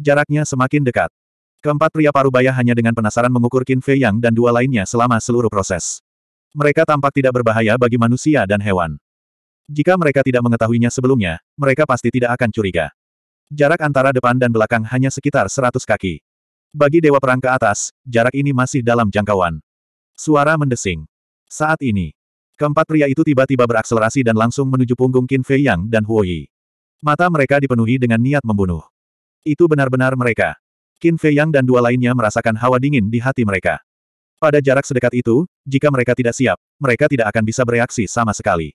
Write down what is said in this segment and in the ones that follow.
Jaraknya semakin dekat. Keempat pria parubaya hanya dengan penasaran mengukur Qin Fei Yang dan dua lainnya selama seluruh proses. Mereka tampak tidak berbahaya bagi manusia dan hewan. Jika mereka tidak mengetahuinya sebelumnya, mereka pasti tidak akan curiga. Jarak antara depan dan belakang hanya sekitar 100 kaki. Bagi Dewa Perang ke atas, jarak ini masih dalam jangkauan. Suara mendesing. Saat ini, keempat pria itu tiba-tiba berakselerasi dan langsung menuju punggung Qin Fei Yang dan Huo Yi. Mata mereka dipenuhi dengan niat membunuh. Itu benar-benar mereka. Qin Fei Yang dan dua lainnya merasakan hawa dingin di hati mereka. Pada jarak sedekat itu, jika mereka tidak siap, mereka tidak akan bisa bereaksi sama sekali.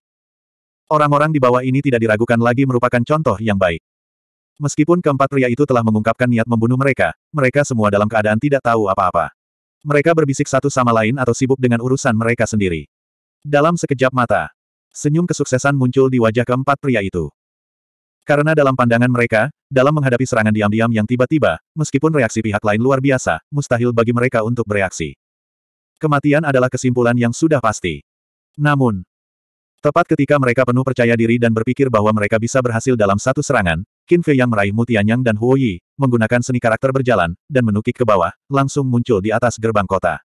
Orang-orang di bawah ini tidak diragukan lagi merupakan contoh yang baik. Meskipun keempat pria itu telah mengungkapkan niat membunuh mereka, mereka semua dalam keadaan tidak tahu apa-apa. Mereka berbisik satu sama lain atau sibuk dengan urusan mereka sendiri. Dalam sekejap mata, senyum kesuksesan muncul di wajah keempat pria itu. Karena dalam pandangan mereka, dalam menghadapi serangan diam-diam yang tiba-tiba, meskipun reaksi pihak lain luar biasa, mustahil bagi mereka untuk bereaksi. Kematian adalah kesimpulan yang sudah pasti. Namun, tepat ketika mereka penuh percaya diri dan berpikir bahwa mereka bisa berhasil dalam satu serangan, Qin Fei yang meraih Mutianyang dan Huo Yi, menggunakan seni karakter berjalan, dan menukik ke bawah, langsung muncul di atas gerbang kota.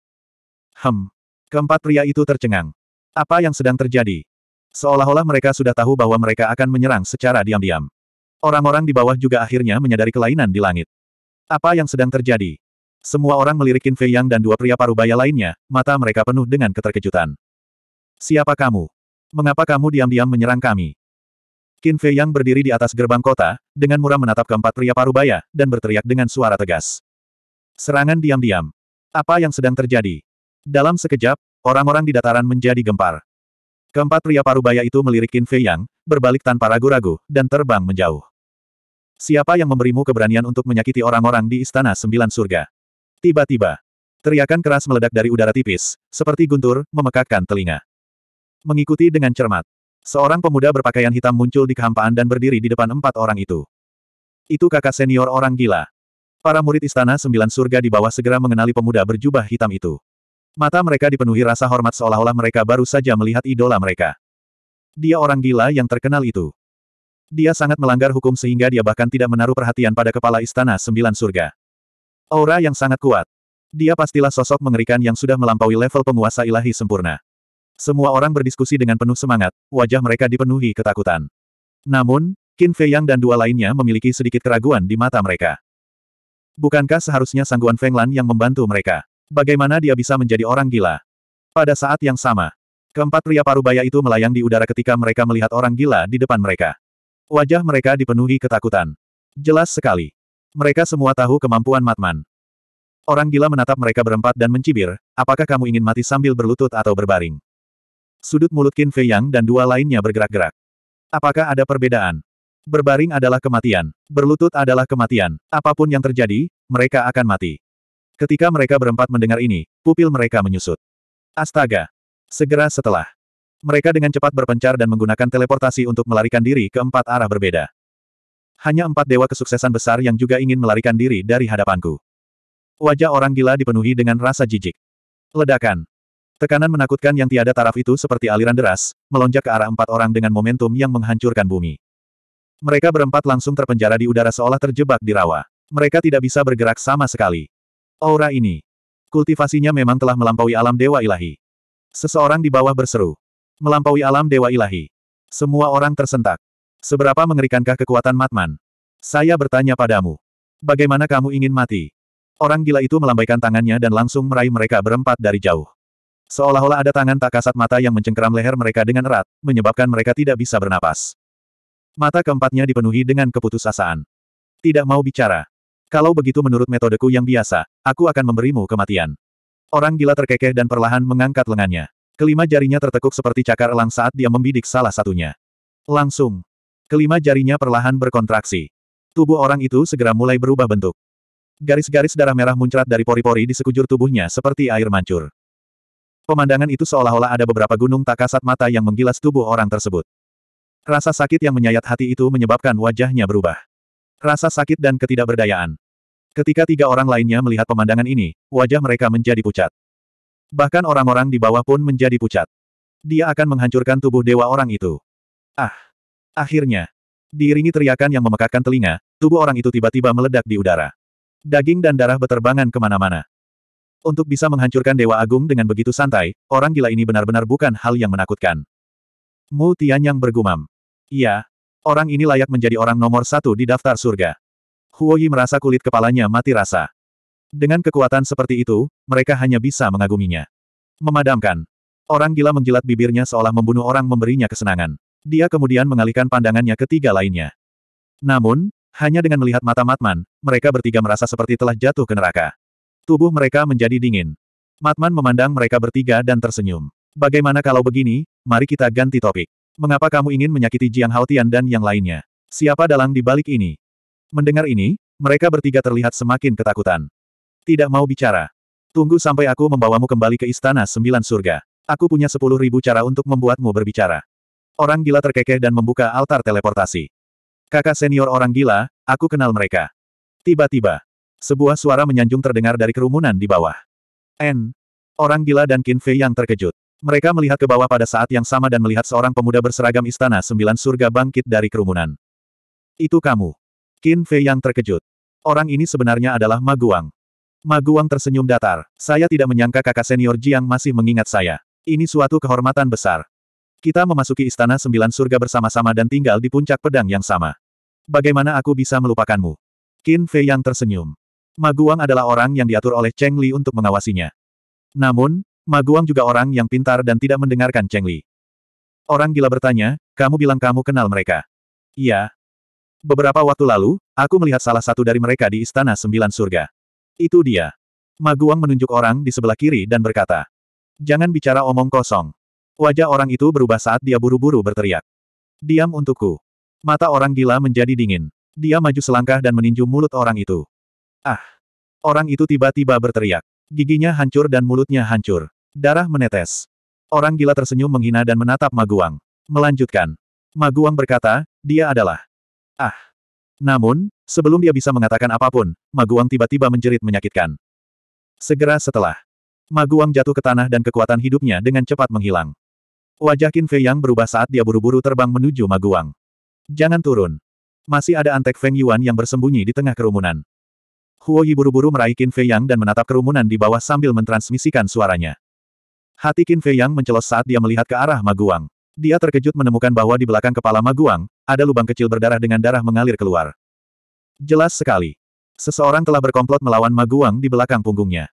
Hem. Keempat pria itu tercengang. Apa yang sedang terjadi? Seolah-olah mereka sudah tahu bahwa mereka akan menyerang secara diam-diam. Orang-orang di bawah juga akhirnya menyadari kelainan di langit. Apa yang sedang terjadi? Semua orang melirikin Fei Yang dan dua pria parubaya lainnya, mata mereka penuh dengan keterkejutan. Siapa kamu? Mengapa kamu diam-diam menyerang kami? Qin Fei Yang berdiri di atas gerbang kota, dengan muram menatap keempat pria parubaya, dan berteriak dengan suara tegas. Serangan diam-diam. Apa yang sedang terjadi? Dalam sekejap, orang-orang di dataran menjadi gempar. Keempat pria parubaya itu melirik Qin Fei Yang, berbalik tanpa ragu-ragu, dan terbang menjauh. Siapa yang memberimu keberanian untuk menyakiti orang-orang di Istana Sembilan Surga? Tiba-tiba, teriakan keras meledak dari udara tipis, seperti guntur, memekakkan telinga. Mengikuti dengan cermat, seorang pemuda berpakaian hitam muncul di kehampaan dan berdiri di depan empat orang itu. Itu kakak senior orang gila. Para murid Istana Sembilan Surga di bawah segera mengenali pemuda berjubah hitam itu. Mata mereka dipenuhi rasa hormat seolah-olah mereka baru saja melihat idola mereka. Dia orang gila yang terkenal itu. Dia sangat melanggar hukum sehingga dia bahkan tidak menaruh perhatian pada kepala istana sembilan surga. Aura yang sangat kuat. Dia pastilah sosok mengerikan yang sudah melampaui level penguasa ilahi sempurna. Semua orang berdiskusi dengan penuh semangat, wajah mereka dipenuhi ketakutan. Namun, Qin Fei Yang dan dua lainnya memiliki sedikit keraguan di mata mereka. Bukankah seharusnya Sangguan Feng Lan yang membantu mereka? Bagaimana dia bisa menjadi orang gila? Pada saat yang sama, keempat pria parubaya itu melayang di udara ketika mereka melihat orang gila di depan mereka. Wajah mereka dipenuhi ketakutan. Jelas sekali. Mereka semua tahu kemampuan Matman. Orang gila menatap mereka berempat dan mencibir, apakah kamu ingin mati sambil berlutut atau berbaring? Sudut mulut Qin Fei Yang dan dua lainnya bergerak-gerak. Apakah ada perbedaan? Berbaring adalah kematian. Berlutut adalah kematian. Apapun yang terjadi, mereka akan mati. Ketika mereka berempat mendengar ini, pupil mereka menyusut. Astaga! Segera setelah. Mereka dengan cepat berpencar dan menggunakan teleportasi untuk melarikan diri ke empat arah berbeda. Hanya empat dewa kesuksesan besar yang juga ingin melarikan diri dari hadapanku. Wajah orang gila dipenuhi dengan rasa jijik. Ledakan. Tekanan menakutkan yang tiada taraf itu seperti aliran deras, melonjak ke arah empat orang dengan momentum yang menghancurkan bumi. Mereka berempat langsung terpenjara di udara seolah terjebak di rawa. Mereka tidak bisa bergerak sama sekali. Aura ini. Kultivasinya memang telah melampaui alam dewa ilahi. Seseorang di bawah berseru. Melampaui alam dewa ilahi. Semua orang tersentak. Seberapa mengerikankah kekuatan Matman? Saya bertanya padamu. Bagaimana kamu ingin mati? Orang gila itu melambaikan tangannya dan langsung meraih mereka berempat dari jauh. Seolah-olah ada tangan tak kasat mata yang mencengkeram leher mereka dengan erat, menyebabkan mereka tidak bisa bernapas. Mata keempatnya dipenuhi dengan keputusasaan. Tidak mau bicara. Kalau begitu menurut metodeku yang biasa, aku akan memberimu kematian. Orang gila terkekeh dan perlahan mengangkat lengannya. Kelima jarinya tertekuk seperti cakar elang saat dia membidik salah satunya. Langsung. Kelima jarinya perlahan berkontraksi. Tubuh orang itu segera mulai berubah bentuk. Garis-garis darah merah muncrat dari pori-pori di sekujur tubuhnya seperti air mancur. Pemandangan itu seolah-olah ada beberapa gunung tak kasat mata yang menggilas tubuh orang tersebut. Rasa sakit yang menyayat hati itu menyebabkan wajahnya berubah. Rasa sakit dan ketidakberdayaan. Ketika tiga orang lainnya melihat pemandangan ini, wajah mereka menjadi pucat. Bahkan orang-orang di bawah pun menjadi pucat. Dia akan menghancurkan tubuh dewa orang itu. Ah! Akhirnya! Diiringi teriakan yang memekakkan telinga, tubuh orang itu tiba-tiba meledak di udara. Daging dan darah beterbangan kemana-mana. Untuk bisa menghancurkan Dewa Agung dengan begitu santai, orang gila ini benar-benar bukan hal yang menakutkan. Mu Tianyang bergumam. Iya, Orang ini layak menjadi orang nomor satu di daftar surga. Huoyi merasa kulit kepalanya mati rasa. Dengan kekuatan seperti itu, mereka hanya bisa mengaguminya. Memadamkan. Orang gila menjilat bibirnya seolah membunuh orang memberinya kesenangan. Dia kemudian mengalihkan pandangannya ke tiga lainnya. Namun, hanya dengan melihat mata Matman, mereka bertiga merasa seperti telah jatuh ke neraka. Tubuh mereka menjadi dingin. Matman memandang mereka bertiga dan tersenyum. Bagaimana kalau begini, mari kita ganti topik. Mengapa kamu ingin menyakiti Jiang Haotian dan yang lainnya? Siapa dalang di balik ini? Mendengar ini, mereka bertiga terlihat semakin ketakutan. Tidak mau bicara. Tunggu sampai aku membawamu kembali ke Istana Sembilan Surga. Aku punya sepuluh ribu cara untuk membuatmu berbicara. Orang gila terkekeh dan membuka altar teleportasi. Kakak senior orang gila, aku kenal mereka. Tiba-tiba, sebuah suara menyanjung terdengar dari kerumunan di bawah. N. Orang gila dan Qin Fei yang terkejut. Mereka melihat ke bawah pada saat yang sama dan melihat seorang pemuda berseragam istana sembilan surga bangkit dari kerumunan. Itu kamu. Qin Fei yang terkejut. Orang ini sebenarnya adalah Maguang. Maguang tersenyum datar. Saya tidak menyangka kakak senior Jiang masih mengingat saya. Ini suatu kehormatan besar. Kita memasuki istana sembilan surga bersama-sama dan tinggal di puncak pedang yang sama. Bagaimana aku bisa melupakanmu? Qin Fei yang tersenyum. Maguang adalah orang yang diatur oleh Cheng Li untuk mengawasinya. Namun, Maguang juga orang yang pintar dan tidak mendengarkan Cheng Li. Orang gila bertanya, kamu bilang kamu kenal mereka. Iya. Beberapa waktu lalu, aku melihat salah satu dari mereka di Istana Sembilan Surga. Itu dia. Maguang menunjuk orang di sebelah kiri dan berkata, Jangan bicara omong kosong. Wajah orang itu berubah saat dia buru-buru berteriak. Diam untukku. Mata orang gila menjadi dingin. Dia maju selangkah dan meninju mulut orang itu. Ah! Orang itu tiba-tiba berteriak. Giginya hancur dan mulutnya hancur. Darah menetes. Orang gila tersenyum menghina dan menatap Maguang. Melanjutkan. Maguang berkata, dia adalah. Ah. Namun, sebelum dia bisa mengatakan apapun, Maguang tiba-tiba menjerit menyakitkan. Segera setelah. Maguang jatuh ke tanah dan kekuatan hidupnya dengan cepat menghilang. Wajah Qin Fei Yang berubah saat dia buru-buru terbang menuju Maguang. Jangan turun. Masih ada antek Feng Yuan yang bersembunyi di tengah kerumunan. Huo Yi buru-buru meraih Qin Fei Yang dan menatap kerumunan di bawah sambil mentransmisikan suaranya. Hati Qin Fei Yang mencelos saat dia melihat ke arah Maguang. Dia terkejut menemukan bahwa di belakang kepala Maguang, ada lubang kecil berdarah dengan darah mengalir keluar. Jelas sekali. Seseorang telah berkomplot melawan Maguang di belakang punggungnya.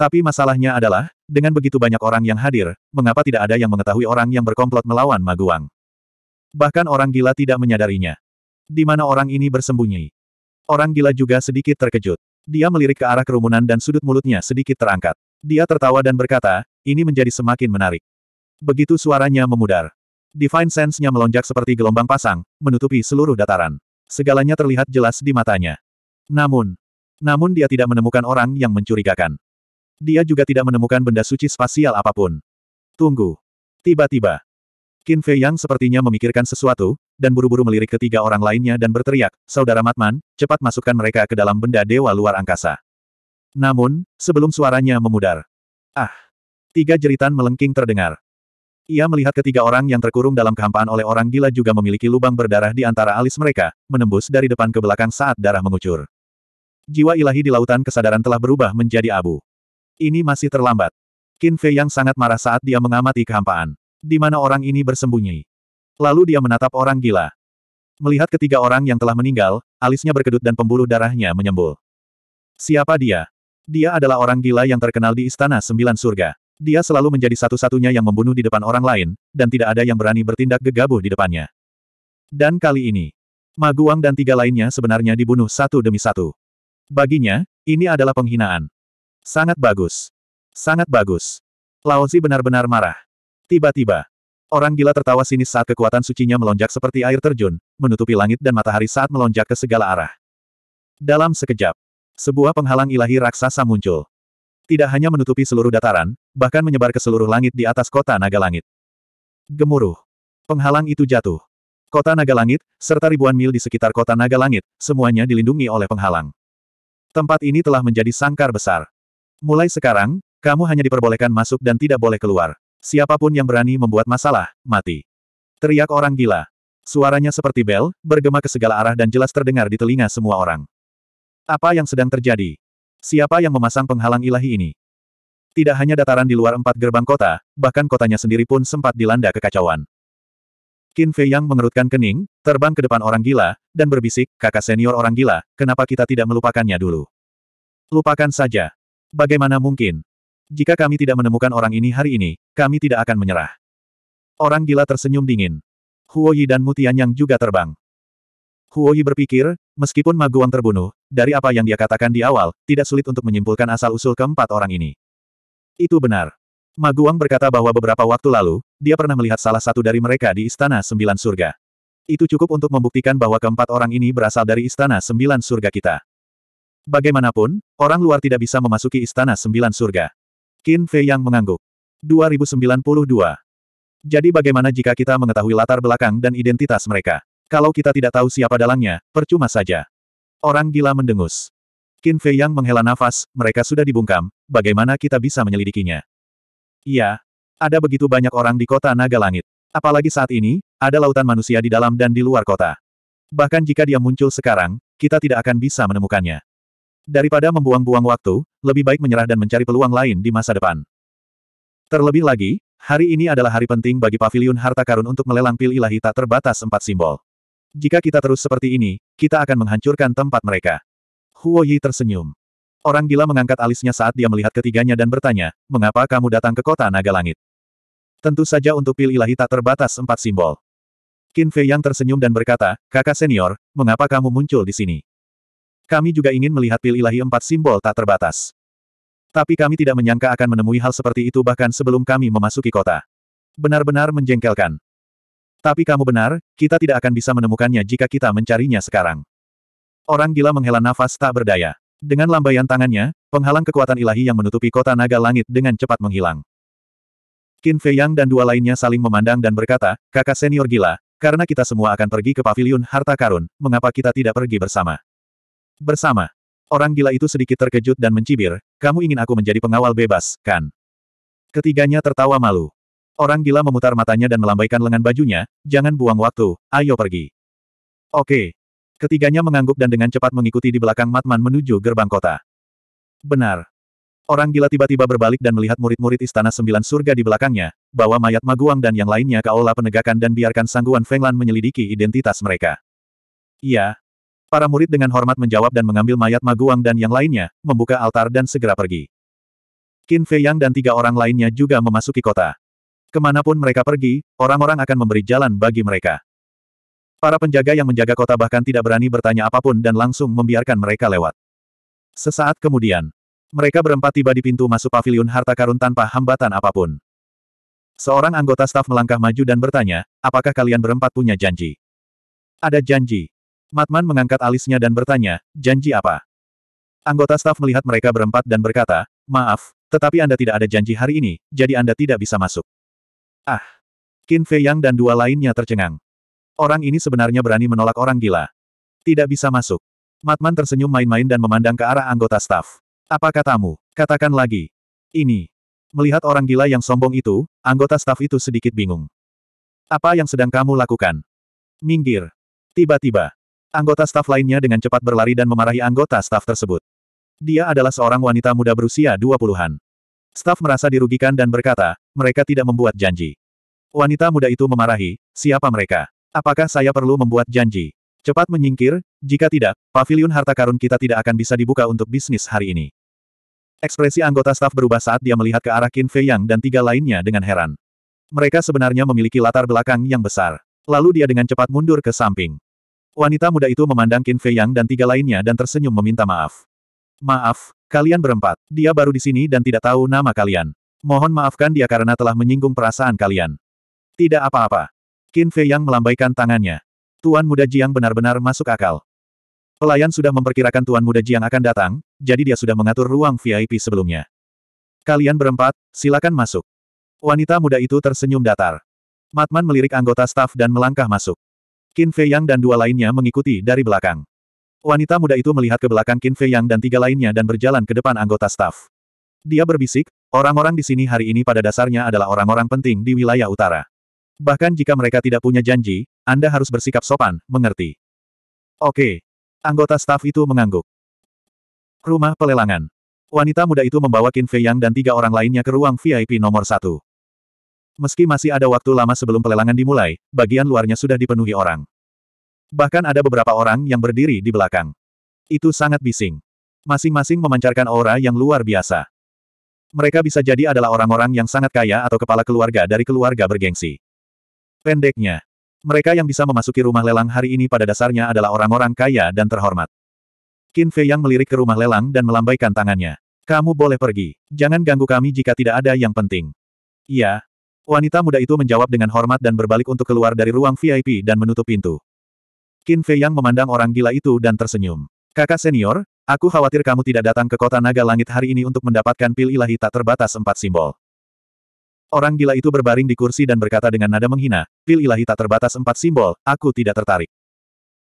Tapi masalahnya adalah, dengan begitu banyak orang yang hadir, mengapa tidak ada yang mengetahui orang yang berkomplot melawan Maguang? Bahkan orang gila tidak menyadarinya. Di mana orang ini bersembunyi? Orang gila juga sedikit terkejut. Dia melirik ke arah kerumunan dan sudut mulutnya sedikit terangkat. Dia tertawa dan berkata, ini menjadi semakin menarik. Begitu suaranya memudar. Divine Sense-nya melonjak seperti gelombang pasang, menutupi seluruh dataran. Segalanya terlihat jelas di matanya. Namun, namun dia tidak menemukan orang yang mencurigakan. Dia juga tidak menemukan benda suci spasial apapun. Tunggu. Tiba-tiba. Qin Fei Yang sepertinya memikirkan sesuatu, dan buru-buru melirik ketiga orang lainnya dan berteriak, Saudara Matman, cepat masukkan mereka ke dalam benda dewa luar angkasa. Namun, sebelum suaranya memudar. Ah! Tiga jeritan melengking terdengar. Ia melihat ketiga orang yang terkurung dalam kehampaan oleh orang gila juga memiliki lubang berdarah di antara alis mereka, menembus dari depan ke belakang saat darah mengucur. Jiwa ilahi di lautan kesadaran telah berubah menjadi abu. Ini masih terlambat. Qin Fei yang sangat marah saat dia mengamati kehampaan. Di mana orang ini bersembunyi. Lalu dia menatap orang gila. Melihat ketiga orang yang telah meninggal, alisnya berkedut dan pembuluh darahnya menyembul. Siapa dia? Dia adalah orang gila yang terkenal di Istana Sembilan Surga. Dia selalu menjadi satu-satunya yang membunuh di depan orang lain, dan tidak ada yang berani bertindak gegabah di depannya. Dan kali ini, Maguang dan tiga lainnya sebenarnya dibunuh satu demi satu. Baginya, ini adalah penghinaan. Sangat bagus. Sangat bagus. Laozi benar-benar marah. Tiba-tiba, orang gila tertawa sinis saat kekuatan sucinya melonjak seperti air terjun, menutupi langit dan matahari saat melonjak ke segala arah. Dalam sekejap, sebuah penghalang ilahi raksasa muncul. Tidak hanya menutupi seluruh dataran, bahkan menyebar ke seluruh langit di atas kota naga langit. Gemuruh. Penghalang itu jatuh. Kota naga langit, serta ribuan mil di sekitar kota naga langit, semuanya dilindungi oleh penghalang. Tempat ini telah menjadi sangkar besar. Mulai sekarang, kamu hanya diperbolehkan masuk dan tidak boleh keluar. Siapapun yang berani membuat masalah, mati. Teriak orang gila. Suaranya seperti bel, bergema ke segala arah dan jelas terdengar di telinga semua orang. Apa yang sedang terjadi? Siapa yang memasang penghalang ilahi ini? Tidak hanya dataran di luar empat gerbang kota, bahkan kotanya sendiri pun sempat dilanda kekacauan. Qin Fei Yang mengerutkan kening, terbang ke depan orang gila, dan berbisik, kakak senior orang gila, kenapa kita tidak melupakannya dulu? Lupakan saja. Bagaimana mungkin? Jika kami tidak menemukan orang ini hari ini, kami tidak akan menyerah. Orang gila tersenyum dingin. Huoyi dan Mutian Yang juga terbang. Huoyi berpikir, meskipun Maguang terbunuh, dari apa yang dia katakan di awal, tidak sulit untuk menyimpulkan asal-usul keempat orang ini. Itu benar. Maguang berkata bahwa beberapa waktu lalu, dia pernah melihat salah satu dari mereka di Istana Sembilan Surga. Itu cukup untuk membuktikan bahwa keempat orang ini berasal dari Istana Sembilan Surga kita. Bagaimanapun, orang luar tidak bisa memasuki Istana Sembilan Surga. Qin Fei yang mengangguk. 2092. Jadi bagaimana jika kita mengetahui latar belakang dan identitas mereka? Kalau kita tidak tahu siapa dalangnya, percuma saja. Orang gila mendengus. Qin Fei Yang menghela nafas, mereka sudah dibungkam, bagaimana kita bisa menyelidikinya? Iya. Ada begitu banyak orang di kota Naga Langit. Apalagi saat ini, ada lautan manusia di dalam dan di luar kota. Bahkan jika dia muncul sekarang, kita tidak akan bisa menemukannya. Daripada membuang-buang waktu, lebih baik menyerah dan mencari peluang lain di masa depan. Terlebih lagi, hari ini adalah hari penting bagi paviliun harta karun untuk melelang pil ilahi tak terbatas empat simbol. Jika kita terus seperti ini, kita akan menghancurkan tempat mereka. Huo Yi tersenyum. Orang gila mengangkat alisnya saat dia melihat ketiganya dan bertanya, mengapa kamu datang ke kota naga langit? Tentu saja untuk pil ilahi tak terbatas empat simbol. Qin Fei yang tersenyum dan berkata, kakak senior, mengapa kamu muncul di sini? Kami juga ingin melihat pil ilahi empat simbol tak terbatas. Tapi kami tidak menyangka akan menemui hal seperti itu bahkan sebelum kami memasuki kota. Benar-benar menjengkelkan. Tapi kamu benar, kita tidak akan bisa menemukannya jika kita mencarinya sekarang. Orang gila menghela nafas tak berdaya. Dengan lambaian tangannya, penghalang kekuatan ilahi yang menutupi kota naga langit dengan cepat menghilang. Qin Fei Yang dan dua lainnya saling memandang dan berkata, kakak senior gila, karena kita semua akan pergi ke paviliun harta karun, mengapa kita tidak pergi bersama? Bersama. Orang gila itu sedikit terkejut dan mencibir, kamu ingin aku menjadi pengawal bebas, kan? Ketiganya tertawa malu. Orang gila memutar matanya dan melambaikan lengan bajunya, jangan buang waktu, ayo pergi. Oke. Ketiganya mengangguk dan dengan cepat mengikuti di belakang Matman menuju gerbang kota. Benar. Orang gila tiba-tiba berbalik dan melihat murid-murid Istana Sembilan Surga di belakangnya, bawa mayat Maguang dan yang lainnya ke aula penegakan dan biarkan sangguan Fenglan menyelidiki identitas mereka. Iya. Para murid dengan hormat menjawab dan mengambil mayat Maguang dan yang lainnya, membuka altar dan segera pergi. Qin Fei Yang dan tiga orang lainnya juga memasuki kota. Kemanapun mereka pergi, orang-orang akan memberi jalan bagi mereka. Para penjaga yang menjaga kota bahkan tidak berani bertanya apapun dan langsung membiarkan mereka lewat. Sesaat kemudian, mereka berempat tiba di pintu masuk pavilion harta karun tanpa hambatan apapun. Seorang anggota staf melangkah maju dan bertanya, apakah kalian berempat punya janji? Ada janji. Matman mengangkat alisnya dan bertanya, janji apa? Anggota staf melihat mereka berempat dan berkata, maaf, tetapi Anda tidak ada janji hari ini, jadi Anda tidak bisa masuk. Ah! Qin Fei Yang dan dua lainnya tercengang. Orang ini sebenarnya berani menolak orang gila. Tidak bisa masuk. Matman tersenyum main-main dan memandang ke arah anggota staf. Apa katamu? Katakan lagi. Ini. Melihat orang gila yang sombong itu, anggota staf itu sedikit bingung. Apa yang sedang kamu lakukan? Minggir. Tiba-tiba, anggota staf lainnya dengan cepat berlari dan memarahi anggota staf tersebut. Dia adalah seorang wanita muda berusia 20-an. Staf merasa dirugikan dan berkata, mereka tidak membuat janji. Wanita muda itu memarahi, siapa mereka? Apakah saya perlu membuat janji? Cepat menyingkir, jika tidak, pavilion harta karun kita tidak akan bisa dibuka untuk bisnis hari ini. Ekspresi anggota staf berubah saat dia melihat ke arah Qin Fei Yang dan tiga lainnya dengan heran. Mereka sebenarnya memiliki latar belakang yang besar. Lalu dia dengan cepat mundur ke samping. Wanita muda itu memandang Qin Fei Yang dan tiga lainnya dan tersenyum meminta maaf. Maaf, Kalian berempat, dia baru di sini dan tidak tahu nama kalian. Mohon maafkan dia karena telah menyinggung perasaan kalian. Tidak apa-apa. Qin Fei yang melambaikan tangannya. Tuan muda Jiang benar-benar masuk akal. Pelayan sudah memperkirakan Tuan muda Jiang akan datang, jadi dia sudah mengatur ruang VIP sebelumnya. Kalian berempat, silakan masuk. Wanita muda itu tersenyum datar. Matman melirik anggota staf dan melangkah masuk. Qin Fei Yang dan dua lainnya mengikuti dari belakang. Wanita muda itu melihat ke belakang Qin Fei Yang dan tiga lainnya dan berjalan ke depan anggota staf. Dia berbisik, orang-orang di sini hari ini pada dasarnya adalah orang-orang penting di wilayah utara. Bahkan jika mereka tidak punya janji, Anda harus bersikap sopan, mengerti. Oke. Anggota staf itu mengangguk. Rumah pelelangan. Wanita muda itu membawa Qin Fei Yang dan tiga orang lainnya ke ruang VIP nomor satu. Meski masih ada waktu lama sebelum pelelangan dimulai, bagian luarnya sudah dipenuhi orang. Bahkan ada beberapa orang yang berdiri di belakang. Itu sangat bising. Masing-masing memancarkan aura yang luar biasa. Mereka bisa jadi adalah orang-orang yang sangat kaya atau kepala keluarga dari keluarga bergengsi. Pendeknya, mereka yang bisa memasuki rumah lelang hari ini pada dasarnya adalah orang-orang kaya dan terhormat. Qin Fei yang melirik ke rumah lelang dan melambaikan tangannya. Kamu boleh pergi. Jangan ganggu kami jika tidak ada yang penting. Iya. Wanita muda itu menjawab dengan hormat dan berbalik untuk keluar dari ruang VIP dan menutup pintu. Qin Fei Yang memandang orang gila itu dan tersenyum. Kakak senior, aku khawatir kamu tidak datang ke kota naga langit hari ini untuk mendapatkan pil ilahi tak terbatas empat simbol. Orang gila itu berbaring di kursi dan berkata dengan nada menghina, pil ilahi tak terbatas empat simbol, aku tidak tertarik.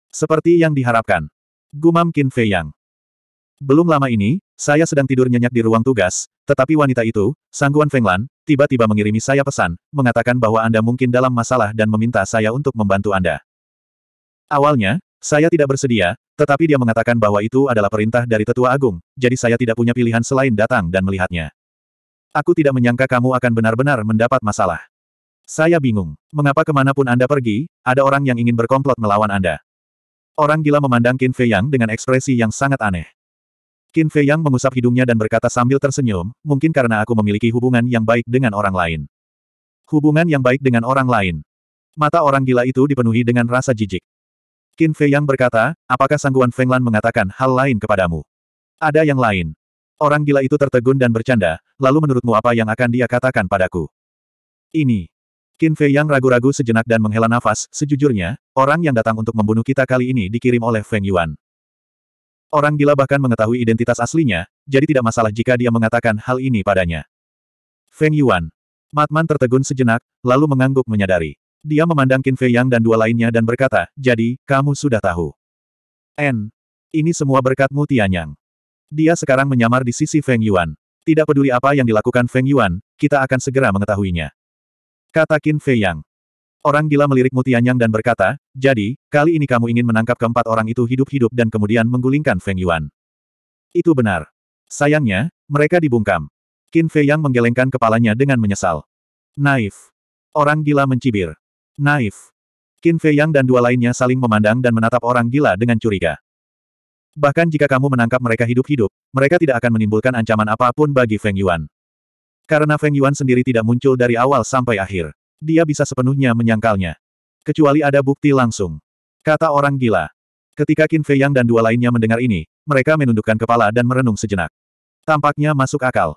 Seperti yang diharapkan. Gumam Qin Fei Yang. Belum lama ini, saya sedang tidur nyenyak di ruang tugas, tetapi wanita itu, Sangguan Fenglan, tiba-tiba mengirimi saya pesan, mengatakan bahwa Anda mungkin dalam masalah dan meminta saya untuk membantu Anda. Awalnya, saya tidak bersedia, tetapi dia mengatakan bahwa itu adalah perintah dari tetua agung, jadi saya tidak punya pilihan selain datang dan melihatnya. Aku tidak menyangka kamu akan benar-benar mendapat masalah. Saya bingung. Mengapa kemanapun Anda pergi, ada orang yang ingin berkomplot melawan Anda. Orang gila memandang Qin Fei Yang dengan ekspresi yang sangat aneh. Qin Fei Yang mengusap hidungnya dan berkata sambil tersenyum, mungkin karena aku memiliki hubungan yang baik dengan orang lain. Hubungan yang baik dengan orang lain. Mata orang gila itu dipenuhi dengan rasa jijik. Qin Fei Yang berkata, apakah Sangguan Feng Lan mengatakan hal lain kepadamu? Ada yang lain. Orang gila itu tertegun dan bercanda, lalu menurutmu apa yang akan dia katakan padaku? Ini. Qin Fei Yang ragu-ragu sejenak dan menghela nafas, sejujurnya, orang yang datang untuk membunuh kita kali ini dikirim oleh Feng Yuan. Orang gila bahkan mengetahui identitas aslinya, jadi tidak masalah jika dia mengatakan hal ini padanya. Feng Yuan. Matman tertegun sejenak, lalu mengangguk menyadari. Dia memandang Qin Fei Yang dan dua lainnya dan berkata, jadi, kamu sudah tahu. N. Ini semua berkatmu Tianyang. Dia sekarang menyamar di sisi Feng Yuan. Tidak peduli apa yang dilakukan Feng Yuan, kita akan segera mengetahuinya. Kata Qin Fei Yang. Orang gila melirik Mutianyang dan berkata, jadi, kali ini kamu ingin menangkap keempat orang itu hidup-hidup dan kemudian menggulingkan Feng Yuan. Itu benar. Sayangnya, mereka dibungkam. Qin Fei Yang menggelengkan kepalanya dengan menyesal. Naif. Orang gila mencibir. Naif. Qin Fei Yang dan dua lainnya saling memandang dan menatap orang gila dengan curiga. Bahkan jika kamu menangkap mereka hidup-hidup, mereka tidak akan menimbulkan ancaman apapun bagi Feng Yuan. Karena Feng Yuan sendiri tidak muncul dari awal sampai akhir. Dia bisa sepenuhnya menyangkalnya. Kecuali ada bukti langsung. Kata orang gila. Ketika Qin Fei Yang dan dua lainnya mendengar ini, mereka menundukkan kepala dan merenung sejenak. Tampaknya masuk akal.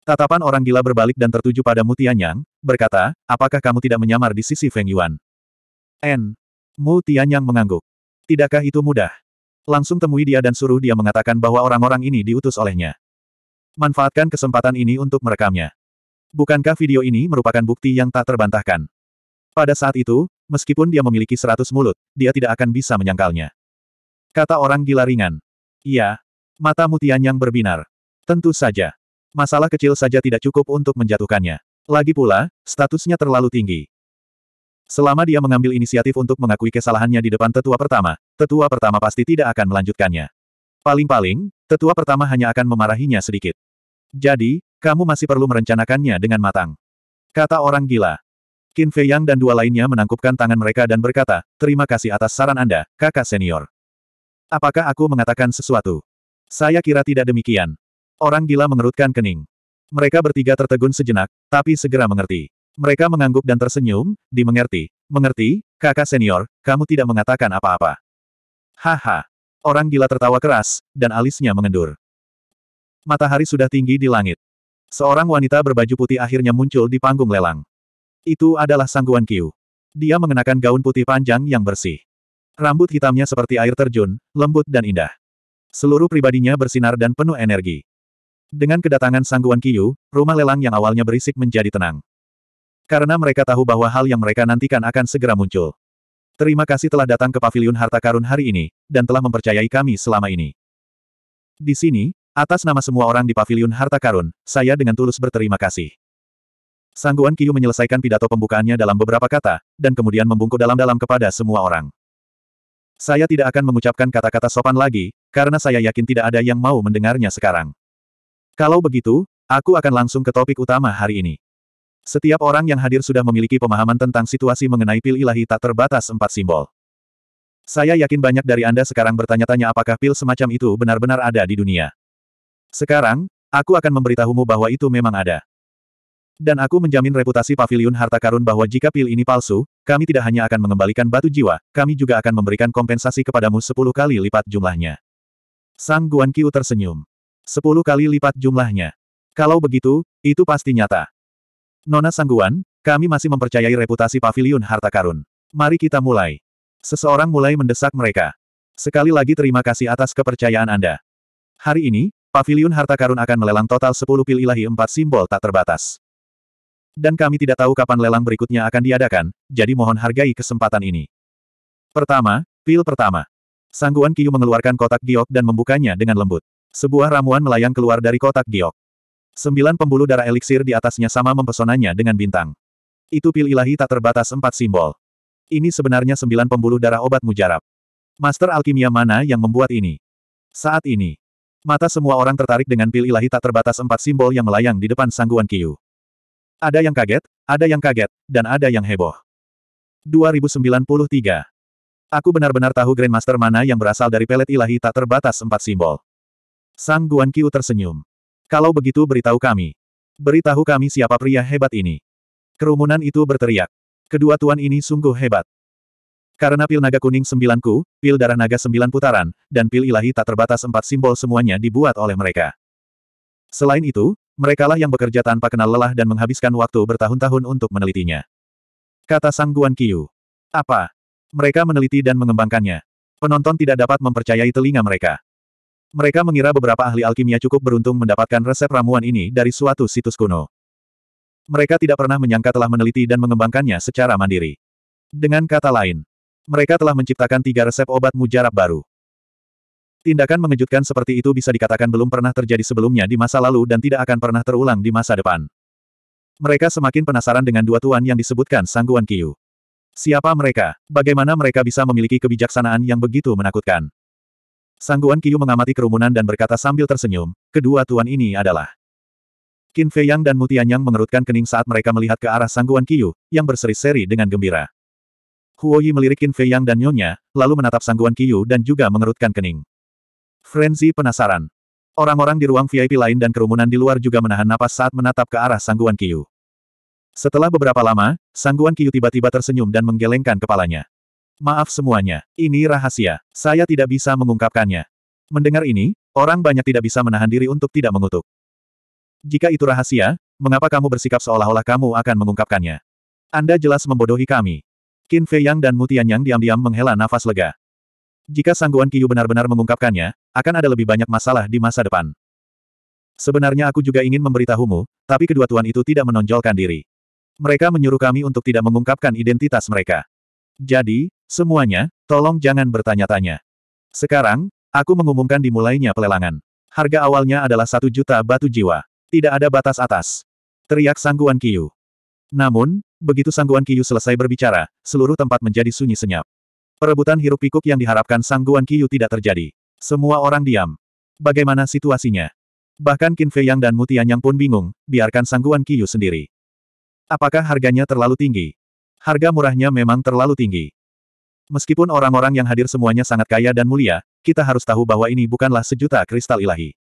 Tatapan orang gila berbalik dan tertuju pada Mu Tianyang, berkata, apakah kamu tidak menyamar di sisi Feng Yuan? N. Mu Tianyang mengangguk. Tidakkah itu mudah? Langsung temui dia dan suruh dia mengatakan bahwa orang-orang ini diutus olehnya. Manfaatkan kesempatan ini untuk merekamnya. Bukankah video ini merupakan bukti yang tak terbantahkan? Pada saat itu, meskipun dia memiliki seratus mulut, dia tidak akan bisa menyangkalnya. Kata orang gila ringan. Iya. Mata Mutianyang Tianyang berbinar. Tentu saja. Masalah kecil saja tidak cukup untuk menjatuhkannya. Lagi pula, statusnya terlalu tinggi. Selama dia mengambil inisiatif untuk mengakui kesalahannya di depan tetua pertama, tetua pertama pasti tidak akan melanjutkannya. Paling-paling, tetua pertama hanya akan memarahinya sedikit. Jadi, kamu masih perlu merencanakannya dengan matang. Kata orang gila. Qin Fei Yang dan dua lainnya menangkupkan tangan mereka dan berkata, terima kasih atas saran Anda, kakak senior. Apakah aku mengatakan sesuatu? Saya kira tidak demikian. Orang gila mengerutkan kening. Mereka bertiga tertegun sejenak, tapi segera mengerti. Mereka mengangguk dan tersenyum, dimengerti. Mengerti, kakak senior, kamu tidak mengatakan apa-apa. Haha. Orang gila tertawa keras, dan alisnya mengendur. Matahari sudah tinggi di langit. Seorang wanita berbaju putih akhirnya muncul di panggung lelang. Itu adalah Sangguan Qiu. Dia mengenakan gaun putih panjang yang bersih. Rambut hitamnya seperti air terjun, lembut dan indah. Seluruh pribadinya bersinar dan penuh energi. Dengan kedatangan Sangguan Kiyu, rumah lelang yang awalnya berisik menjadi tenang. Karena mereka tahu bahwa hal yang mereka nantikan akan segera muncul. Terima kasih telah datang ke Paviliun Harta Karun hari ini, dan telah mempercayai kami selama ini. Di sini, atas nama semua orang di Paviliun Harta Karun, saya dengan tulus berterima kasih. Sangguan Kiyu menyelesaikan pidato pembukaannya dalam beberapa kata, dan kemudian membungkuk dalam-dalam kepada semua orang. Saya tidak akan mengucapkan kata-kata sopan lagi, karena saya yakin tidak ada yang mau mendengarnya sekarang. Kalau begitu, aku akan langsung ke topik utama hari ini. Setiap orang yang hadir sudah memiliki pemahaman tentang situasi mengenai pil ilahi tak terbatas empat simbol. Saya yakin banyak dari Anda sekarang bertanya-tanya apakah pil semacam itu benar-benar ada di dunia. Sekarang, aku akan memberitahumu bahwa itu memang ada. Dan aku menjamin reputasi Paviliun harta karun bahwa jika pil ini palsu, kami tidak hanya akan mengembalikan batu jiwa, kami juga akan memberikan kompensasi kepadamu sepuluh kali lipat jumlahnya. Sang Guan Qiu tersenyum. Sepuluh kali lipat jumlahnya. Kalau begitu, itu pasti nyata. Nona Sangguan, kami masih mempercayai reputasi Paviliun harta karun. Mari kita mulai. Seseorang mulai mendesak mereka. Sekali lagi terima kasih atas kepercayaan Anda. Hari ini, Paviliun harta karun akan melelang total 10 pil ilahi empat simbol tak terbatas. Dan kami tidak tahu kapan lelang berikutnya akan diadakan, jadi mohon hargai kesempatan ini. Pertama, pil pertama. Sangguan Kiyu mengeluarkan kotak giok dan membukanya dengan lembut. Sebuah ramuan melayang keluar dari kotak giok. Sembilan pembuluh darah eliksir di atasnya sama mempesonanya dengan bintang. Itu pil ilahi tak terbatas empat simbol. Ini sebenarnya sembilan pembuluh darah obat mujarab. Master alkimia mana yang membuat ini? Saat ini, mata semua orang tertarik dengan pil ilahi tak terbatas empat simbol yang melayang di depan sangguan Kiyu. Ada yang kaget, ada yang kaget, dan ada yang heboh. 2093. Aku benar-benar tahu Grandmaster mana yang berasal dari pelet ilahi tak terbatas empat simbol. Sang Guan Qiu tersenyum. Kalau begitu beritahu kami. Beritahu kami siapa pria hebat ini. Kerumunan itu berteriak. Kedua tuan ini sungguh hebat. Karena pil naga kuning sembilanku, pil darah naga sembilan putaran, dan pil ilahi tak terbatas empat simbol semuanya dibuat oleh mereka. Selain itu, merekalah yang bekerja tanpa kenal lelah dan menghabiskan waktu bertahun-tahun untuk menelitinya. Kata Sang Guan Qiu. Apa? Mereka meneliti dan mengembangkannya. Penonton tidak dapat mempercayai telinga mereka. Mereka mengira beberapa ahli alkimia cukup beruntung mendapatkan resep ramuan ini dari suatu situs kuno. Mereka tidak pernah menyangka telah meneliti dan mengembangkannya secara mandiri. Dengan kata lain, mereka telah menciptakan tiga resep obat mujarab baru. Tindakan mengejutkan seperti itu bisa dikatakan belum pernah terjadi sebelumnya di masa lalu dan tidak akan pernah terulang di masa depan. Mereka semakin penasaran dengan dua tuan yang disebutkan Sangguan Kiyu. Siapa mereka? Bagaimana mereka bisa memiliki kebijaksanaan yang begitu menakutkan? Sangguan Kiyu mengamati kerumunan dan berkata sambil tersenyum, kedua tuan ini adalah. Qin Fei Yang dan Mutianyang mengerutkan kening saat mereka melihat ke arah Sangguan Kiyu, yang berseri-seri dengan gembira. Huo Yi melirik Qin Fei Yang dan Nyonya, lalu menatap Sangguan Kiyu dan juga mengerutkan kening. Frenzy penasaran. Orang-orang di ruang VIP lain dan kerumunan di luar juga menahan napas saat menatap ke arah Sangguan Kiyu. Setelah beberapa lama, Sangguan Kiyu tiba-tiba tersenyum dan menggelengkan kepalanya. Maaf semuanya, ini rahasia. Saya tidak bisa mengungkapkannya. Mendengar ini, orang banyak tidak bisa menahan diri untuk tidak mengutuk. Jika itu rahasia, mengapa kamu bersikap seolah-olah kamu akan mengungkapkannya? Anda jelas membodohi kami. Qin Fei Yang dan Mutian Yang diam-diam menghela nafas lega. Jika sangguan Kiyu benar-benar mengungkapkannya, akan ada lebih banyak masalah di masa depan. Sebenarnya aku juga ingin memberitahumu, tapi kedua tuan itu tidak menonjolkan diri. Mereka menyuruh kami untuk tidak mengungkapkan identitas mereka. Jadi, semuanya, tolong jangan bertanya-tanya. Sekarang, aku mengumumkan dimulainya pelelangan. Harga awalnya adalah satu juta batu jiwa. Tidak ada batas atas. Teriak Sangguan Kiyu. Namun, begitu Sangguan Kiyu selesai berbicara, seluruh tempat menjadi sunyi senyap. Perebutan hirup pikuk yang diharapkan Sangguan Kiyu tidak terjadi. Semua orang diam. Bagaimana situasinya? Bahkan Qin Fei Yang dan Mutian Yang pun bingung, biarkan Sangguan Kiyu sendiri. Apakah harganya terlalu tinggi? Harga murahnya memang terlalu tinggi. Meskipun orang-orang yang hadir semuanya sangat kaya dan mulia, kita harus tahu bahwa ini bukanlah sejuta kristal ilahi.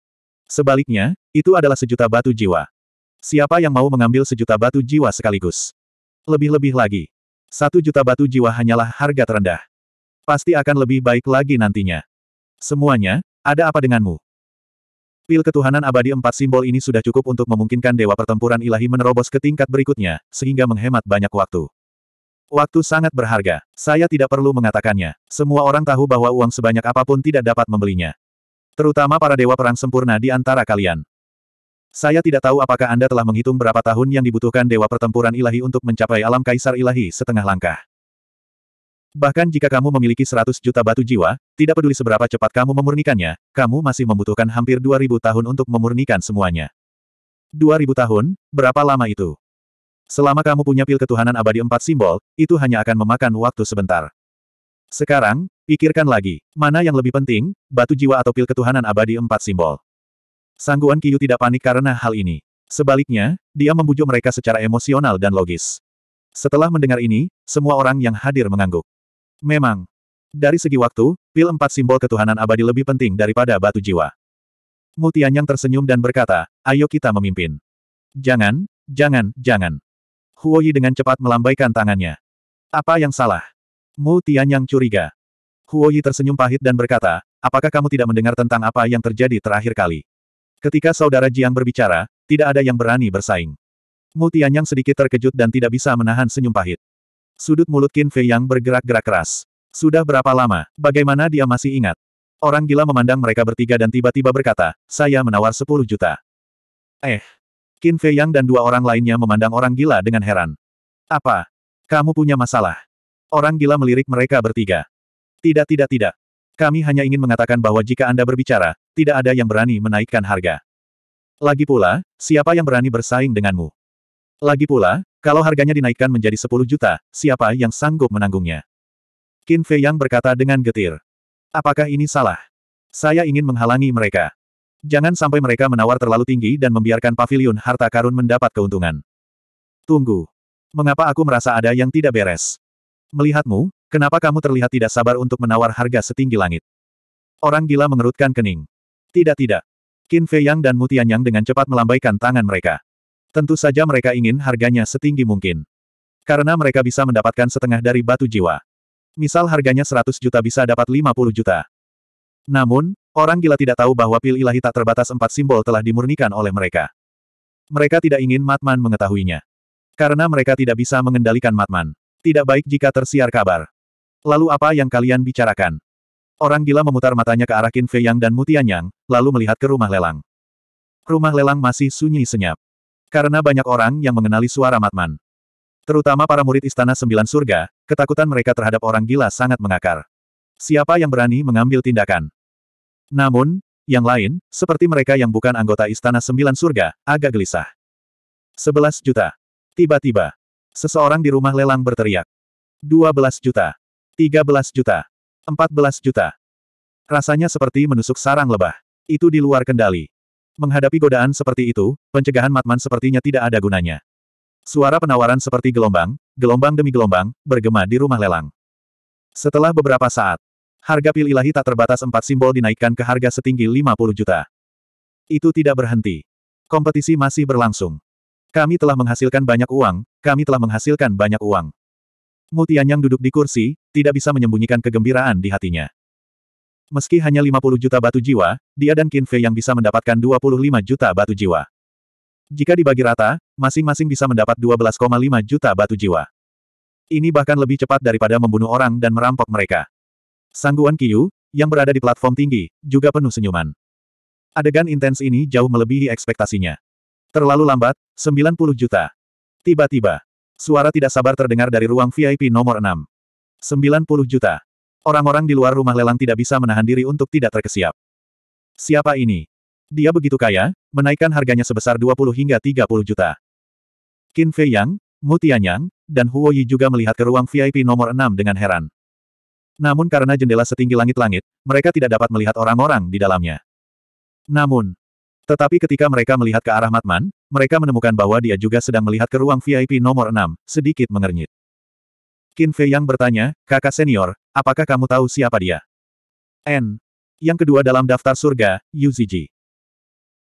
Sebaliknya, itu adalah sejuta batu jiwa. Siapa yang mau mengambil sejuta batu jiwa sekaligus? Lebih-lebih lagi. Satu juta batu jiwa hanyalah harga terendah. Pasti akan lebih baik lagi nantinya. Semuanya, ada apa denganmu? Pil ketuhanan abadi empat simbol ini sudah cukup untuk memungkinkan dewa pertempuran ilahi menerobos ke tingkat berikutnya, sehingga menghemat banyak waktu. Waktu sangat berharga. Saya tidak perlu mengatakannya. Semua orang tahu bahwa uang sebanyak apapun tidak dapat membelinya. Terutama para dewa perang sempurna di antara kalian. Saya tidak tahu apakah Anda telah menghitung berapa tahun yang dibutuhkan dewa pertempuran ilahi untuk mencapai alam kaisar ilahi setengah langkah. Bahkan jika kamu memiliki 100 juta batu jiwa, tidak peduli seberapa cepat kamu memurnikannya, kamu masih membutuhkan hampir 2000 tahun untuk memurnikan semuanya. 2000 tahun, berapa lama itu? Selama kamu punya pil ketuhanan abadi empat simbol, itu hanya akan memakan waktu sebentar. Sekarang, pikirkan lagi, mana yang lebih penting, batu jiwa atau pil ketuhanan abadi empat simbol. Sangguan Kiyu tidak panik karena hal ini. Sebaliknya, dia membujuk mereka secara emosional dan logis. Setelah mendengar ini, semua orang yang hadir mengangguk. Memang. Dari segi waktu, pil empat simbol ketuhanan abadi lebih penting daripada batu jiwa. Mutianyang tersenyum dan berkata, ayo kita memimpin. Jangan, jangan, jangan. Huoyi dengan cepat melambaikan tangannya. Apa yang salah? Mu Tianyang curiga. Huoyi tersenyum pahit dan berkata, apakah kamu tidak mendengar tentang apa yang terjadi terakhir kali? Ketika saudara Jiang berbicara, tidak ada yang berani bersaing. Mu Tianyang sedikit terkejut dan tidak bisa menahan senyum pahit. Sudut mulut Qin Fei Yang bergerak-gerak keras. Sudah berapa lama, bagaimana dia masih ingat? Orang gila memandang mereka bertiga dan tiba-tiba berkata, saya menawar 10 juta. Eh, Qin Fei Yang dan dua orang lainnya memandang orang gila dengan heran. Apa? Kamu punya masalah? Orang gila melirik mereka bertiga. Tidak tidak tidak. Kami hanya ingin mengatakan bahwa jika Anda berbicara, tidak ada yang berani menaikkan harga. Lagi pula, siapa yang berani bersaing denganmu? Lagi pula, kalau harganya dinaikkan menjadi 10 juta, siapa yang sanggup menanggungnya? Qin Fei Yang berkata dengan getir. Apakah ini salah? Saya ingin menghalangi mereka. Jangan sampai mereka menawar terlalu tinggi dan membiarkan Pavilion harta karun mendapat keuntungan. Tunggu. Mengapa aku merasa ada yang tidak beres? Melihatmu, kenapa kamu terlihat tidak sabar untuk menawar harga setinggi langit? Orang gila mengerutkan kening. Tidak tidak. Qin Fei Yang dan Mutian Yang dengan cepat melambaikan tangan mereka. Tentu saja mereka ingin harganya setinggi mungkin. Karena mereka bisa mendapatkan setengah dari batu jiwa. Misal harganya 100 juta bisa dapat 50 juta. Namun, Orang gila tidak tahu bahwa pil ilahi tak terbatas empat simbol telah dimurnikan oleh mereka. Mereka tidak ingin Matman mengetahuinya. Karena mereka tidak bisa mengendalikan Matman. Tidak baik jika tersiar kabar. Lalu apa yang kalian bicarakan? Orang gila memutar matanya ke arah Qin Fei Yang dan Mutianyang, lalu melihat ke rumah lelang. Rumah lelang masih sunyi senyap. Karena banyak orang yang mengenali suara Matman. Terutama para murid Istana Sembilan Surga, ketakutan mereka terhadap orang gila sangat mengakar. Siapa yang berani mengambil tindakan? Namun, yang lain, seperti mereka yang bukan anggota Istana Sembilan Surga, agak gelisah. 11 juta. Tiba-tiba, seseorang di rumah lelang berteriak. 12 juta. 13 juta. 14 juta. Rasanya seperti menusuk sarang lebah. Itu di luar kendali. Menghadapi godaan seperti itu, pencegahan Matman sepertinya tidak ada gunanya. Suara penawaran seperti gelombang, gelombang demi gelombang, bergema di rumah lelang. Setelah beberapa saat, Harga pil ilahi tak terbatas empat simbol dinaikkan ke harga setinggi 50 juta. Itu tidak berhenti. Kompetisi masih berlangsung. Kami telah menghasilkan banyak uang, kami telah menghasilkan banyak uang. Mutian yang duduk di kursi, tidak bisa menyembunyikan kegembiraan di hatinya. Meski hanya 50 juta batu jiwa, dia dan Qin Fei yang bisa mendapatkan 25 juta batu jiwa. Jika dibagi rata, masing-masing bisa mendapat 12,5 juta batu jiwa. Ini bahkan lebih cepat daripada membunuh orang dan merampok mereka. Sangguan Yu yang berada di platform tinggi, juga penuh senyuman. Adegan intens ini jauh melebihi ekspektasinya. Terlalu lambat, 90 juta. Tiba-tiba, suara tidak sabar terdengar dari ruang VIP nomor 6. 90 juta. Orang-orang di luar rumah lelang tidak bisa menahan diri untuk tidak terkesiap. Siapa ini? Dia begitu kaya, menaikkan harganya sebesar 20 hingga 30 juta. Qin Fei Yang, Mu Tianyang, dan Huo Yi juga melihat ke ruang VIP nomor 6 dengan heran. Namun karena jendela setinggi langit-langit, mereka tidak dapat melihat orang-orang di dalamnya. Namun, tetapi ketika mereka melihat ke arah Matman, mereka menemukan bahwa dia juga sedang melihat ke ruang VIP nomor 6, sedikit mengernyit. Qin Fei yang bertanya, kakak senior, apakah kamu tahu siapa dia? N. Yang kedua dalam daftar surga, Yu Ziji.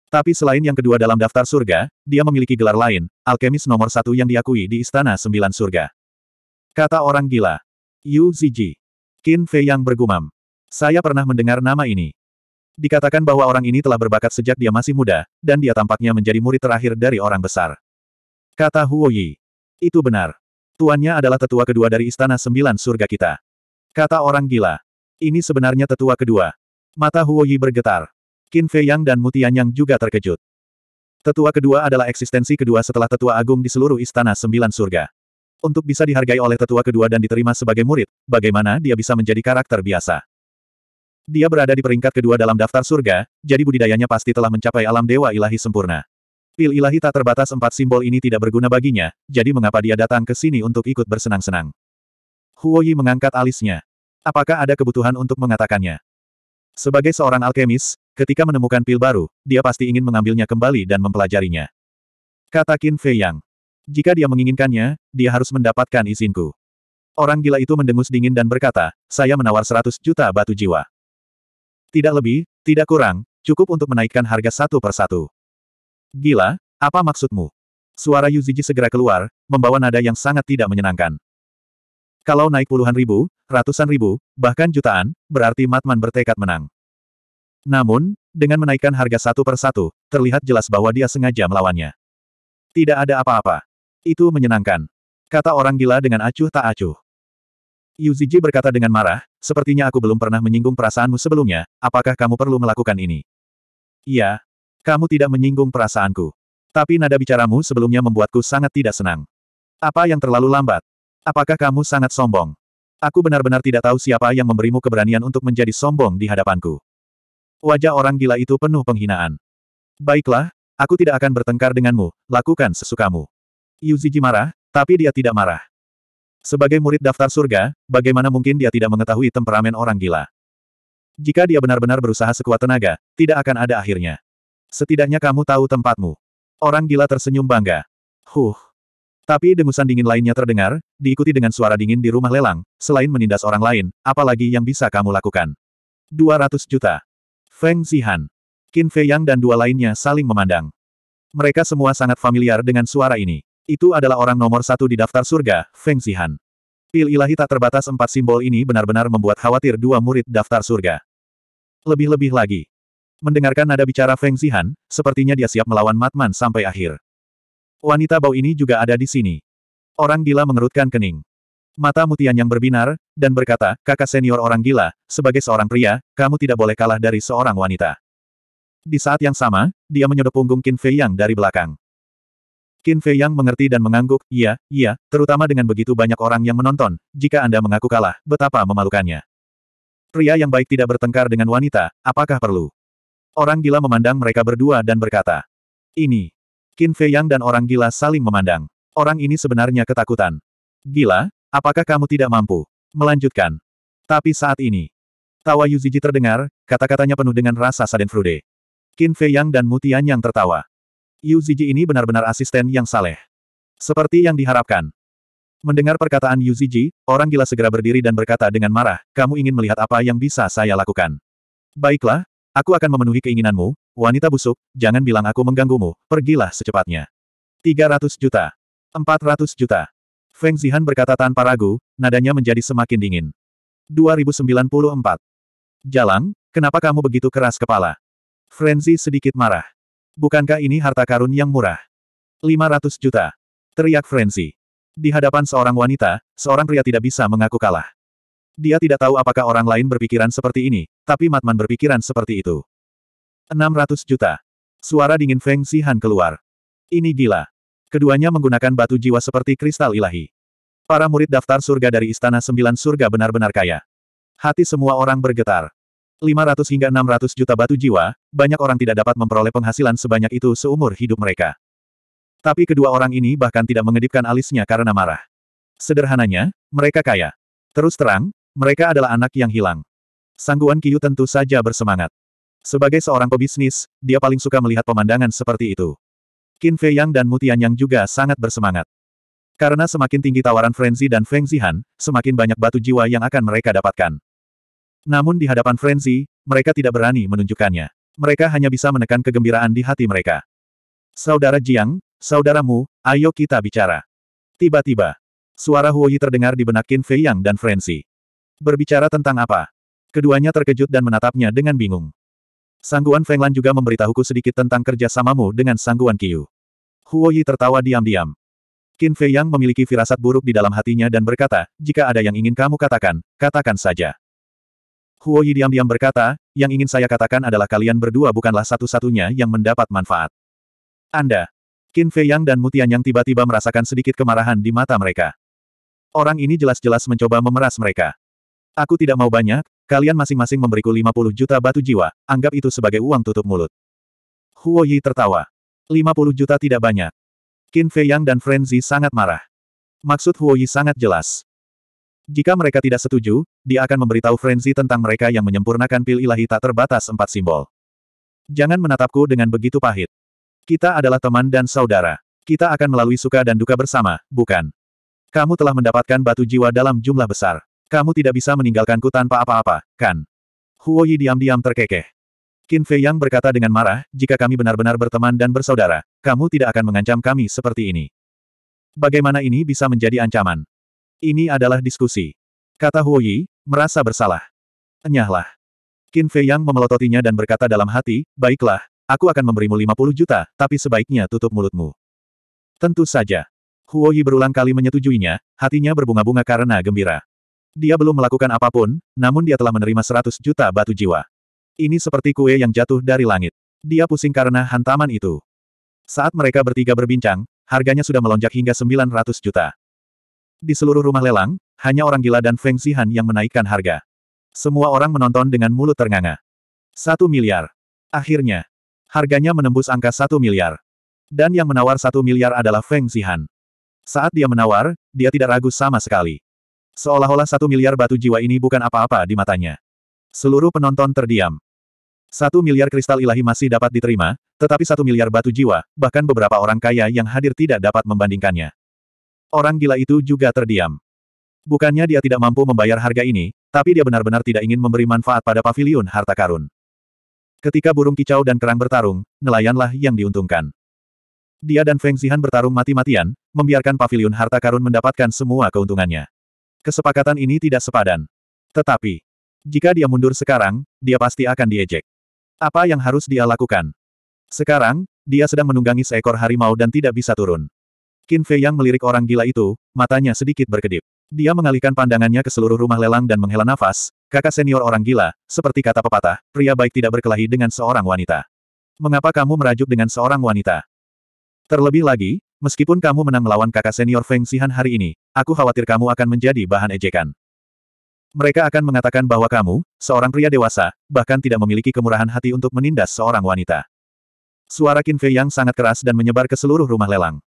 Tapi selain yang kedua dalam daftar surga, dia memiliki gelar lain, alkemis nomor satu yang diakui di Istana Sembilan Surga. Kata orang gila. Yu Ziji. Qin Fei yang bergumam. Saya pernah mendengar nama ini. Dikatakan bahwa orang ini telah berbakat sejak dia masih muda, dan dia tampaknya menjadi murid terakhir dari orang besar. Kata Huo Yi. Itu benar. Tuannya adalah tetua kedua dari Istana Sembilan Surga kita. Kata orang gila. Ini sebenarnya tetua kedua. Mata Huo Yi bergetar. Qin Fei Yang dan Mutian Yang juga terkejut. Tetua kedua adalah eksistensi kedua setelah tetua agung di seluruh Istana Sembilan Surga. Untuk bisa dihargai oleh tetua kedua dan diterima sebagai murid, bagaimana dia bisa menjadi karakter biasa? Dia berada di peringkat kedua dalam daftar surga, jadi budidayanya pasti telah mencapai alam dewa ilahi sempurna. Pil ilahi tak terbatas empat simbol ini tidak berguna baginya, jadi mengapa dia datang ke sini untuk ikut bersenang-senang? Huoyi mengangkat alisnya. Apakah ada kebutuhan untuk mengatakannya? Sebagai seorang alkemis, ketika menemukan pil baru, dia pasti ingin mengambilnya kembali dan mempelajarinya. Kata Qin Fei Yang. Jika dia menginginkannya, dia harus mendapatkan izinku. Orang gila itu mendengus dingin dan berkata, saya menawar 100 juta batu jiwa. Tidak lebih, tidak kurang, cukup untuk menaikkan harga satu persatu. Gila, apa maksudmu? Suara Yu Yuziji segera keluar, membawa nada yang sangat tidak menyenangkan. Kalau naik puluhan ribu, ratusan ribu, bahkan jutaan, berarti Matman bertekad menang. Namun, dengan menaikkan harga satu persatu, terlihat jelas bahwa dia sengaja melawannya. Tidak ada apa-apa. Itu menyenangkan. Kata orang gila dengan acuh tak acuh. Yu Yuziji berkata dengan marah, sepertinya aku belum pernah menyinggung perasaanmu sebelumnya, apakah kamu perlu melakukan ini? Iya. Kamu tidak menyinggung perasaanku. Tapi nada bicaramu sebelumnya membuatku sangat tidak senang. Apa yang terlalu lambat? Apakah kamu sangat sombong? Aku benar-benar tidak tahu siapa yang memberimu keberanian untuk menjadi sombong di hadapanku. Wajah orang gila itu penuh penghinaan. Baiklah, aku tidak akan bertengkar denganmu, lakukan sesukamu. Yuziji marah, tapi dia tidak marah. Sebagai murid daftar surga, bagaimana mungkin dia tidak mengetahui temperamen orang gila? Jika dia benar-benar berusaha sekuat tenaga, tidak akan ada akhirnya. Setidaknya kamu tahu tempatmu. Orang gila tersenyum bangga. Huh. Tapi dengusan dingin lainnya terdengar, diikuti dengan suara dingin di rumah lelang, selain menindas orang lain, apalagi yang bisa kamu lakukan. 200 juta. Feng Zihan. Qin Fei Yang dan dua lainnya saling memandang. Mereka semua sangat familiar dengan suara ini. Itu adalah orang nomor satu di daftar surga, Feng Zihan. Pil ilahi tak terbatas empat simbol ini benar-benar membuat khawatir dua murid daftar surga. Lebih-lebih lagi. Mendengarkan nada bicara Feng Zihan, sepertinya dia siap melawan Matman sampai akhir. Wanita bau ini juga ada di sini. Orang gila mengerutkan kening. Mata mutian yang berbinar, dan berkata, kakak senior orang gila, sebagai seorang pria, kamu tidak boleh kalah dari seorang wanita. Di saat yang sama, dia menyodok punggung Qin Fei Yang dari belakang. Qin Fei Yang mengerti dan mengangguk, iya, iya, terutama dengan begitu banyak orang yang menonton, jika Anda mengaku kalah, betapa memalukannya. Pria yang baik tidak bertengkar dengan wanita, apakah perlu? Orang gila memandang mereka berdua dan berkata, ini. Qin Fei Yang dan orang gila saling memandang. Orang ini sebenarnya ketakutan. Gila, apakah kamu tidak mampu? Melanjutkan. Tapi saat ini, tawa Yu Ziji terdengar, kata-katanya penuh dengan rasa sadenfrude. Qin Fei Yang dan Mutian Yang tertawa. Yu Ziji ini benar-benar asisten yang saleh. Seperti yang diharapkan. Mendengar perkataan Yu Ziji, orang gila segera berdiri dan berkata dengan marah, kamu ingin melihat apa yang bisa saya lakukan. Baiklah, aku akan memenuhi keinginanmu, wanita busuk, jangan bilang aku mengganggumu, pergilah secepatnya. 300 juta. 400 juta. Feng Zihan berkata tanpa ragu, nadanya menjadi semakin dingin. 2094. Jalang, kenapa kamu begitu keras kepala? Frenzy sedikit marah. Bukankah ini harta karun yang murah? 500 juta. Teriak Frenzy. Di hadapan seorang wanita, seorang pria tidak bisa mengaku kalah. Dia tidak tahu apakah orang lain berpikiran seperti ini, tapi Matman berpikiran seperti itu. 600 juta. Suara dingin Feng Sihan keluar. Ini gila. Keduanya menggunakan batu jiwa seperti kristal ilahi. Para murid daftar surga dari Istana Sembilan Surga benar-benar kaya. Hati semua orang bergetar. 500 hingga 600 juta batu jiwa, banyak orang tidak dapat memperoleh penghasilan sebanyak itu seumur hidup mereka. Tapi kedua orang ini bahkan tidak mengedipkan alisnya karena marah. Sederhananya, mereka kaya. Terus terang, mereka adalah anak yang hilang. Sangguan Kiyu tentu saja bersemangat. Sebagai seorang pebisnis, dia paling suka melihat pemandangan seperti itu. Qin Fei Yang dan Mutian Yang juga sangat bersemangat. Karena semakin tinggi tawaran Frenzy dan Feng Zihan, semakin banyak batu jiwa yang akan mereka dapatkan. Namun di hadapan Frenzy, mereka tidak berani menunjukkannya. Mereka hanya bisa menekan kegembiraan di hati mereka. Saudara Jiang, saudaramu, ayo kita bicara. Tiba-tiba, suara Huoyi terdengar di benak Qin Fei Yang dan Frenzy. Berbicara tentang apa? Keduanya terkejut dan menatapnya dengan bingung. Sangguan Fenglan juga memberitahuku sedikit tentang kerjasamamu dengan Sangguan Qiu. Huoyi tertawa diam-diam. Qin Fei Yang memiliki firasat buruk di dalam hatinya dan berkata, jika ada yang ingin kamu katakan, katakan saja. Huo Yi diam-diam berkata, yang ingin saya katakan adalah kalian berdua bukanlah satu-satunya yang mendapat manfaat. Anda. Qin Fei Yang dan Mutian Yang tiba-tiba merasakan sedikit kemarahan di mata mereka. Orang ini jelas-jelas mencoba memeras mereka. Aku tidak mau banyak, kalian masing-masing memberiku 50 juta batu jiwa, anggap itu sebagai uang tutup mulut. Huo Yi tertawa. 50 juta tidak banyak. Qin Fei Yang dan Frenzy sangat marah. Maksud Huo Yi sangat jelas. Jika mereka tidak setuju, dia akan memberitahu Frenzy tentang mereka yang menyempurnakan pil ilahi tak terbatas empat simbol. Jangan menatapku dengan begitu pahit. Kita adalah teman dan saudara. Kita akan melalui suka dan duka bersama, bukan? Kamu telah mendapatkan batu jiwa dalam jumlah besar. Kamu tidak bisa meninggalkanku tanpa apa-apa, kan? Huo Yi diam-diam terkekeh. Qin Fei Yang berkata dengan marah, jika kami benar-benar berteman dan bersaudara, kamu tidak akan mengancam kami seperti ini. Bagaimana ini bisa menjadi ancaman? Ini adalah diskusi. Kata Huo Yi, merasa bersalah. Enyahlah. Qin Fei Yang memelototinya dan berkata dalam hati, baiklah, aku akan memberimu 50 juta, tapi sebaiknya tutup mulutmu. Tentu saja. Huo Yi berulang kali menyetujuinya, hatinya berbunga-bunga karena gembira. Dia belum melakukan apapun, namun dia telah menerima 100 juta batu jiwa. Ini seperti kue yang jatuh dari langit. Dia pusing karena hantaman itu. Saat mereka bertiga berbincang, harganya sudah melonjak hingga 900 juta. Di seluruh rumah lelang, hanya orang gila dan Feng Zihan yang menaikkan harga. Semua orang menonton dengan mulut ternganga. Satu miliar. Akhirnya, harganya menembus angka satu miliar. Dan yang menawar satu miliar adalah Feng Zihan. Saat dia menawar, dia tidak ragu sama sekali. Seolah-olah satu miliar batu jiwa ini bukan apa-apa di matanya. Seluruh penonton terdiam. Satu miliar kristal ilahi masih dapat diterima, tetapi satu miliar batu jiwa, bahkan beberapa orang kaya yang hadir tidak dapat membandingkannya. Orang gila itu juga terdiam. Bukannya dia tidak mampu membayar harga ini, tapi dia benar-benar tidak ingin memberi manfaat pada pavilion harta karun. Ketika burung kicau dan kerang bertarung, nelayanlah yang diuntungkan. Dia dan Feng Zihan bertarung mati-matian, membiarkan pavilion harta karun mendapatkan semua keuntungannya. Kesepakatan ini tidak sepadan. Tetapi, jika dia mundur sekarang, dia pasti akan diejek. Apa yang harus dia lakukan? Sekarang, dia sedang menunggangi seekor harimau dan tidak bisa turun. Qin Fei yang melirik orang gila itu, matanya sedikit berkedip. Dia mengalihkan pandangannya ke seluruh rumah lelang dan menghela nafas, kakak senior orang gila, seperti kata pepatah, pria baik tidak berkelahi dengan seorang wanita. Mengapa kamu merajuk dengan seorang wanita? Terlebih lagi, meskipun kamu menang melawan kakak senior Feng Xihan hari ini, aku khawatir kamu akan menjadi bahan ejekan. Mereka akan mengatakan bahwa kamu, seorang pria dewasa, bahkan tidak memiliki kemurahan hati untuk menindas seorang wanita. Suara Qin Fei yang sangat keras dan menyebar ke seluruh rumah lelang.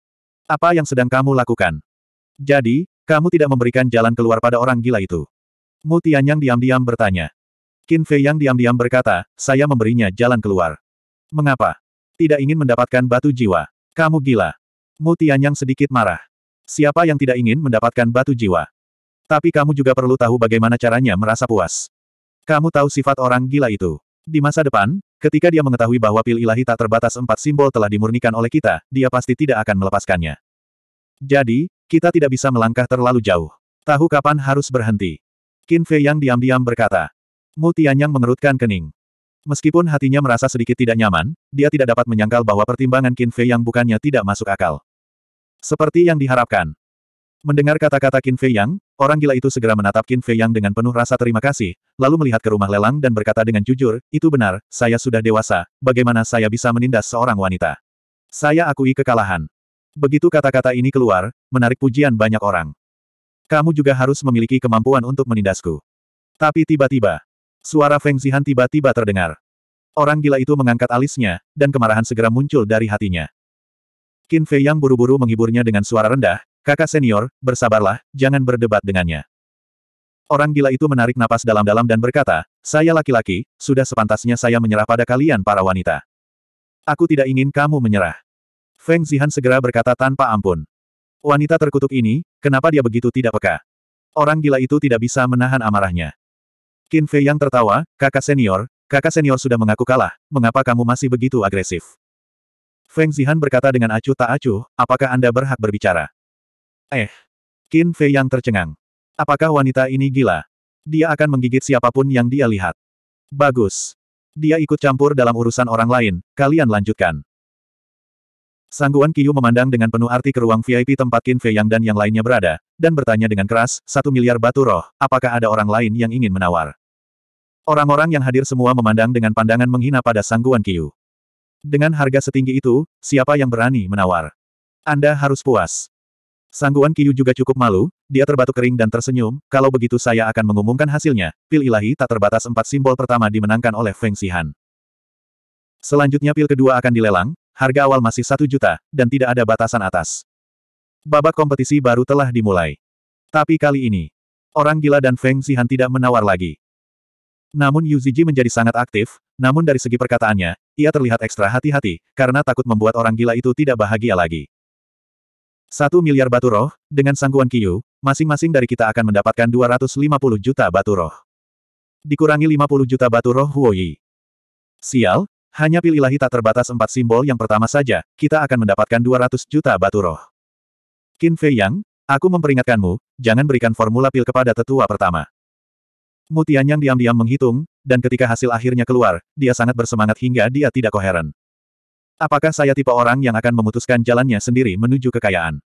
Apa yang sedang kamu lakukan? Jadi, kamu tidak memberikan jalan keluar pada orang gila itu. Mu Tianyang diam-diam bertanya. Qin Fei yang diam-diam berkata, saya memberinya jalan keluar. Mengapa? Tidak ingin mendapatkan batu jiwa. Kamu gila. Mu Tianyang sedikit marah. Siapa yang tidak ingin mendapatkan batu jiwa? Tapi kamu juga perlu tahu bagaimana caranya merasa puas. Kamu tahu sifat orang gila itu. Di masa depan, ketika dia mengetahui bahwa pil ilahi tak terbatas empat simbol telah dimurnikan oleh kita, dia pasti tidak akan melepaskannya. Jadi, kita tidak bisa melangkah terlalu jauh. Tahu kapan harus berhenti. Qin Fei yang diam-diam berkata. Mu Tianyang mengerutkan kening. Meskipun hatinya merasa sedikit tidak nyaman, dia tidak dapat menyangkal bahwa pertimbangan Qin Fei yang bukannya tidak masuk akal. Seperti yang diharapkan, Mendengar kata-kata Qin Fei Yang, orang gila itu segera menatap Qin Fei Yang dengan penuh rasa terima kasih, lalu melihat ke rumah lelang dan berkata dengan jujur, itu benar, saya sudah dewasa, bagaimana saya bisa menindas seorang wanita? Saya akui kekalahan. Begitu kata-kata ini keluar, menarik pujian banyak orang. Kamu juga harus memiliki kemampuan untuk menindasku. Tapi tiba-tiba, suara Feng Zihan tiba-tiba terdengar. Orang gila itu mengangkat alisnya, dan kemarahan segera muncul dari hatinya. Qin Fei Yang buru-buru menghiburnya dengan suara rendah, Kakak senior, bersabarlah, jangan berdebat dengannya. Orang gila itu menarik napas dalam-dalam dan berkata, saya laki-laki, sudah sepantasnya saya menyerah pada kalian para wanita. Aku tidak ingin kamu menyerah. Feng Zihan segera berkata tanpa ampun. Wanita terkutuk ini, kenapa dia begitu tidak peka? Orang gila itu tidak bisa menahan amarahnya. Qin Fei yang tertawa, kakak senior, kakak senior sudah mengaku kalah, mengapa kamu masih begitu agresif? Feng Zihan berkata dengan acuh tak acuh, apakah Anda berhak berbicara? Eh. Qin Fei yang tercengang. Apakah wanita ini gila? Dia akan menggigit siapapun yang dia lihat. Bagus. Dia ikut campur dalam urusan orang lain, kalian lanjutkan. Sangguan Kiyu memandang dengan penuh arti ke ruang VIP tempat Qin Fei Yang dan yang lainnya berada, dan bertanya dengan keras, satu miliar batu roh, apakah ada orang lain yang ingin menawar? Orang-orang yang hadir semua memandang dengan pandangan menghina pada Sangguan Kiyu. Dengan harga setinggi itu, siapa yang berani menawar? Anda harus puas. Sangguan Kiyu juga cukup malu, dia terbatuk kering dan tersenyum, kalau begitu saya akan mengumumkan hasilnya, pil ilahi tak terbatas empat simbol pertama dimenangkan oleh Feng Sihan. Selanjutnya pil kedua akan dilelang, harga awal masih satu juta, dan tidak ada batasan atas. Babak kompetisi baru telah dimulai. Tapi kali ini, orang gila dan Feng Sihan tidak menawar lagi. Namun Yu Ziji menjadi sangat aktif, namun dari segi perkataannya, ia terlihat ekstra hati-hati, karena takut membuat orang gila itu tidak bahagia lagi. Satu miliar batu roh, dengan sangguan Kiyu, masing-masing dari kita akan mendapatkan 250 juta batu roh. Dikurangi 50 juta batu roh Huoyi. Sial, hanya ilahi tak terbatas empat simbol yang pertama saja, kita akan mendapatkan 200 juta batu roh. Qin Fei Yang, aku memperingatkanmu, jangan berikan formula pil kepada tetua pertama. Mutian yang diam-diam menghitung, dan ketika hasil akhirnya keluar, dia sangat bersemangat hingga dia tidak koheren. Apakah saya tipe orang yang akan memutuskan jalannya sendiri menuju kekayaan?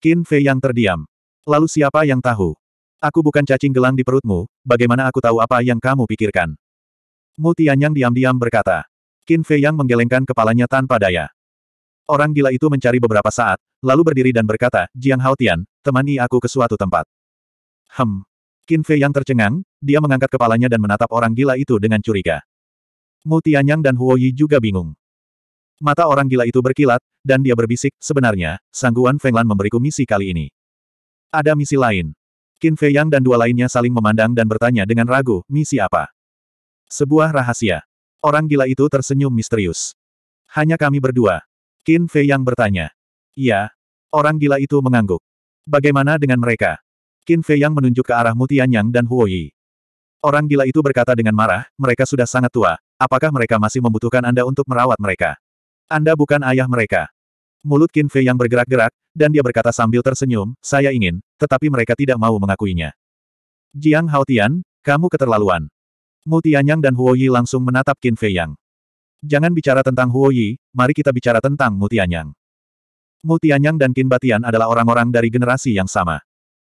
Qin Fei yang terdiam. Lalu siapa yang tahu? Aku bukan cacing gelang di perutmu, bagaimana aku tahu apa yang kamu pikirkan? Mu Tianyang diam-diam berkata. Qin Fei yang menggelengkan kepalanya tanpa daya. Orang gila itu mencari beberapa saat, lalu berdiri dan berkata, Jiang Haotian, temani aku ke suatu tempat. Hem. Qin Fei yang tercengang, dia mengangkat kepalanya dan menatap orang gila itu dengan curiga. Mu Tianyang dan Huo Yi juga bingung. Mata orang gila itu berkilat, dan dia berbisik, sebenarnya, Sangguan Feng Lan memberiku misi kali ini. Ada misi lain. Qin Fei Yang dan dua lainnya saling memandang dan bertanya dengan ragu, misi apa? Sebuah rahasia. Orang gila itu tersenyum misterius. Hanya kami berdua. Qin Fei Yang bertanya. Iya. Orang gila itu mengangguk. Bagaimana dengan mereka? Qin Fei Yang menunjuk ke arah Mutian Yang dan Huo Yi. Orang gila itu berkata dengan marah, mereka sudah sangat tua, apakah mereka masih membutuhkan Anda untuk merawat mereka? Anda bukan ayah mereka. Mulut Qin Fei yang bergerak-gerak, dan dia berkata sambil tersenyum, saya ingin, tetapi mereka tidak mau mengakuinya. Jiang Haotian, kamu keterlaluan. Mu Tianyang dan Huo Yi langsung menatap Qin Fei Yang. Jangan bicara tentang Huo Yi, mari kita bicara tentang Mu Tianyang. Mu Tianyang dan Qin Batian adalah orang-orang dari generasi yang sama.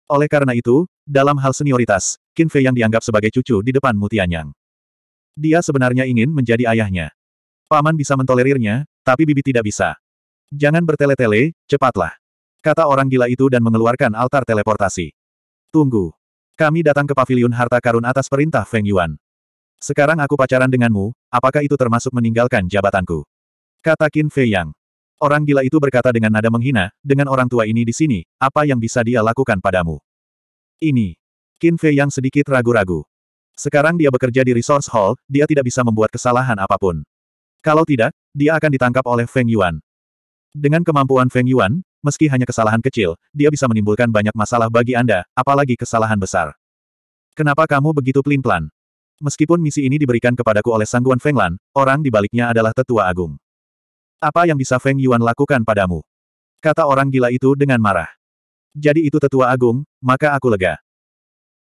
Oleh karena itu, dalam hal senioritas, Qin Fei Yang dianggap sebagai cucu di depan Mu Tianyang. Dia sebenarnya ingin menjadi ayahnya. Paman bisa mentolerirnya, tapi bibi tidak bisa. Jangan bertele-tele, cepatlah. Kata orang gila itu dan mengeluarkan altar teleportasi. Tunggu. Kami datang ke pavilion harta karun atas perintah Feng Yuan. Sekarang aku pacaran denganmu, apakah itu termasuk meninggalkan jabatanku? Kata Qin Fei Yang. Orang gila itu berkata dengan nada menghina, dengan orang tua ini di sini, apa yang bisa dia lakukan padamu? Ini. Qin Fei Yang sedikit ragu-ragu. Sekarang dia bekerja di Resource Hall, dia tidak bisa membuat kesalahan apapun. Kalau tidak, dia akan ditangkap oleh Feng Yuan. Dengan kemampuan Feng Yuan, meski hanya kesalahan kecil, dia bisa menimbulkan banyak masalah bagi Anda, apalagi kesalahan besar. Kenapa kamu begitu pelin-pelan? Meskipun misi ini diberikan kepadaku oleh Sangguan Feng Lan, orang di baliknya adalah tetua agung. Apa yang bisa Feng Yuan lakukan padamu? Kata orang gila itu dengan marah. Jadi itu tetua agung, maka aku lega.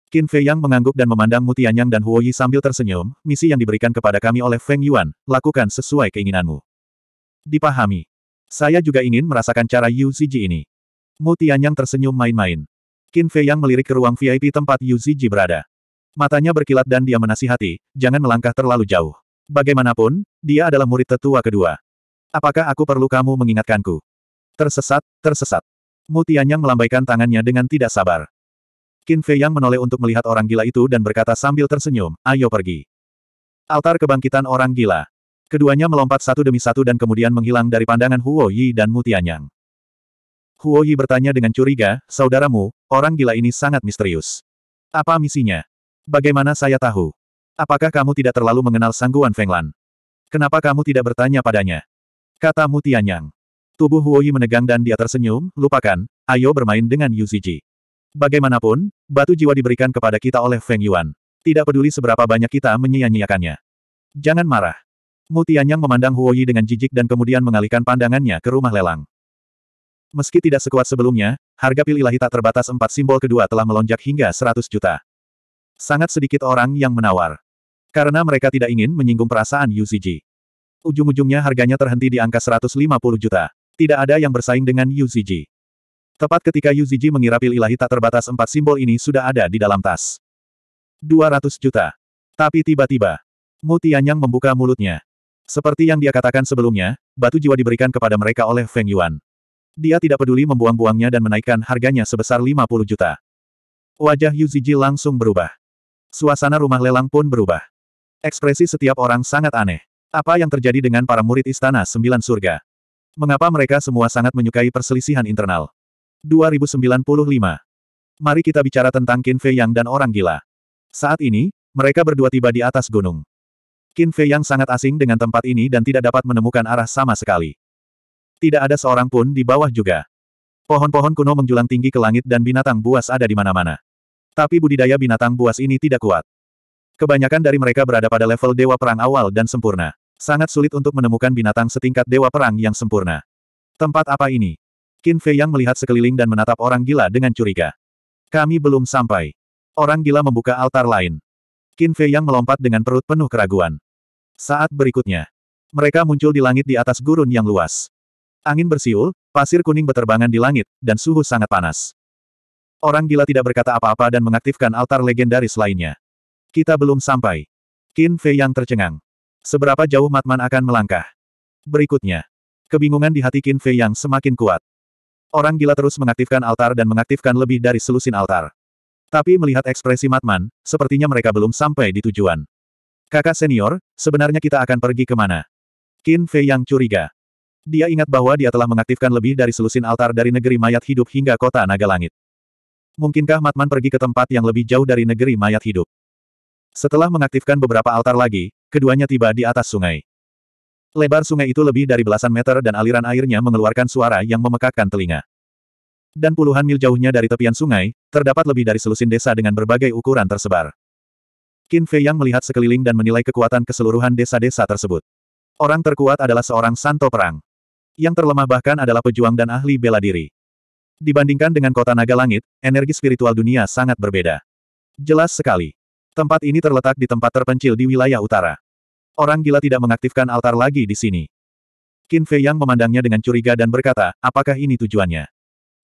Qin Fei Yang mengangguk dan memandang Mu Tianyang dan Huo Yi sambil tersenyum, misi yang diberikan kepada kami oleh Feng Yuan, lakukan sesuai keinginanmu. Dipahami. Saya juga ingin merasakan cara Yu Ziji ini. Mu Tianyang tersenyum main-main. Qin Fei Yang melirik ke ruang VIP tempat Yu Ziji berada. Matanya berkilat dan dia menasihati, jangan melangkah terlalu jauh. Bagaimanapun, dia adalah murid tetua kedua. Apakah aku perlu kamu mengingatkanku? Tersesat, tersesat. Mu Tianyang melambaikan tangannya dengan tidak sabar. Qin Fei Yang menoleh untuk melihat orang gila itu dan berkata sambil tersenyum, ayo pergi. Altar kebangkitan orang gila. Keduanya melompat satu demi satu dan kemudian menghilang dari pandangan Huo Yi dan Mutianyang. Huo Yi bertanya dengan curiga, saudaramu, orang gila ini sangat misterius. Apa misinya? Bagaimana saya tahu? Apakah kamu tidak terlalu mengenal sangguan Fenglan? Kenapa kamu tidak bertanya padanya? Kata Mutianyang. Tubuh Huo Yi menegang dan dia tersenyum, lupakan, ayo bermain dengan Yu Ziji. Bagaimanapun, batu jiwa diberikan kepada kita oleh Feng Yuan. Tidak peduli seberapa banyak kita menyia-nyiakannya. Jangan marah. Mutianyang memandang Huoyi dengan jijik dan kemudian mengalihkan pandangannya ke rumah lelang. Meski tidak sekuat sebelumnya, harga pil ilahi tak terbatas empat simbol kedua telah melonjak hingga 100 juta. Sangat sedikit orang yang menawar. Karena mereka tidak ingin menyinggung perasaan Yu Ziji. Ujung-ujungnya harganya terhenti di angka 150 juta. Tidak ada yang bersaing dengan Yu Ziji. Tepat ketika Yu Ziji mengira pil ilahi tak terbatas empat simbol ini sudah ada di dalam tas. 200 juta. Tapi tiba-tiba, Mu Tianyang membuka mulutnya. Seperti yang dia katakan sebelumnya, batu jiwa diberikan kepada mereka oleh Feng Yuan. Dia tidak peduli membuang-buangnya dan menaikkan harganya sebesar 50 juta. Wajah Yu Ziji langsung berubah. Suasana rumah lelang pun berubah. Ekspresi setiap orang sangat aneh. Apa yang terjadi dengan para murid Istana Sembilan Surga? Mengapa mereka semua sangat menyukai perselisihan internal? 2095. Mari kita bicara tentang Qin Fei Yang dan orang gila. Saat ini, mereka berdua tiba di atas gunung. Qin Fei Yang sangat asing dengan tempat ini dan tidak dapat menemukan arah sama sekali. Tidak ada seorang pun di bawah juga. Pohon-pohon kuno menjulang tinggi ke langit dan binatang buas ada di mana-mana. Tapi budidaya binatang buas ini tidak kuat. Kebanyakan dari mereka berada pada level dewa perang awal dan sempurna. Sangat sulit untuk menemukan binatang setingkat dewa perang yang sempurna. Tempat apa ini? Qin Fei Yang melihat sekeliling dan menatap orang gila dengan curiga. Kami belum sampai. Orang gila membuka altar lain. Qin Fei Yang melompat dengan perut penuh keraguan. Saat berikutnya, mereka muncul di langit di atas gurun yang luas. Angin bersiul, pasir kuning berterbangan di langit, dan suhu sangat panas. Orang gila tidak berkata apa-apa dan mengaktifkan altar legendaris lainnya. Kita belum sampai. Qin Fei Yang tercengang. Seberapa jauh Matman akan melangkah? Berikutnya. Kebingungan di hati Qin Fei Yang semakin kuat. Orang gila terus mengaktifkan altar dan mengaktifkan lebih dari selusin altar. Tapi melihat ekspresi Matman, sepertinya mereka belum sampai di tujuan. Kakak senior, sebenarnya kita akan pergi ke mana? Qin Fei yang curiga. Dia ingat bahwa dia telah mengaktifkan lebih dari selusin altar dari negeri mayat hidup hingga kota naga langit. Mungkinkah Matman pergi ke tempat yang lebih jauh dari negeri mayat hidup? Setelah mengaktifkan beberapa altar lagi, keduanya tiba di atas sungai. Lebar sungai itu lebih dari belasan meter dan aliran airnya mengeluarkan suara yang memekakkan telinga. Dan puluhan mil jauhnya dari tepian sungai, terdapat lebih dari selusin desa dengan berbagai ukuran tersebar. Qin Fei yang melihat sekeliling dan menilai kekuatan keseluruhan desa-desa tersebut. Orang terkuat adalah seorang santo perang. Yang terlemah bahkan adalah pejuang dan ahli bela diri. Dibandingkan dengan kota naga langit, energi spiritual dunia sangat berbeda. Jelas sekali. Tempat ini terletak di tempat terpencil di wilayah utara. Orang gila tidak mengaktifkan altar lagi di sini. Qin Fei Yang memandangnya dengan curiga dan berkata, apakah ini tujuannya?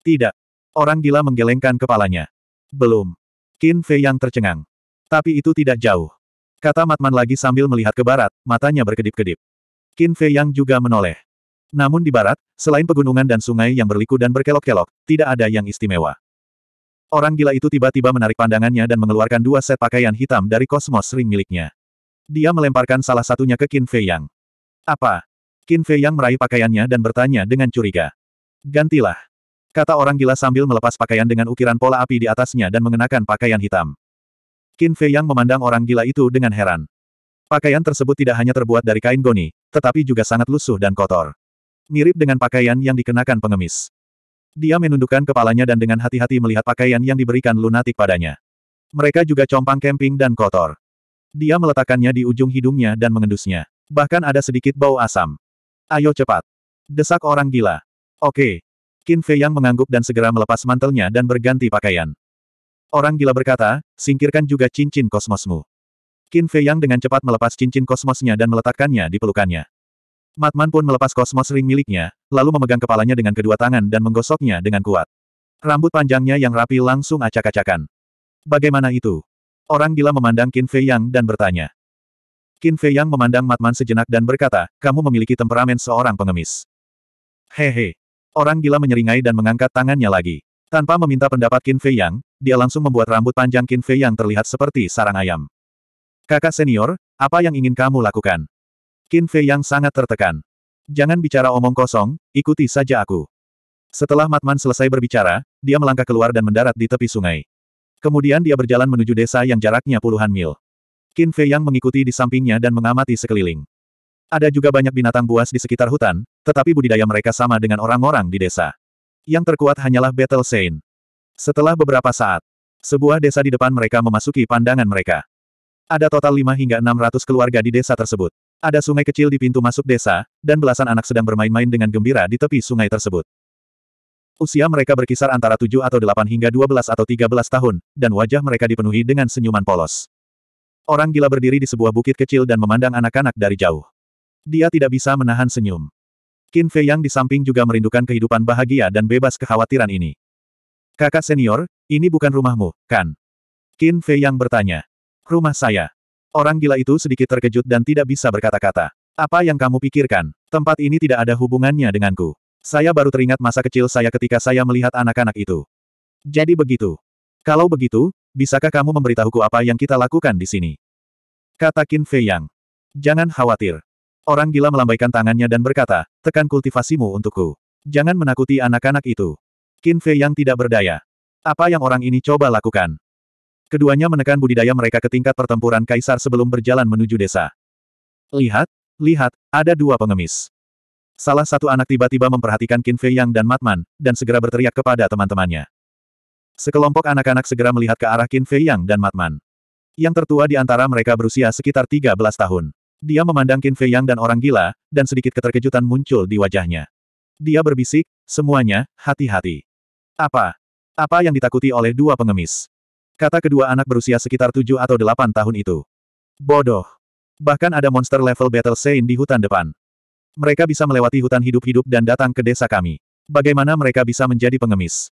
Tidak. Orang gila menggelengkan kepalanya. Belum. Qin Fei Yang tercengang. Tapi itu tidak jauh. Kata Matman lagi sambil melihat ke barat, matanya berkedip-kedip. Qin Fei Yang juga menoleh. Namun di barat, selain pegunungan dan sungai yang berliku dan berkelok-kelok, tidak ada yang istimewa. Orang gila itu tiba-tiba menarik pandangannya dan mengeluarkan dua set pakaian hitam dari kosmos ring miliknya. Dia melemparkan salah satunya ke Qin Fei Yang. Apa? Qin Fei Yang meraih pakaiannya dan bertanya dengan curiga. Gantilah. Kata orang gila sambil melepas pakaian dengan ukiran pola api di atasnya dan mengenakan pakaian hitam. Qin Fei Yang memandang orang gila itu dengan heran. Pakaian tersebut tidak hanya terbuat dari kain goni, tetapi juga sangat lusuh dan kotor. Mirip dengan pakaian yang dikenakan pengemis. Dia menundukkan kepalanya dan dengan hati-hati melihat pakaian yang diberikan lunatik padanya. Mereka juga compang kemping dan kotor. Dia meletakkannya di ujung hidungnya dan mengendusnya. Bahkan ada sedikit bau asam. Ayo cepat. Desak orang gila. Oke. Qin Fei yang mengangguk dan segera melepas mantelnya dan berganti pakaian. Orang gila berkata, singkirkan juga cincin kosmosmu. Qin Fei yang dengan cepat melepas cincin kosmosnya dan meletakkannya di pelukannya. Matman pun melepas kosmos ring miliknya, lalu memegang kepalanya dengan kedua tangan dan menggosoknya dengan kuat. Rambut panjangnya yang rapi langsung acak-acakan. Bagaimana itu? Orang gila memandang Qin Fei Yang dan bertanya. Qin Fei Yang memandang Matman sejenak dan berkata, kamu memiliki temperamen seorang pengemis. Hehe. Orang gila menyeringai dan mengangkat tangannya lagi. Tanpa meminta pendapat Qin Fei Yang, dia langsung membuat rambut panjang Qin Fei Yang terlihat seperti sarang ayam. Kakak senior, apa yang ingin kamu lakukan? Qin Fei Yang sangat tertekan. Jangan bicara omong kosong, ikuti saja aku. Setelah Matman selesai berbicara, dia melangkah keluar dan mendarat di tepi sungai. Kemudian dia berjalan menuju desa yang jaraknya puluhan mil. Qin Fei Yang mengikuti di sampingnya dan mengamati sekeliling. Ada juga banyak binatang buas di sekitar hutan, tetapi budidaya mereka sama dengan orang-orang di desa. Yang terkuat hanyalah Battle Saint. Setelah beberapa saat, sebuah desa di depan mereka memasuki pandangan mereka. Ada total 5 hingga 600 keluarga di desa tersebut. Ada sungai kecil di pintu masuk desa, dan belasan anak sedang bermain-main dengan gembira di tepi sungai tersebut. Usia mereka berkisar antara 7 atau 8 hingga 12 atau 13 tahun, dan wajah mereka dipenuhi dengan senyuman polos. Orang gila berdiri di sebuah bukit kecil dan memandang anak-anak dari jauh. Dia tidak bisa menahan senyum. Qin Fei Yang di samping juga merindukan kehidupan bahagia dan bebas kekhawatiran ini. Kakak senior, ini bukan rumahmu, kan? Qin Fei Yang bertanya. Rumah saya. Orang gila itu sedikit terkejut dan tidak bisa berkata-kata. Apa yang kamu pikirkan? Tempat ini tidak ada hubungannya denganku. Saya baru teringat masa kecil saya ketika saya melihat anak-anak itu. Jadi begitu. Kalau begitu, bisakah kamu memberitahuku apa yang kita lakukan di sini? Kata Qin Fei Yang. Jangan khawatir. Orang gila melambaikan tangannya dan berkata, tekan kultivasimu untukku. Jangan menakuti anak-anak itu. Qin Fei Yang tidak berdaya. Apa yang orang ini coba lakukan? Keduanya menekan budidaya mereka ke tingkat pertempuran kaisar sebelum berjalan menuju desa. Lihat, lihat, ada dua pengemis. Salah satu anak tiba-tiba memperhatikan Qin Fei Yang dan Matman, dan segera berteriak kepada teman-temannya. Sekelompok anak-anak segera melihat ke arah Qin Fei Yang dan Matman. Yang tertua di antara mereka berusia sekitar 13 tahun. Dia memandang Qin Fei Yang dan orang gila, dan sedikit keterkejutan muncul di wajahnya. Dia berbisik, semuanya, hati-hati. Apa? Apa yang ditakuti oleh dua pengemis? Kata kedua anak berusia sekitar 7 atau 8 tahun itu. Bodoh. Bahkan ada monster level battle saint di hutan depan. Mereka bisa melewati hutan hidup-hidup dan datang ke desa kami. Bagaimana mereka bisa menjadi pengemis?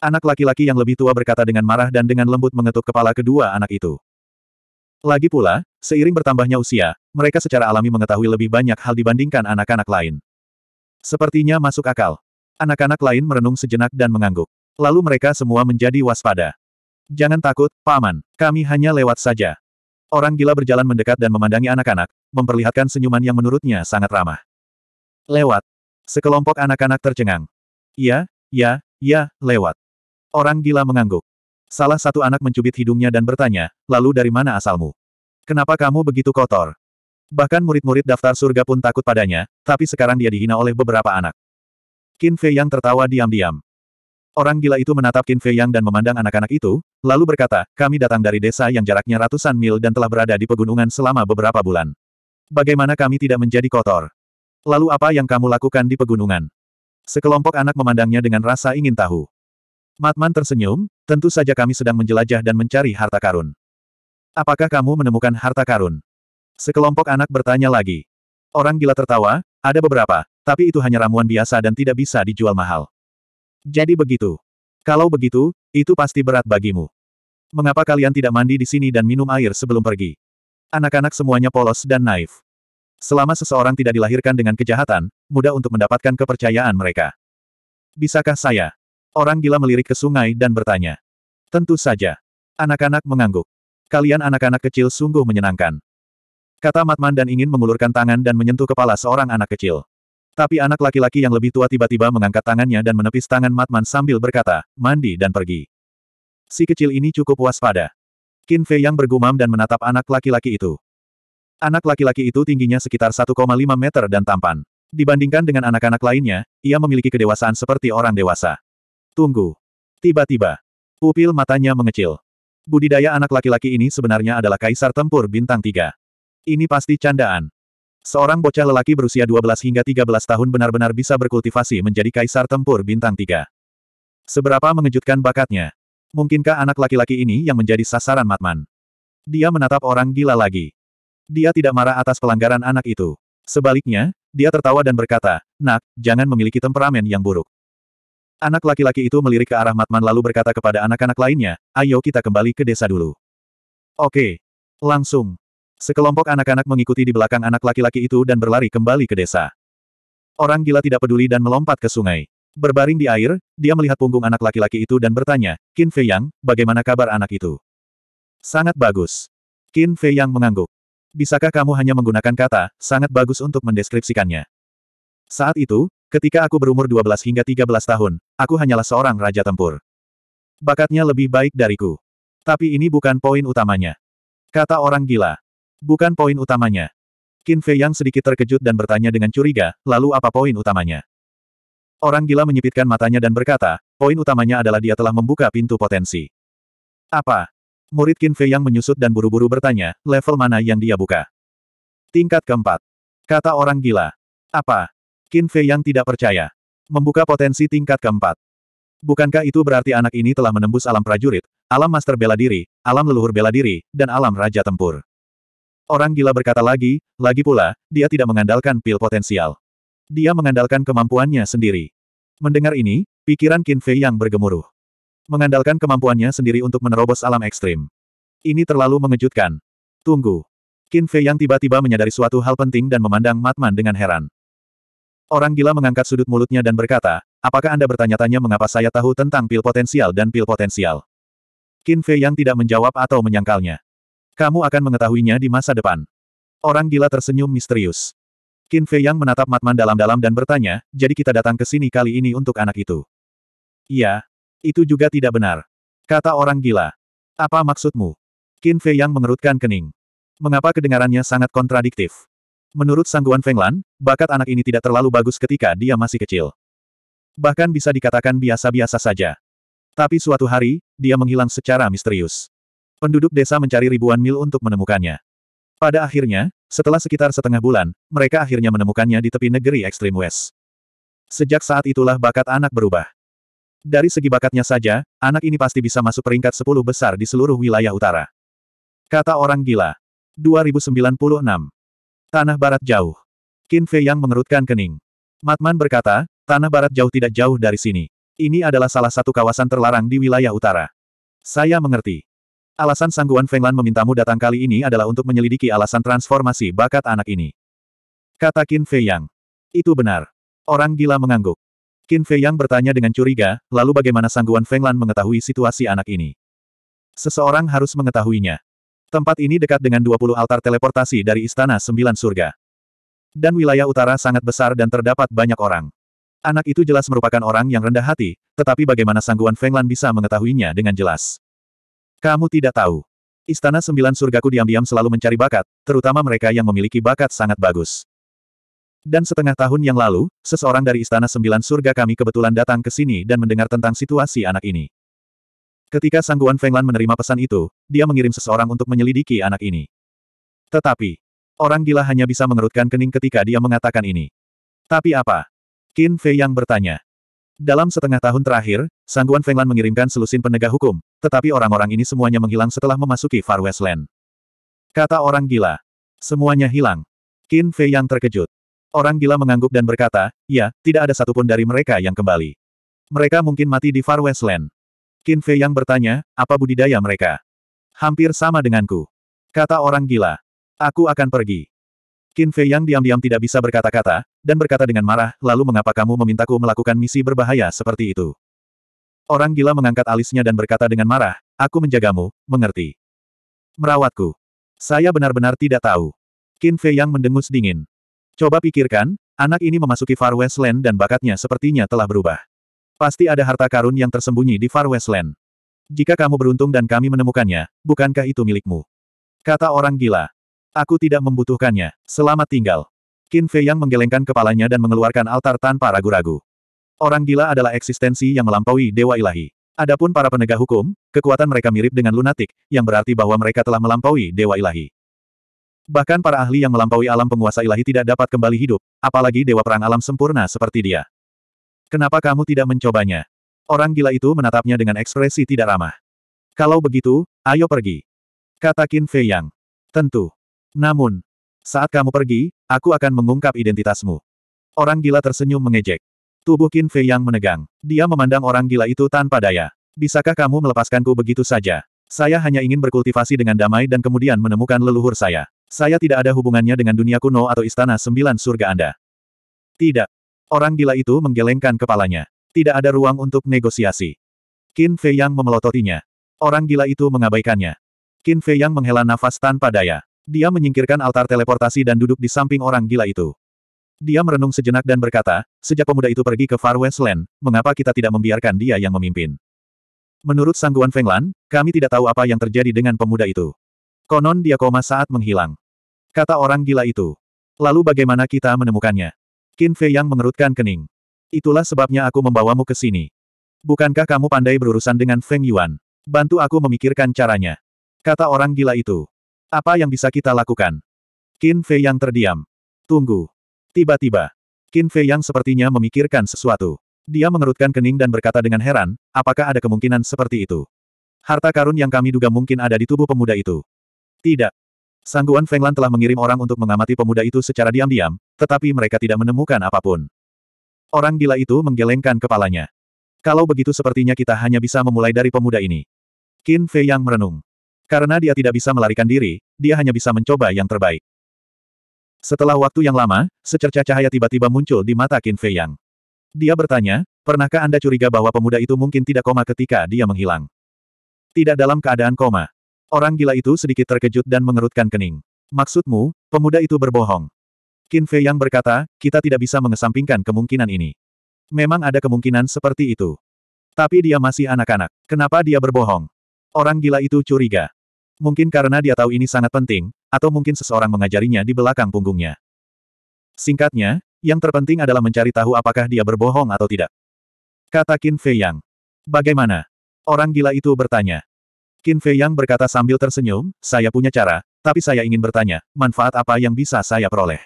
Anak laki-laki yang lebih tua berkata dengan marah dan dengan lembut mengetuk kepala kedua anak itu. Lagi pula, seiring bertambahnya usia, mereka secara alami mengetahui lebih banyak hal dibandingkan anak-anak lain. Sepertinya masuk akal. Anak-anak lain merenung sejenak dan mengangguk. Lalu mereka semua menjadi waspada. Jangan takut, Paman. Kami hanya lewat saja. Orang gila berjalan mendekat dan memandangi anak-anak, memperlihatkan senyuman yang menurutnya sangat ramah. Lewat. Sekelompok anak-anak tercengang. Ya, ya, ya, lewat. Orang gila mengangguk. Salah satu anak mencubit hidungnya dan bertanya, lalu dari mana asalmu? Kenapa kamu begitu kotor? Bahkan murid-murid daftar surga pun takut padanya, tapi sekarang dia dihina oleh beberapa anak. Qin Fei yang tertawa diam-diam. Orang gila itu menatap Qin Fei Yang dan memandang anak-anak itu, lalu berkata, kami datang dari desa yang jaraknya ratusan mil dan telah berada di pegunungan selama beberapa bulan. Bagaimana kami tidak menjadi kotor? Lalu apa yang kamu lakukan di pegunungan? Sekelompok anak memandangnya dengan rasa ingin tahu. Matman tersenyum, tentu saja kami sedang menjelajah dan mencari harta karun. Apakah kamu menemukan harta karun? Sekelompok anak bertanya lagi. Orang gila tertawa, ada beberapa, tapi itu hanya ramuan biasa dan tidak bisa dijual mahal. Jadi begitu. Kalau begitu, itu pasti berat bagimu. Mengapa kalian tidak mandi di sini dan minum air sebelum pergi? Anak-anak semuanya polos dan naif. Selama seseorang tidak dilahirkan dengan kejahatan, mudah untuk mendapatkan kepercayaan mereka. Bisakah saya? Orang gila melirik ke sungai dan bertanya. Tentu saja. Anak-anak mengangguk. Kalian anak-anak kecil sungguh menyenangkan. Kata Matman dan ingin mengulurkan tangan dan menyentuh kepala seorang anak kecil. Tapi anak laki-laki yang lebih tua tiba-tiba mengangkat tangannya dan menepis tangan Matman sambil berkata, mandi dan pergi. Si kecil ini cukup waspada. Qin Fei yang bergumam dan menatap anak laki-laki itu. Anak laki-laki itu tingginya sekitar 1,5 meter dan tampan. Dibandingkan dengan anak-anak lainnya, ia memiliki kedewasaan seperti orang dewasa. Tunggu. Tiba-tiba, pupil matanya mengecil. Budidaya anak laki-laki ini sebenarnya adalah kaisar tempur bintang tiga. Ini pasti candaan. Seorang bocah lelaki berusia 12 hingga 13 tahun benar-benar bisa berkultivasi menjadi kaisar tempur bintang 3. Seberapa mengejutkan bakatnya? Mungkinkah anak laki-laki ini yang menjadi sasaran Matman? Dia menatap orang gila lagi. Dia tidak marah atas pelanggaran anak itu. Sebaliknya, dia tertawa dan berkata, Nak, jangan memiliki temperamen yang buruk. Anak laki-laki itu melirik ke arah Matman lalu berkata kepada anak-anak lainnya, ayo kita kembali ke desa dulu. Oke. Langsung. Sekelompok anak-anak mengikuti di belakang anak laki-laki itu dan berlari kembali ke desa. Orang gila tidak peduli dan melompat ke sungai. Berbaring di air, dia melihat punggung anak laki-laki itu dan bertanya, Qin Fei Yang, bagaimana kabar anak itu? Sangat bagus. Qin Fei Yang mengangguk. Bisakah kamu hanya menggunakan kata, sangat bagus untuk mendeskripsikannya? Saat itu, Ketika aku berumur 12 hingga 13 tahun, aku hanyalah seorang raja tempur. Bakatnya lebih baik dariku. Tapi ini bukan poin utamanya. Kata orang gila. Bukan poin utamanya. Qin Fei yang sedikit terkejut dan bertanya dengan curiga, lalu apa poin utamanya? Orang gila menyipitkan matanya dan berkata, poin utamanya adalah dia telah membuka pintu potensi. Apa? Murid Qin Fei yang menyusut dan buru-buru bertanya, level mana yang dia buka? Tingkat keempat. Kata orang gila. Apa? Qin Fei yang tidak percaya. Membuka potensi tingkat keempat. Bukankah itu berarti anak ini telah menembus alam prajurit, alam master bela diri, alam leluhur bela diri, dan alam raja tempur? Orang gila berkata lagi, lagi pula, dia tidak mengandalkan pil potensial. Dia mengandalkan kemampuannya sendiri. Mendengar ini, pikiran Qin Fei yang bergemuruh. Mengandalkan kemampuannya sendiri untuk menerobos alam ekstrim. Ini terlalu mengejutkan. Tunggu. Qin Fei yang tiba-tiba menyadari suatu hal penting dan memandang Matman dengan heran. Orang gila mengangkat sudut mulutnya dan berkata, apakah Anda bertanya-tanya mengapa saya tahu tentang pil potensial dan pil potensial? Qin Fei yang tidak menjawab atau menyangkalnya. Kamu akan mengetahuinya di masa depan. Orang gila tersenyum misterius. Qin Fei Yang menatap Matman dalam-dalam dan bertanya, jadi kita datang ke sini kali ini untuk anak itu. Iya, itu juga tidak benar. Kata orang gila. Apa maksudmu? Qin Fei Yang mengerutkan kening. Mengapa kedengarannya sangat kontradiktif? Menurut sangguan Lan, bakat anak ini tidak terlalu bagus ketika dia masih kecil. Bahkan bisa dikatakan biasa-biasa saja. Tapi suatu hari, dia menghilang secara misterius. Penduduk desa mencari ribuan mil untuk menemukannya. Pada akhirnya, setelah sekitar setengah bulan, mereka akhirnya menemukannya di tepi negeri ekstrim West. Sejak saat itulah bakat anak berubah. Dari segi bakatnya saja, anak ini pasti bisa masuk peringkat 10 besar di seluruh wilayah utara. Kata orang gila. 2096. Tanah Barat jauh. Qin Fei yang mengerutkan kening. Matman berkata, Tanah Barat jauh tidak jauh dari sini. Ini adalah salah satu kawasan terlarang di wilayah utara. Saya mengerti. Alasan Sangguan Fenglan memintamu datang kali ini adalah untuk menyelidiki alasan transformasi bakat anak ini. Kata Qin Fei Yang. Itu benar. Orang gila mengangguk. Qin Fei Yang bertanya dengan curiga, lalu bagaimana Sangguan Fenglan mengetahui situasi anak ini? Seseorang harus mengetahuinya. Tempat ini dekat dengan 20 altar teleportasi dari Istana Sembilan Surga. Dan wilayah utara sangat besar dan terdapat banyak orang. Anak itu jelas merupakan orang yang rendah hati, tetapi bagaimana Sangguan Fenglan bisa mengetahuinya dengan jelas? Kamu tidak tahu. Istana Sembilan Surgaku diam-diam selalu mencari bakat, terutama mereka yang memiliki bakat sangat bagus. Dan setengah tahun yang lalu, seseorang dari Istana Sembilan Surga kami kebetulan datang ke sini dan mendengar tentang situasi anak ini. Ketika Sangguan Fenglan menerima pesan itu, dia mengirim seseorang untuk menyelidiki anak ini. Tetapi, orang gila hanya bisa mengerutkan kening ketika dia mengatakan ini. Tapi apa? Qin Fei yang bertanya. Dalam setengah tahun terakhir, Sangguan Fenglan mengirimkan selusin penegak hukum, tetapi orang-orang ini semuanya menghilang setelah memasuki Far West Land. Kata orang gila. Semuanya hilang. Qin Fei yang terkejut. Orang gila mengangguk dan berkata, ya, tidak ada satupun dari mereka yang kembali. Mereka mungkin mati di Far West Land. Qin Fei yang bertanya, apa budidaya mereka? Hampir sama denganku. Kata orang gila. Aku akan pergi. Qin Fei yang diam-diam tidak bisa berkata-kata, dan berkata dengan marah, lalu mengapa kamu memintaku melakukan misi berbahaya seperti itu? Orang gila mengangkat alisnya dan berkata dengan marah, aku menjagamu, mengerti. Merawatku. Saya benar-benar tidak tahu. Qin Fei yang mendengus dingin. Coba pikirkan, anak ini memasuki Far West Land dan bakatnya sepertinya telah berubah. Pasti ada harta karun yang tersembunyi di Far West Land. Jika kamu beruntung dan kami menemukannya, bukankah itu milikmu? Kata orang gila. Aku tidak membutuhkannya. Selamat tinggal. Qin Fei Yang menggelengkan kepalanya dan mengeluarkan altar tanpa ragu-ragu. Orang gila adalah eksistensi yang melampaui dewa ilahi. Adapun para penegak hukum, kekuatan mereka mirip dengan lunatik, yang berarti bahwa mereka telah melampaui dewa ilahi. Bahkan para ahli yang melampaui alam penguasa ilahi tidak dapat kembali hidup, apalagi dewa perang alam sempurna seperti dia. Kenapa kamu tidak mencobanya? Orang gila itu menatapnya dengan ekspresi tidak ramah. Kalau begitu, ayo pergi. Kata Qin Fei Yang. Tentu. Namun, saat kamu pergi, aku akan mengungkap identitasmu. Orang gila tersenyum mengejek. Tubuh Qin Fei yang menegang. Dia memandang orang gila itu tanpa daya. Bisakah kamu melepaskanku begitu saja? Saya hanya ingin berkultivasi dengan damai dan kemudian menemukan leluhur saya. Saya tidak ada hubungannya dengan dunia kuno atau istana sembilan surga Anda. Tidak. Orang gila itu menggelengkan kepalanya. Tidak ada ruang untuk negosiasi. Qin Fei yang memelototinya. Orang gila itu mengabaikannya. Qin Fei yang menghela nafas tanpa daya. Dia menyingkirkan altar teleportasi dan duduk di samping orang gila itu. Dia merenung sejenak dan berkata, sejak pemuda itu pergi ke Far West Land, mengapa kita tidak membiarkan dia yang memimpin? Menurut sangguan Fenglan, kami tidak tahu apa yang terjadi dengan pemuda itu. Konon dia koma saat menghilang. Kata orang gila itu. Lalu bagaimana kita menemukannya? Qin Fei yang mengerutkan kening. Itulah sebabnya aku membawamu ke sini. Bukankah kamu pandai berurusan dengan Feng Yuan? Bantu aku memikirkan caranya. Kata orang gila itu. Apa yang bisa kita lakukan? Qin Fei yang terdiam. Tunggu. Tiba-tiba, Qin Fei yang sepertinya memikirkan sesuatu. Dia mengerutkan kening dan berkata dengan heran, apakah ada kemungkinan seperti itu? Harta karun yang kami duga mungkin ada di tubuh pemuda itu. Tidak. Sangguan Fenglan telah mengirim orang untuk mengamati pemuda itu secara diam-diam, tetapi mereka tidak menemukan apapun. Orang gila itu menggelengkan kepalanya. Kalau begitu sepertinya kita hanya bisa memulai dari pemuda ini. Qin Fei yang merenung. Karena dia tidak bisa melarikan diri, dia hanya bisa mencoba yang terbaik. Setelah waktu yang lama, secerca cahaya tiba-tiba muncul di mata Qin Fei Yang. Dia bertanya, pernahkah Anda curiga bahwa pemuda itu mungkin tidak koma ketika dia menghilang? Tidak dalam keadaan koma. Orang gila itu sedikit terkejut dan mengerutkan kening. Maksudmu, pemuda itu berbohong? Qin Fei Yang berkata, kita tidak bisa mengesampingkan kemungkinan ini. Memang ada kemungkinan seperti itu. Tapi dia masih anak-anak. Kenapa dia berbohong? Orang gila itu curiga. Mungkin karena dia tahu ini sangat penting, atau mungkin seseorang mengajarinya di belakang punggungnya. Singkatnya, yang terpenting adalah mencari tahu apakah dia berbohong atau tidak. Kata Qin Fei Yang. Bagaimana? Orang gila itu bertanya. Qin Fei Yang berkata sambil tersenyum, saya punya cara, tapi saya ingin bertanya, manfaat apa yang bisa saya peroleh?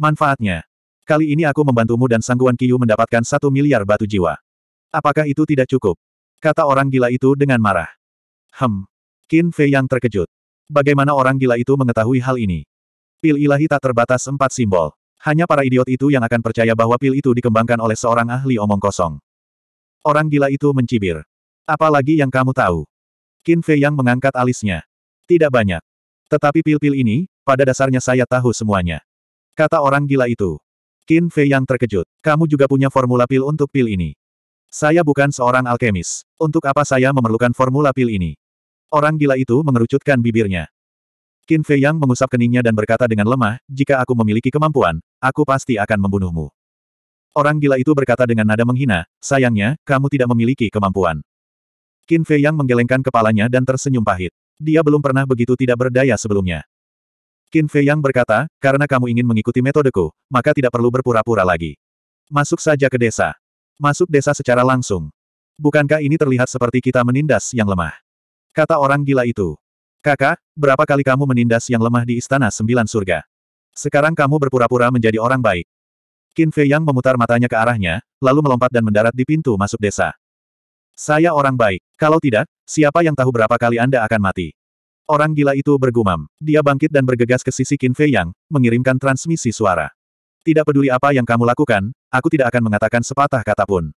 Manfaatnya. Kali ini aku membantumu dan sangguan Kiyu mendapatkan satu miliar batu jiwa. Apakah itu tidak cukup? Kata orang gila itu dengan marah. Hem, Qin Fei yang terkejut. Bagaimana orang gila itu mengetahui hal ini? Pil ilahi tak terbatas empat simbol. Hanya para idiot itu yang akan percaya bahwa pil itu dikembangkan oleh seorang ahli omong kosong. Orang gila itu mencibir. Apalagi yang kamu tahu? Qin Fei yang mengangkat alisnya. Tidak banyak. Tetapi pil-pil ini, pada dasarnya saya tahu semuanya. Kata orang gila itu. Qin Fei yang terkejut. Kamu juga punya formula pil untuk pil ini. Saya bukan seorang alkemis. Untuk apa saya memerlukan formula pil ini? Orang gila itu mengerucutkan bibirnya. Qin Fei Yang mengusap keningnya dan berkata dengan lemah, jika aku memiliki kemampuan, aku pasti akan membunuhmu. Orang gila itu berkata dengan nada menghina, sayangnya, kamu tidak memiliki kemampuan. Qin Fei Yang menggelengkan kepalanya dan tersenyum pahit. Dia belum pernah begitu tidak berdaya sebelumnya. Qin Fei Yang berkata, karena kamu ingin mengikuti metodeku, maka tidak perlu berpura-pura lagi. Masuk saja ke desa. Masuk desa secara langsung. Bukankah ini terlihat seperti kita menindas yang lemah? Kata orang gila itu. Kakak, berapa kali kamu menindas yang lemah di Istana Sembilan Surga? Sekarang kamu berpura-pura menjadi orang baik. Qin Fei Yang memutar matanya ke arahnya, lalu melompat dan mendarat di pintu masuk desa. Saya orang baik. Kalau tidak, siapa yang tahu berapa kali Anda akan mati? Orang gila itu bergumam. Dia bangkit dan bergegas ke sisi Qin Fei Yang, mengirimkan transmisi suara. Tidak peduli apa yang kamu lakukan, aku tidak akan mengatakan sepatah kata pun.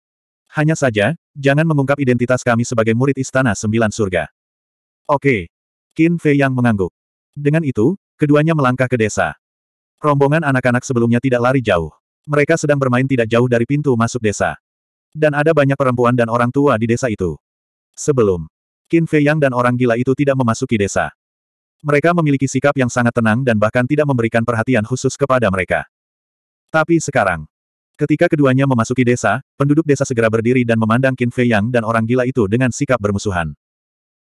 Hanya saja, jangan mengungkap identitas kami sebagai murid Istana Sembilan Surga. Oke. Qin Fei yang mengangguk. Dengan itu, keduanya melangkah ke desa. Rombongan anak-anak sebelumnya tidak lari jauh. Mereka sedang bermain tidak jauh dari pintu masuk desa. Dan ada banyak perempuan dan orang tua di desa itu. Sebelum, Qin Fei Yang dan orang gila itu tidak memasuki desa. Mereka memiliki sikap yang sangat tenang dan bahkan tidak memberikan perhatian khusus kepada mereka. Tapi sekarang, ketika keduanya memasuki desa, penduduk desa segera berdiri dan memandang Qin Fei Yang dan orang gila itu dengan sikap bermusuhan.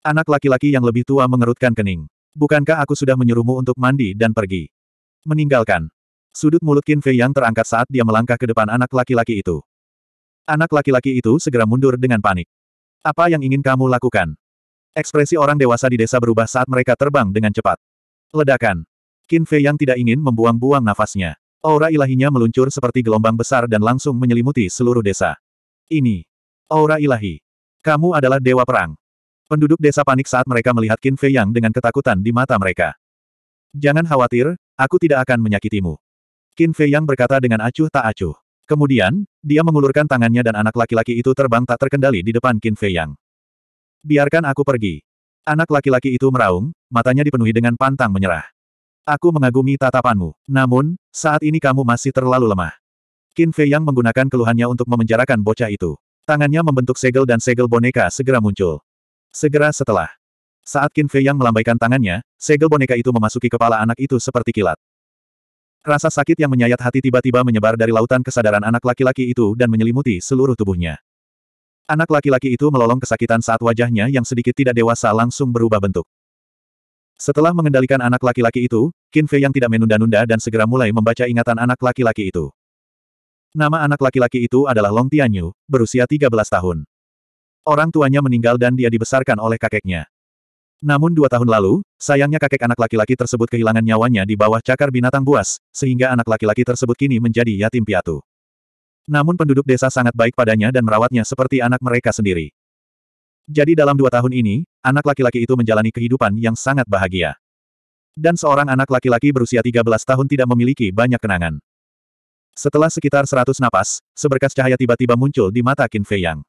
Anak laki-laki yang lebih tua mengerutkan kening. Bukankah aku sudah menyuruhmu untuk mandi dan pergi? Meninggalkan. Sudut mulut Qin Fei yang terangkat saat dia melangkah ke depan anak laki-laki itu. Anak laki-laki itu segera mundur dengan panik. Apa yang ingin kamu lakukan? Ekspresi orang dewasa di desa berubah saat mereka terbang dengan cepat. Ledakan. Qin Fei yang tidak ingin membuang-buang nafasnya. Aura ilahinya meluncur seperti gelombang besar dan langsung menyelimuti seluruh desa. Ini. Aura ilahi. Kamu adalah dewa perang. Penduduk desa panik saat mereka melihat Qin Fei Yang dengan ketakutan di mata mereka. Jangan khawatir, aku tidak akan menyakitimu. Qin Fei Yang berkata dengan acuh tak acuh. Kemudian, dia mengulurkan tangannya dan anak laki-laki itu terbang tak terkendali di depan Qin Fei Yang. Biarkan aku pergi. Anak laki-laki itu meraung, matanya dipenuhi dengan pantang menyerah. Aku mengagumi tatapanmu. Namun, saat ini kamu masih terlalu lemah. Qin Fei Yang menggunakan keluhannya untuk memenjarakan bocah itu. Tangannya membentuk segel dan segel boneka segera muncul. Segera setelah. Saat Qin Fei yang melambaikan tangannya, segel boneka itu memasuki kepala anak itu seperti kilat. Rasa sakit yang menyayat hati tiba-tiba menyebar dari lautan kesadaran anak laki-laki itu dan menyelimuti seluruh tubuhnya. Anak laki-laki itu melolong kesakitan saat wajahnya yang sedikit tidak dewasa langsung berubah bentuk. Setelah mengendalikan anak laki-laki itu, Qin Fei yang tidak menunda-nunda dan segera mulai membaca ingatan anak laki-laki itu. Nama anak laki-laki itu adalah Long Tianyu, berusia 13 tahun. Orang tuanya meninggal dan dia dibesarkan oleh kakeknya. Namun dua tahun lalu, sayangnya kakek anak laki-laki tersebut kehilangan nyawanya di bawah cakar binatang buas, sehingga anak laki-laki tersebut kini menjadi yatim piatu. Namun penduduk desa sangat baik padanya dan merawatnya seperti anak mereka sendiri. Jadi dalam dua tahun ini, anak laki-laki itu menjalani kehidupan yang sangat bahagia. Dan seorang anak laki-laki berusia 13 tahun tidak memiliki banyak kenangan. Setelah sekitar 100 napas, seberkas cahaya tiba-tiba muncul di mata Qin Fei Yang.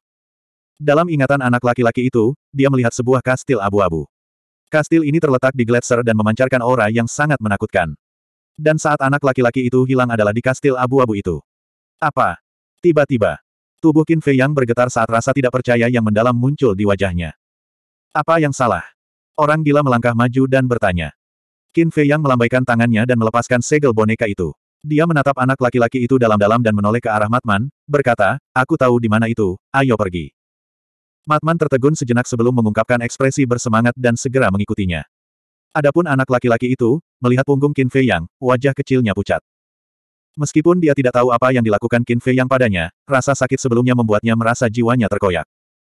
Dalam ingatan anak laki-laki itu, dia melihat sebuah kastil abu-abu. Kastil ini terletak di gletser dan memancarkan aura yang sangat menakutkan. Dan saat anak laki-laki itu hilang adalah di kastil abu-abu itu. Apa? Tiba-tiba, tubuh Qin Fei yang bergetar saat rasa tidak percaya yang mendalam muncul di wajahnya. Apa yang salah? Orang gila melangkah maju dan bertanya. Qin Fei yang melambaikan tangannya dan melepaskan segel boneka itu. Dia menatap anak laki-laki itu dalam-dalam dan menoleh ke arah Matman, berkata, aku tahu di mana itu, ayo pergi. Matman tertegun sejenak sebelum mengungkapkan ekspresi bersemangat dan segera mengikutinya. Adapun anak laki-laki itu, melihat punggung Qin Fei Yang, wajah kecilnya pucat. Meskipun dia tidak tahu apa yang dilakukan Qin Fei Yang padanya, rasa sakit sebelumnya membuatnya merasa jiwanya terkoyak.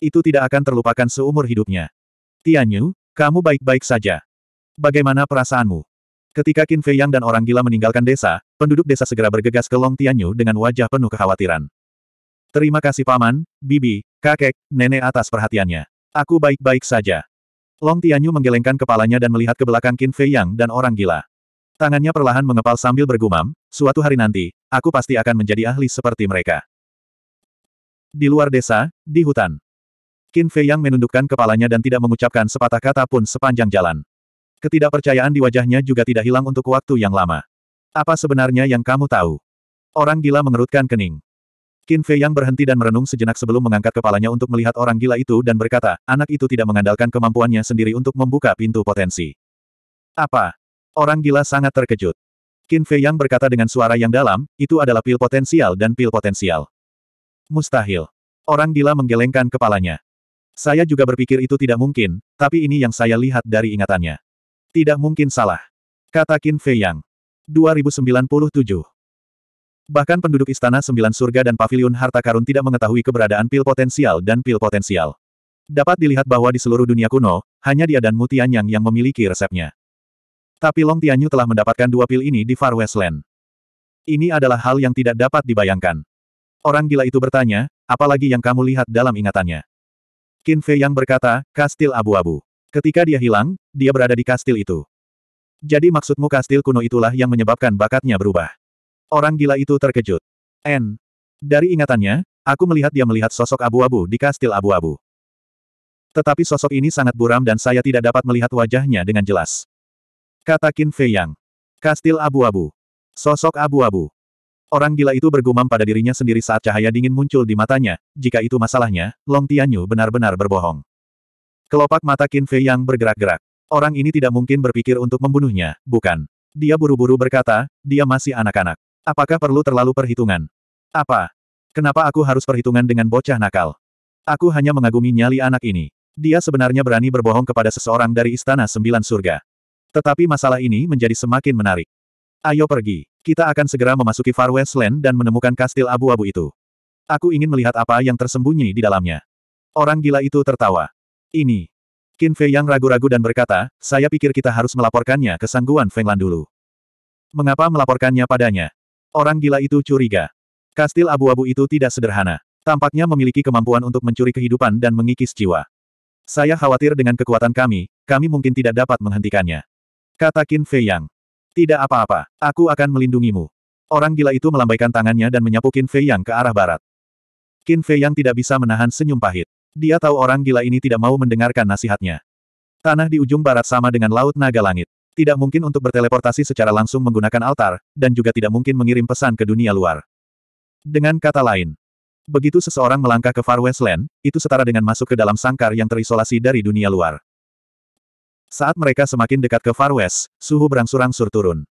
Itu tidak akan terlupakan seumur hidupnya. Tianyu, kamu baik-baik saja. Bagaimana perasaanmu? Ketika Qin Fei Yang dan orang gila meninggalkan desa, penduduk desa segera bergegas ke Long Tianyu dengan wajah penuh kekhawatiran. Terima kasih paman, bibi, kakek, nenek atas perhatiannya. Aku baik-baik saja. Long Tianyu menggelengkan kepalanya dan melihat ke belakang Qin Fei Yang dan orang gila. Tangannya perlahan mengepal sambil bergumam, suatu hari nanti, aku pasti akan menjadi ahli seperti mereka. Di luar desa, di hutan. Qin Fei Yang menundukkan kepalanya dan tidak mengucapkan sepatah kata pun sepanjang jalan. Ketidakpercayaan di wajahnya juga tidak hilang untuk waktu yang lama. Apa sebenarnya yang kamu tahu? Orang gila mengerutkan kening. Qin Fei yang berhenti dan merenung sejenak sebelum mengangkat kepalanya untuk melihat orang gila itu dan berkata, anak itu tidak mengandalkan kemampuannya sendiri untuk membuka pintu potensi. Apa? Orang gila sangat terkejut. Qin Fei yang berkata dengan suara yang dalam, itu adalah pil potensial dan pil potensial. Mustahil. Orang gila menggelengkan kepalanya. Saya juga berpikir itu tidak mungkin, tapi ini yang saya lihat dari ingatannya. Tidak mungkin salah. Kata Qin Fei Yang. 2097. Bahkan penduduk Istana Sembilan Surga dan Paviliun Harta Karun tidak mengetahui keberadaan pil potensial dan pil potensial. Dapat dilihat bahwa di seluruh dunia kuno, hanya dia dan Mutianyang yang memiliki resepnya. Tapi Long Tianyu telah mendapatkan dua pil ini di Far Westland. Ini adalah hal yang tidak dapat dibayangkan. Orang gila itu bertanya, apalagi yang kamu lihat dalam ingatannya. Qin Fei yang berkata, kastil abu-abu. Ketika dia hilang, dia berada di kastil itu. Jadi maksudmu kastil kuno itulah yang menyebabkan bakatnya berubah. Orang gila itu terkejut. N. Dari ingatannya, aku melihat dia melihat sosok abu-abu di kastil abu-abu. Tetapi sosok ini sangat buram dan saya tidak dapat melihat wajahnya dengan jelas. Kata Qin Fei Yang. Kastil abu-abu. Sosok abu-abu. Orang gila itu bergumam pada dirinya sendiri saat cahaya dingin muncul di matanya, jika itu masalahnya, Long Tianyu benar-benar berbohong. Kelopak mata Qin Fei Yang bergerak-gerak. Orang ini tidak mungkin berpikir untuk membunuhnya, bukan. Dia buru-buru berkata, dia masih anak-anak. Apakah perlu terlalu perhitungan? Apa? Kenapa aku harus perhitungan dengan bocah nakal? Aku hanya mengagumi nyali anak ini. Dia sebenarnya berani berbohong kepada seseorang dari Istana Sembilan Surga. Tetapi masalah ini menjadi semakin menarik. Ayo pergi. Kita akan segera memasuki Far West Land dan menemukan kastil abu-abu itu. Aku ingin melihat apa yang tersembunyi di dalamnya. Orang gila itu tertawa. Ini. Qin Fei yang ragu-ragu dan berkata, saya pikir kita harus melaporkannya ke Sangguan Feng Fenglan dulu. Mengapa melaporkannya padanya? Orang gila itu curiga. Kastil abu-abu itu tidak sederhana. Tampaknya memiliki kemampuan untuk mencuri kehidupan dan mengikis jiwa. Saya khawatir dengan kekuatan kami, kami mungkin tidak dapat menghentikannya. Kata Qin Fei Yang. Tidak apa-apa, aku akan melindungimu. Orang gila itu melambaikan tangannya dan menyapu Qin Fei Yang ke arah barat. Qin Fei Yang tidak bisa menahan senyum pahit. Dia tahu orang gila ini tidak mau mendengarkan nasihatnya. Tanah di ujung barat sama dengan Laut Naga Langit. Tidak mungkin untuk berteleportasi secara langsung menggunakan altar, dan juga tidak mungkin mengirim pesan ke dunia luar. Dengan kata lain, begitu seseorang melangkah ke Far Westland, itu setara dengan masuk ke dalam sangkar yang terisolasi dari dunia luar. Saat mereka semakin dekat ke Far West, suhu berangsur-angsur turun.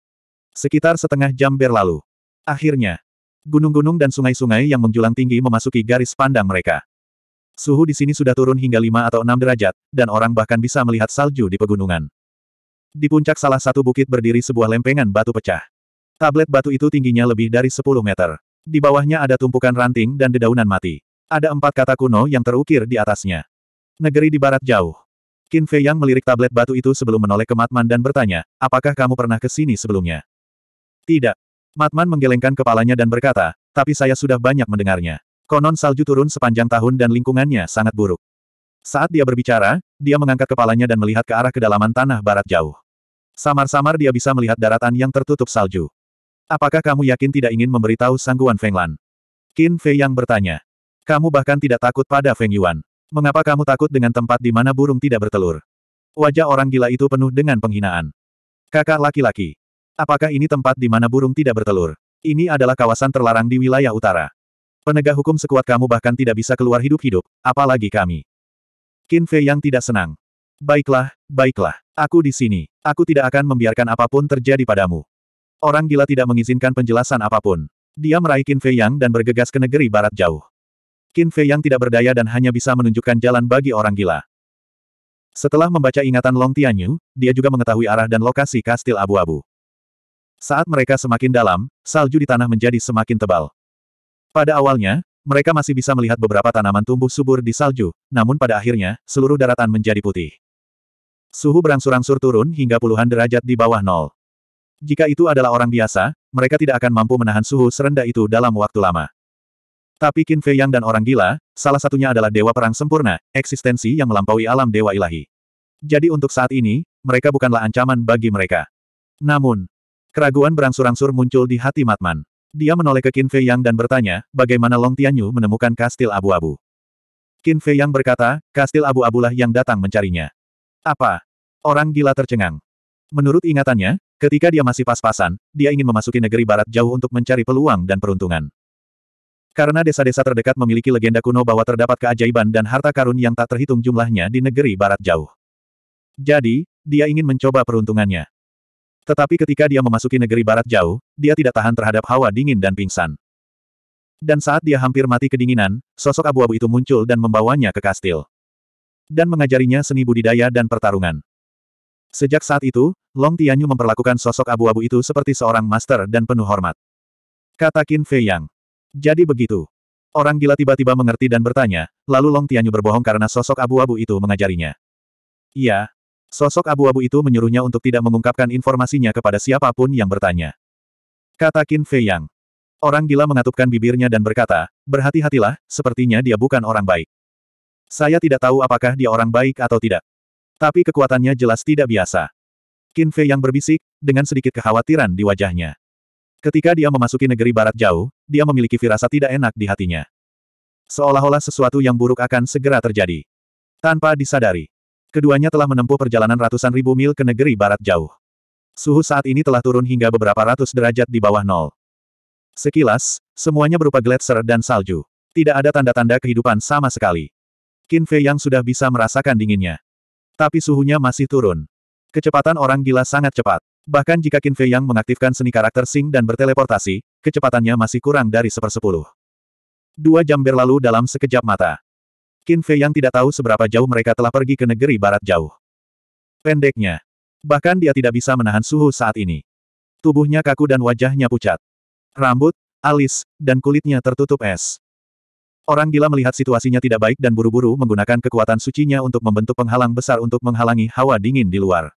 Sekitar setengah jam berlalu. Akhirnya, gunung-gunung dan sungai-sungai yang menjulang tinggi memasuki garis pandang mereka. Suhu di sini sudah turun hingga 5 atau 6 derajat, dan orang bahkan bisa melihat salju di pegunungan. Di puncak salah satu bukit berdiri sebuah lempengan batu pecah. Tablet batu itu tingginya lebih dari 10 meter. Di bawahnya ada tumpukan ranting dan dedaunan mati. Ada empat kata kuno yang terukir di atasnya. Negeri di barat jauh. Qin Fei Yang melirik tablet batu itu sebelum menoleh ke Matman dan bertanya, apakah kamu pernah ke sini sebelumnya? Tidak. Matman menggelengkan kepalanya dan berkata, tapi saya sudah banyak mendengarnya. Konon salju turun sepanjang tahun dan lingkungannya sangat buruk. Saat dia berbicara, dia mengangkat kepalanya dan melihat ke arah kedalaman tanah barat jauh. Samar-samar dia bisa melihat daratan yang tertutup salju. Apakah kamu yakin tidak ingin memberitahu sangguan Fenglan? Qin Fei yang bertanya. Kamu bahkan tidak takut pada Feng Yuan. Mengapa kamu takut dengan tempat di mana burung tidak bertelur? Wajah orang gila itu penuh dengan penghinaan. Kakak laki-laki. Apakah ini tempat di mana burung tidak bertelur? Ini adalah kawasan terlarang di wilayah utara. Penegak hukum sekuat kamu bahkan tidak bisa keluar hidup-hidup, apalagi kami. Qin Fei yang tidak senang. Baiklah, baiklah. Aku di sini. Aku tidak akan membiarkan apapun terjadi padamu. Orang gila tidak mengizinkan penjelasan apapun. Dia meraih Qin Fei Yang dan bergegas ke negeri barat jauh. Qin Fei Yang tidak berdaya dan hanya bisa menunjukkan jalan bagi orang gila. Setelah membaca ingatan Long Tianyu, dia juga mengetahui arah dan lokasi kastil abu-abu. Saat mereka semakin dalam, salju di tanah menjadi semakin tebal. Pada awalnya, mereka masih bisa melihat beberapa tanaman tumbuh subur di salju, namun pada akhirnya, seluruh daratan menjadi putih. Suhu berangsur-angsur turun hingga puluhan derajat di bawah nol. Jika itu adalah orang biasa, mereka tidak akan mampu menahan suhu serendah itu dalam waktu lama. Tapi Qin Fei Yang dan orang gila, salah satunya adalah dewa perang sempurna, eksistensi yang melampaui alam dewa ilahi. Jadi untuk saat ini, mereka bukanlah ancaman bagi mereka. Namun, keraguan berangsur-angsur muncul di hati Matman. Dia menoleh ke Qin Fei Yang dan bertanya, bagaimana Long Tianyu menemukan kastil abu-abu. Qin Fei Yang berkata, kastil abu-abulah yang datang mencarinya. Apa? Orang gila tercengang. Menurut ingatannya, ketika dia masih pas-pasan, dia ingin memasuki negeri barat jauh untuk mencari peluang dan peruntungan. Karena desa-desa terdekat memiliki legenda kuno bahwa terdapat keajaiban dan harta karun yang tak terhitung jumlahnya di negeri barat jauh. Jadi, dia ingin mencoba peruntungannya. Tetapi ketika dia memasuki negeri barat jauh, dia tidak tahan terhadap hawa dingin dan pingsan. Dan saat dia hampir mati kedinginan, sosok abu-abu itu muncul dan membawanya ke kastil dan mengajarinya seni budidaya dan pertarungan. Sejak saat itu, Long Tianyu memperlakukan sosok abu-abu itu seperti seorang master dan penuh hormat. Kata Qin Fei Yang. Jadi begitu. Orang gila tiba-tiba mengerti dan bertanya, lalu Long Tianyu berbohong karena sosok abu-abu itu mengajarinya. Iya. Sosok abu-abu itu menyuruhnya untuk tidak mengungkapkan informasinya kepada siapapun yang bertanya. Kata Qin Fei Yang. Orang gila mengatupkan bibirnya dan berkata, berhati-hatilah, sepertinya dia bukan orang baik. Saya tidak tahu apakah dia orang baik atau tidak. Tapi kekuatannya jelas tidak biasa. Qin Fei yang berbisik, dengan sedikit kekhawatiran di wajahnya. Ketika dia memasuki negeri barat jauh, dia memiliki firasat tidak enak di hatinya. Seolah-olah sesuatu yang buruk akan segera terjadi. Tanpa disadari, keduanya telah menempuh perjalanan ratusan ribu mil ke negeri barat jauh. Suhu saat ini telah turun hingga beberapa ratus derajat di bawah nol. Sekilas, semuanya berupa gletser dan salju. Tidak ada tanda-tanda kehidupan sama sekali. Qin Fei yang sudah bisa merasakan dinginnya. Tapi suhunya masih turun. Kecepatan orang gila sangat cepat. Bahkan jika Qin Fei yang mengaktifkan seni karakter Sing dan berteleportasi, kecepatannya masih kurang dari sepersepuluh. Dua jam berlalu dalam sekejap mata. Qin Fei yang tidak tahu seberapa jauh mereka telah pergi ke negeri barat jauh. Pendeknya. Bahkan dia tidak bisa menahan suhu saat ini. Tubuhnya kaku dan wajahnya pucat. Rambut, alis, dan kulitnya tertutup es. Orang gila melihat situasinya tidak baik dan buru-buru menggunakan kekuatan sucinya untuk membentuk penghalang besar untuk menghalangi hawa dingin di luar.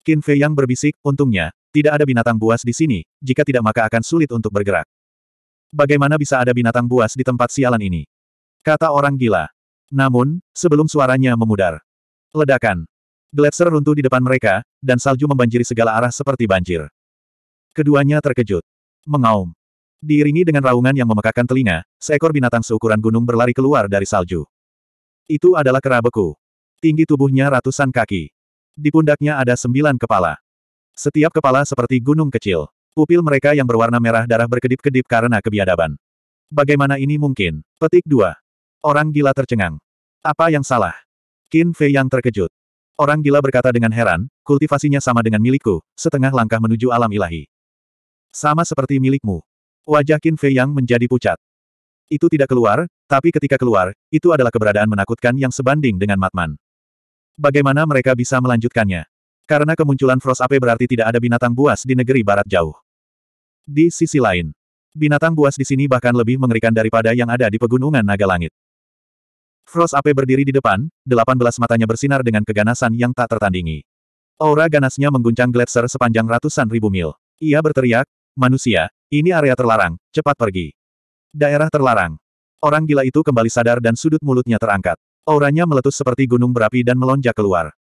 Qin Fei yang berbisik, untungnya, tidak ada binatang buas di sini, jika tidak maka akan sulit untuk bergerak. Bagaimana bisa ada binatang buas di tempat sialan ini? Kata orang gila. Namun, sebelum suaranya memudar. Ledakan. Gletser runtuh di depan mereka, dan salju membanjiri segala arah seperti banjir. Keduanya terkejut. Mengaum. Diiringi dengan raungan yang memekakan telinga, seekor binatang seukuran gunung berlari keluar dari salju. Itu adalah kerabeku. Tinggi tubuhnya ratusan kaki. Di pundaknya ada sembilan kepala. Setiap kepala seperti gunung kecil. Pupil mereka yang berwarna merah darah berkedip-kedip karena kebiadaban. Bagaimana ini mungkin? Petik 2. Orang gila tercengang. Apa yang salah? Qin Fei yang terkejut. Orang gila berkata dengan heran, kultivasinya sama dengan milikku, setengah langkah menuju alam ilahi. Sama seperti milikmu. Wajah Qin Fei yang menjadi pucat. Itu tidak keluar, tapi ketika keluar, itu adalah keberadaan menakutkan yang sebanding dengan Matman. Bagaimana mereka bisa melanjutkannya? Karena kemunculan Frost Ape berarti tidak ada binatang buas di negeri barat jauh. Di sisi lain, binatang buas di sini bahkan lebih mengerikan daripada yang ada di pegunungan Naga Langit. Frost Ape berdiri di depan, 18 matanya bersinar dengan keganasan yang tak tertandingi. Aura ganasnya mengguncang gletser sepanjang ratusan ribu mil. Ia berteriak, manusia, ini area terlarang, cepat pergi. Daerah terlarang. Orang gila itu kembali sadar dan sudut mulutnya terangkat. Auranya meletus seperti gunung berapi dan melonjak keluar.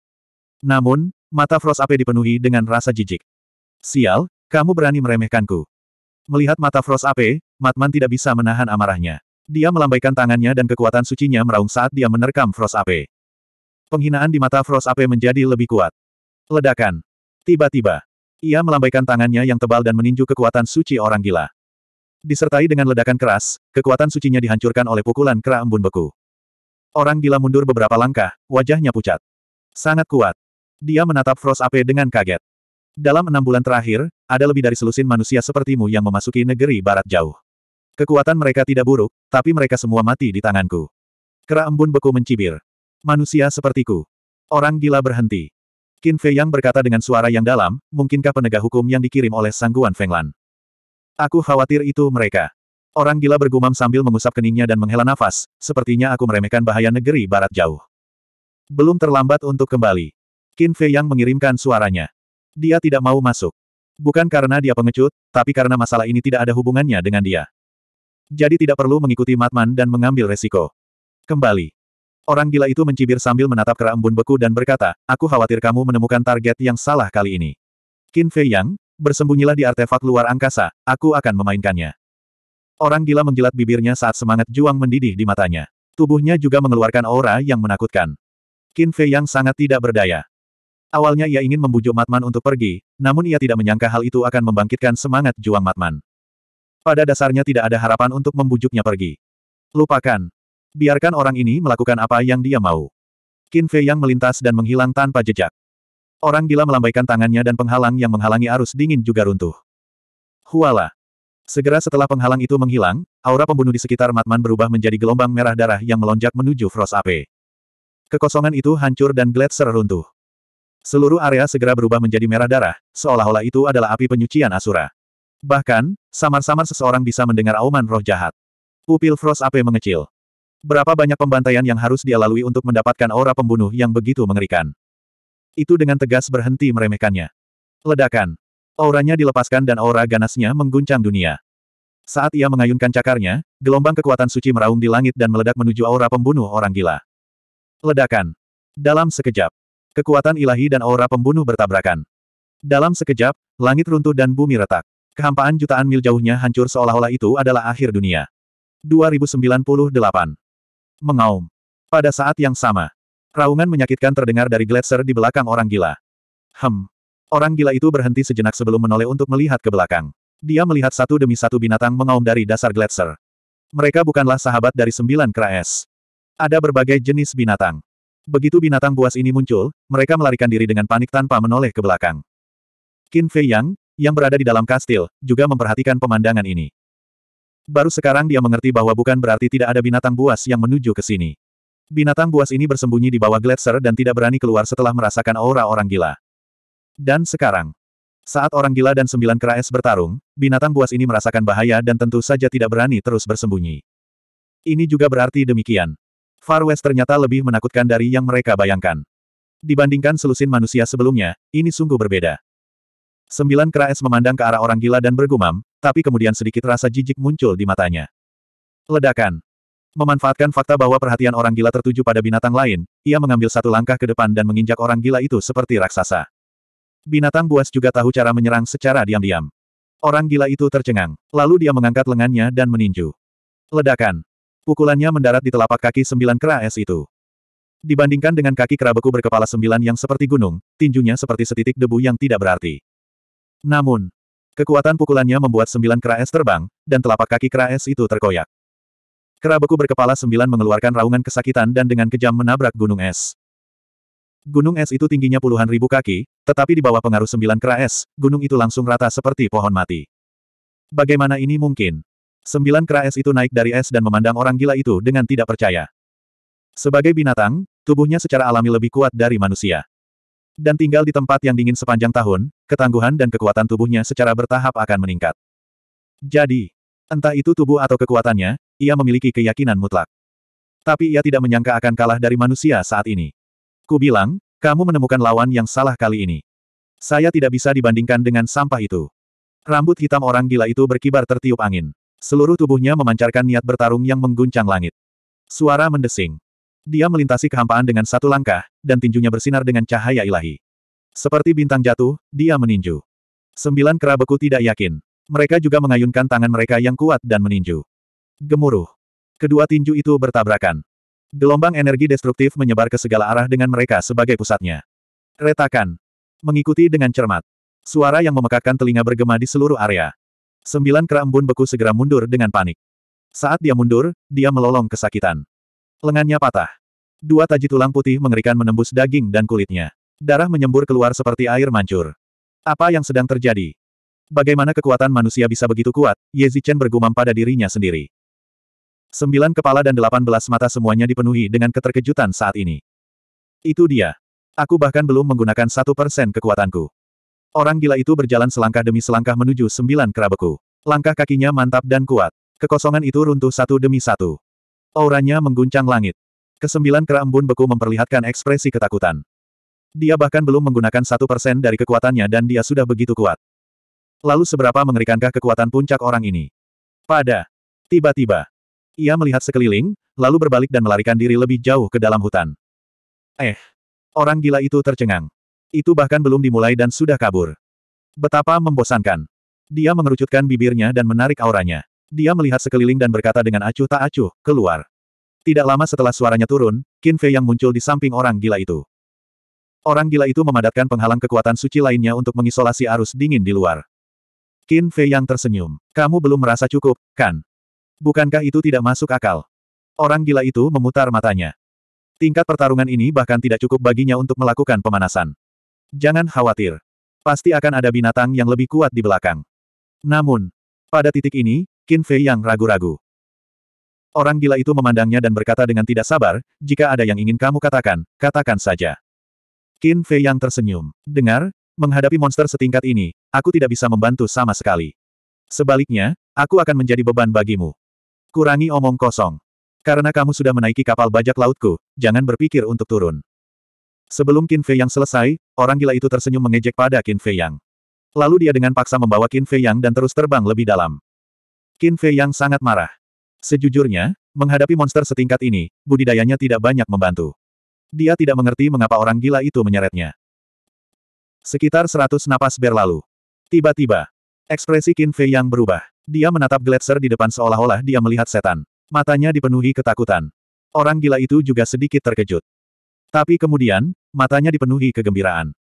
Namun, mata Frost Ape dipenuhi dengan rasa jijik. Sial, kamu berani meremehkanku. Melihat mata Frost Ape, Matman tidak bisa menahan amarahnya. Dia melambaikan tangannya dan kekuatan sucinya meraung saat dia menerkam Frost Ape. Penghinaan di mata Frost Ape menjadi lebih kuat. Ledakan. Tiba-tiba, ia melambaikan tangannya yang tebal dan meninju kekuatan suci orang gila. Disertai dengan ledakan keras, kekuatan sucinya dihancurkan oleh pukulan kera embun beku. Orang gila mundur beberapa langkah, wajahnya pucat. Sangat kuat. Dia menatap Frost AP dengan kaget. Dalam enam bulan terakhir, ada lebih dari selusin manusia sepertimu yang memasuki negeri barat jauh. Kekuatan mereka tidak buruk, tapi mereka semua mati di tanganku. Kera embun beku mencibir. Manusia sepertiku. Orang gila berhenti. Qin Fei Yang berkata dengan suara yang dalam, mungkinkah penegak hukum yang dikirim oleh sangguan Fenglan? Aku khawatir itu mereka. Orang gila bergumam sambil mengusap keningnya dan menghela nafas, sepertinya aku meremehkan bahaya negeri barat jauh. Belum terlambat untuk kembali. Qin Fei Yang mengirimkan suaranya. Dia tidak mau masuk. Bukan karena dia pengecut, tapi karena masalah ini tidak ada hubungannya dengan dia. Jadi tidak perlu mengikuti Matman dan mengambil resiko. Kembali. Orang gila itu mencibir sambil menatap kera embun beku dan berkata, aku khawatir kamu menemukan target yang salah kali ini. Qin Fei Yang, bersembunyilah di artefak luar angkasa, aku akan memainkannya. Orang gila menggilat bibirnya saat semangat juang mendidih di matanya. Tubuhnya juga mengeluarkan aura yang menakutkan. Qin Fei Yang sangat tidak berdaya. Awalnya ia ingin membujuk Matman untuk pergi, namun ia tidak menyangka hal itu akan membangkitkan semangat juang Matman. Pada dasarnya tidak ada harapan untuk membujuknya pergi. Lupakan, Biarkan orang ini melakukan apa yang dia mau. Qin Fei yang melintas dan menghilang tanpa jejak. Orang gila melambaikan tangannya dan penghalang yang menghalangi arus dingin juga runtuh. Huala. Segera setelah penghalang itu menghilang, aura pembunuh di sekitar Matman berubah menjadi gelombang merah darah yang melonjak menuju Frost AP. Kekosongan itu hancur dan Gletser runtuh. Seluruh area segera berubah menjadi merah darah, seolah-olah itu adalah api penyucian Asura. Bahkan, samar-samar seseorang bisa mendengar auman roh jahat. Pupil Frost AP mengecil. Berapa banyak pembantaian yang harus dia lalui untuk mendapatkan aura pembunuh yang begitu mengerikan. Itu dengan tegas berhenti meremehkannya. Ledakan. Auranya dilepaskan dan aura ganasnya mengguncang dunia. Saat ia mengayunkan cakarnya, gelombang kekuatan suci meraung di langit dan meledak menuju aura pembunuh orang gila. Ledakan. Dalam sekejap, kekuatan ilahi dan aura pembunuh bertabrakan. Dalam sekejap, langit runtuh dan bumi retak. Kehampaan jutaan mil jauhnya hancur seolah-olah itu adalah akhir dunia. 2098 Mengaum. Pada saat yang sama, raungan menyakitkan terdengar dari gletser di belakang orang gila. Hem. Orang gila itu berhenti sejenak sebelum menoleh untuk melihat ke belakang. Dia melihat satu demi satu binatang mengaum dari dasar gletser. Mereka bukanlah sahabat dari sembilan kera es. Ada berbagai jenis binatang. Begitu binatang buas ini muncul, mereka melarikan diri dengan panik tanpa menoleh ke belakang. Qin Fei Yang, yang berada di dalam kastil, juga memperhatikan pemandangan ini. Baru sekarang dia mengerti bahwa bukan berarti tidak ada binatang buas yang menuju ke sini. Binatang buas ini bersembunyi di bawah gletser dan tidak berani keluar setelah merasakan aura orang gila. Dan sekarang, saat orang gila dan sembilan kera es bertarung, binatang buas ini merasakan bahaya dan tentu saja tidak berani terus bersembunyi. Ini juga berarti demikian. Far West ternyata lebih menakutkan dari yang mereka bayangkan. Dibandingkan selusin manusia sebelumnya, ini sungguh berbeda. Sembilan kera es memandang ke arah orang gila dan bergumam, tapi kemudian sedikit rasa jijik muncul di matanya. Ledakan. Memanfaatkan fakta bahwa perhatian orang gila tertuju pada binatang lain, ia mengambil satu langkah ke depan dan menginjak orang gila itu seperti raksasa. Binatang buas juga tahu cara menyerang secara diam-diam. Orang gila itu tercengang. Lalu dia mengangkat lengannya dan meninju. Ledakan. Pukulannya mendarat di telapak kaki sembilan kera es itu. Dibandingkan dengan kaki kera beku berkepala sembilan yang seperti gunung, tinjunya seperti setitik debu yang tidak berarti. Namun, kekuatan pukulannya membuat sembilan kera es terbang, dan telapak kaki kera es itu terkoyak. Kera beku berkepala sembilan mengeluarkan raungan kesakitan dan dengan kejam menabrak gunung es. Gunung es itu tingginya puluhan ribu kaki, tetapi di bawah pengaruh sembilan kera es, gunung itu langsung rata seperti pohon mati. Bagaimana ini mungkin? Sembilan kera es itu naik dari es dan memandang orang gila itu dengan tidak percaya. Sebagai binatang, tubuhnya secara alami lebih kuat dari manusia dan tinggal di tempat yang dingin sepanjang tahun, ketangguhan dan kekuatan tubuhnya secara bertahap akan meningkat. Jadi, entah itu tubuh atau kekuatannya, ia memiliki keyakinan mutlak. Tapi ia tidak menyangka akan kalah dari manusia saat ini. Ku bilang, kamu menemukan lawan yang salah kali ini. Saya tidak bisa dibandingkan dengan sampah itu. Rambut hitam orang gila itu berkibar tertiup angin. Seluruh tubuhnya memancarkan niat bertarung yang mengguncang langit. Suara mendesing. Dia melintasi kehampaan dengan satu langkah, dan tinjunya bersinar dengan cahaya ilahi. Seperti bintang jatuh, dia meninju. Sembilan kera beku tidak yakin. Mereka juga mengayunkan tangan mereka yang kuat dan meninju. Gemuruh. Kedua tinju itu bertabrakan. Gelombang energi destruktif menyebar ke segala arah dengan mereka sebagai pusatnya. Retakan. Mengikuti dengan cermat. Suara yang memekakkan telinga bergema di seluruh area. Sembilan kera embun beku segera mundur dengan panik. Saat dia mundur, dia melolong kesakitan. Lengannya patah. Dua taji tulang putih mengerikan menembus daging dan kulitnya. Darah menyembur keluar seperti air mancur. Apa yang sedang terjadi? Bagaimana kekuatan manusia bisa begitu kuat? Ye Zichen bergumam pada dirinya sendiri. Sembilan kepala dan delapan belas mata semuanya dipenuhi dengan keterkejutan saat ini. Itu dia. Aku bahkan belum menggunakan satu persen kekuatanku. Orang gila itu berjalan selangkah demi selangkah menuju sembilan kerabeku. Langkah kakinya mantap dan kuat. Kekosongan itu runtuh satu demi satu. Auranya mengguncang langit. Kesembilan kera embun beku memperlihatkan ekspresi ketakutan. Dia bahkan belum menggunakan satu persen dari kekuatannya dan dia sudah begitu kuat. Lalu seberapa mengerikankah kekuatan puncak orang ini? Pada. Tiba-tiba. Ia melihat sekeliling, lalu berbalik dan melarikan diri lebih jauh ke dalam hutan. Eh. Orang gila itu tercengang. Itu bahkan belum dimulai dan sudah kabur. Betapa membosankan. Dia mengerucutkan bibirnya dan menarik auranya. Dia melihat sekeliling dan berkata dengan acuh tak acuh, keluar. Tidak lama setelah suaranya turun, Qin Fei yang muncul di samping orang gila itu. Orang gila itu memadatkan penghalang kekuatan suci lainnya untuk mengisolasi arus dingin di luar. Qin Fei yang tersenyum. Kamu belum merasa cukup, kan? Bukankah itu tidak masuk akal? Orang gila itu memutar matanya. Tingkat pertarungan ini bahkan tidak cukup baginya untuk melakukan pemanasan. Jangan khawatir. Pasti akan ada binatang yang lebih kuat di belakang. Namun, pada titik ini, Qin Fei yang ragu-ragu. Orang gila itu memandangnya dan berkata dengan tidak sabar, jika ada yang ingin kamu katakan, katakan saja. Qin Fei yang tersenyum. Dengar, menghadapi monster setingkat ini, aku tidak bisa membantu sama sekali. Sebaliknya, aku akan menjadi beban bagimu. Kurangi omong kosong. Karena kamu sudah menaiki kapal bajak lautku, jangan berpikir untuk turun. Sebelum Qin Fei yang selesai, orang gila itu tersenyum mengejek pada Qin Fei yang. Lalu dia dengan paksa membawa Qin Fei yang dan terus terbang lebih dalam. Qin Fei yang sangat marah. Sejujurnya, menghadapi monster setingkat ini, budidayanya tidak banyak membantu. Dia tidak mengerti mengapa orang gila itu menyeretnya. Sekitar seratus napas berlalu. Tiba-tiba, ekspresi Qin Fei yang berubah. Dia menatap Gletser di depan seolah-olah dia melihat setan. Matanya dipenuhi ketakutan. Orang gila itu juga sedikit terkejut. Tapi kemudian, matanya dipenuhi kegembiraan.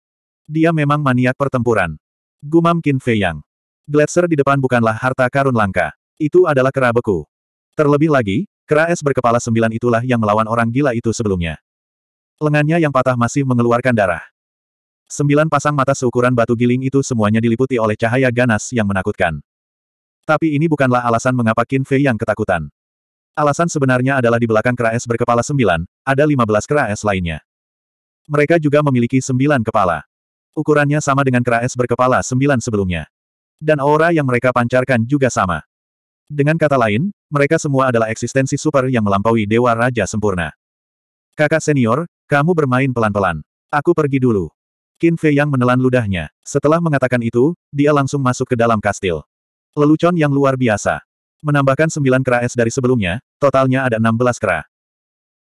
Dia memang maniak pertempuran. Gumam Qin Fei Yang. Gletser di depan bukanlah harta karun langka. Itu adalah kera beku. Terlebih lagi, kera es berkepala sembilan itulah yang melawan orang gila itu sebelumnya. Lengannya yang patah masih mengeluarkan darah. Sembilan pasang mata seukuran batu giling itu semuanya diliputi oleh cahaya ganas yang menakutkan. Tapi ini bukanlah alasan mengapa Qin Fei yang ketakutan. Alasan sebenarnya adalah di belakang kera es berkepala sembilan, ada lima belas kera es lainnya. Mereka juga memiliki sembilan kepala. Ukurannya sama dengan kera es berkepala sembilan sebelumnya. Dan aura yang mereka pancarkan juga sama. Dengan kata lain, mereka semua adalah eksistensi super yang melampaui Dewa Raja Sempurna. Kakak senior, kamu bermain pelan-pelan. Aku pergi dulu. Qin Fei yang menelan ludahnya. Setelah mengatakan itu, dia langsung masuk ke dalam kastil. Lelucon yang luar biasa. Menambahkan sembilan kera es dari sebelumnya, totalnya ada enam belas kera.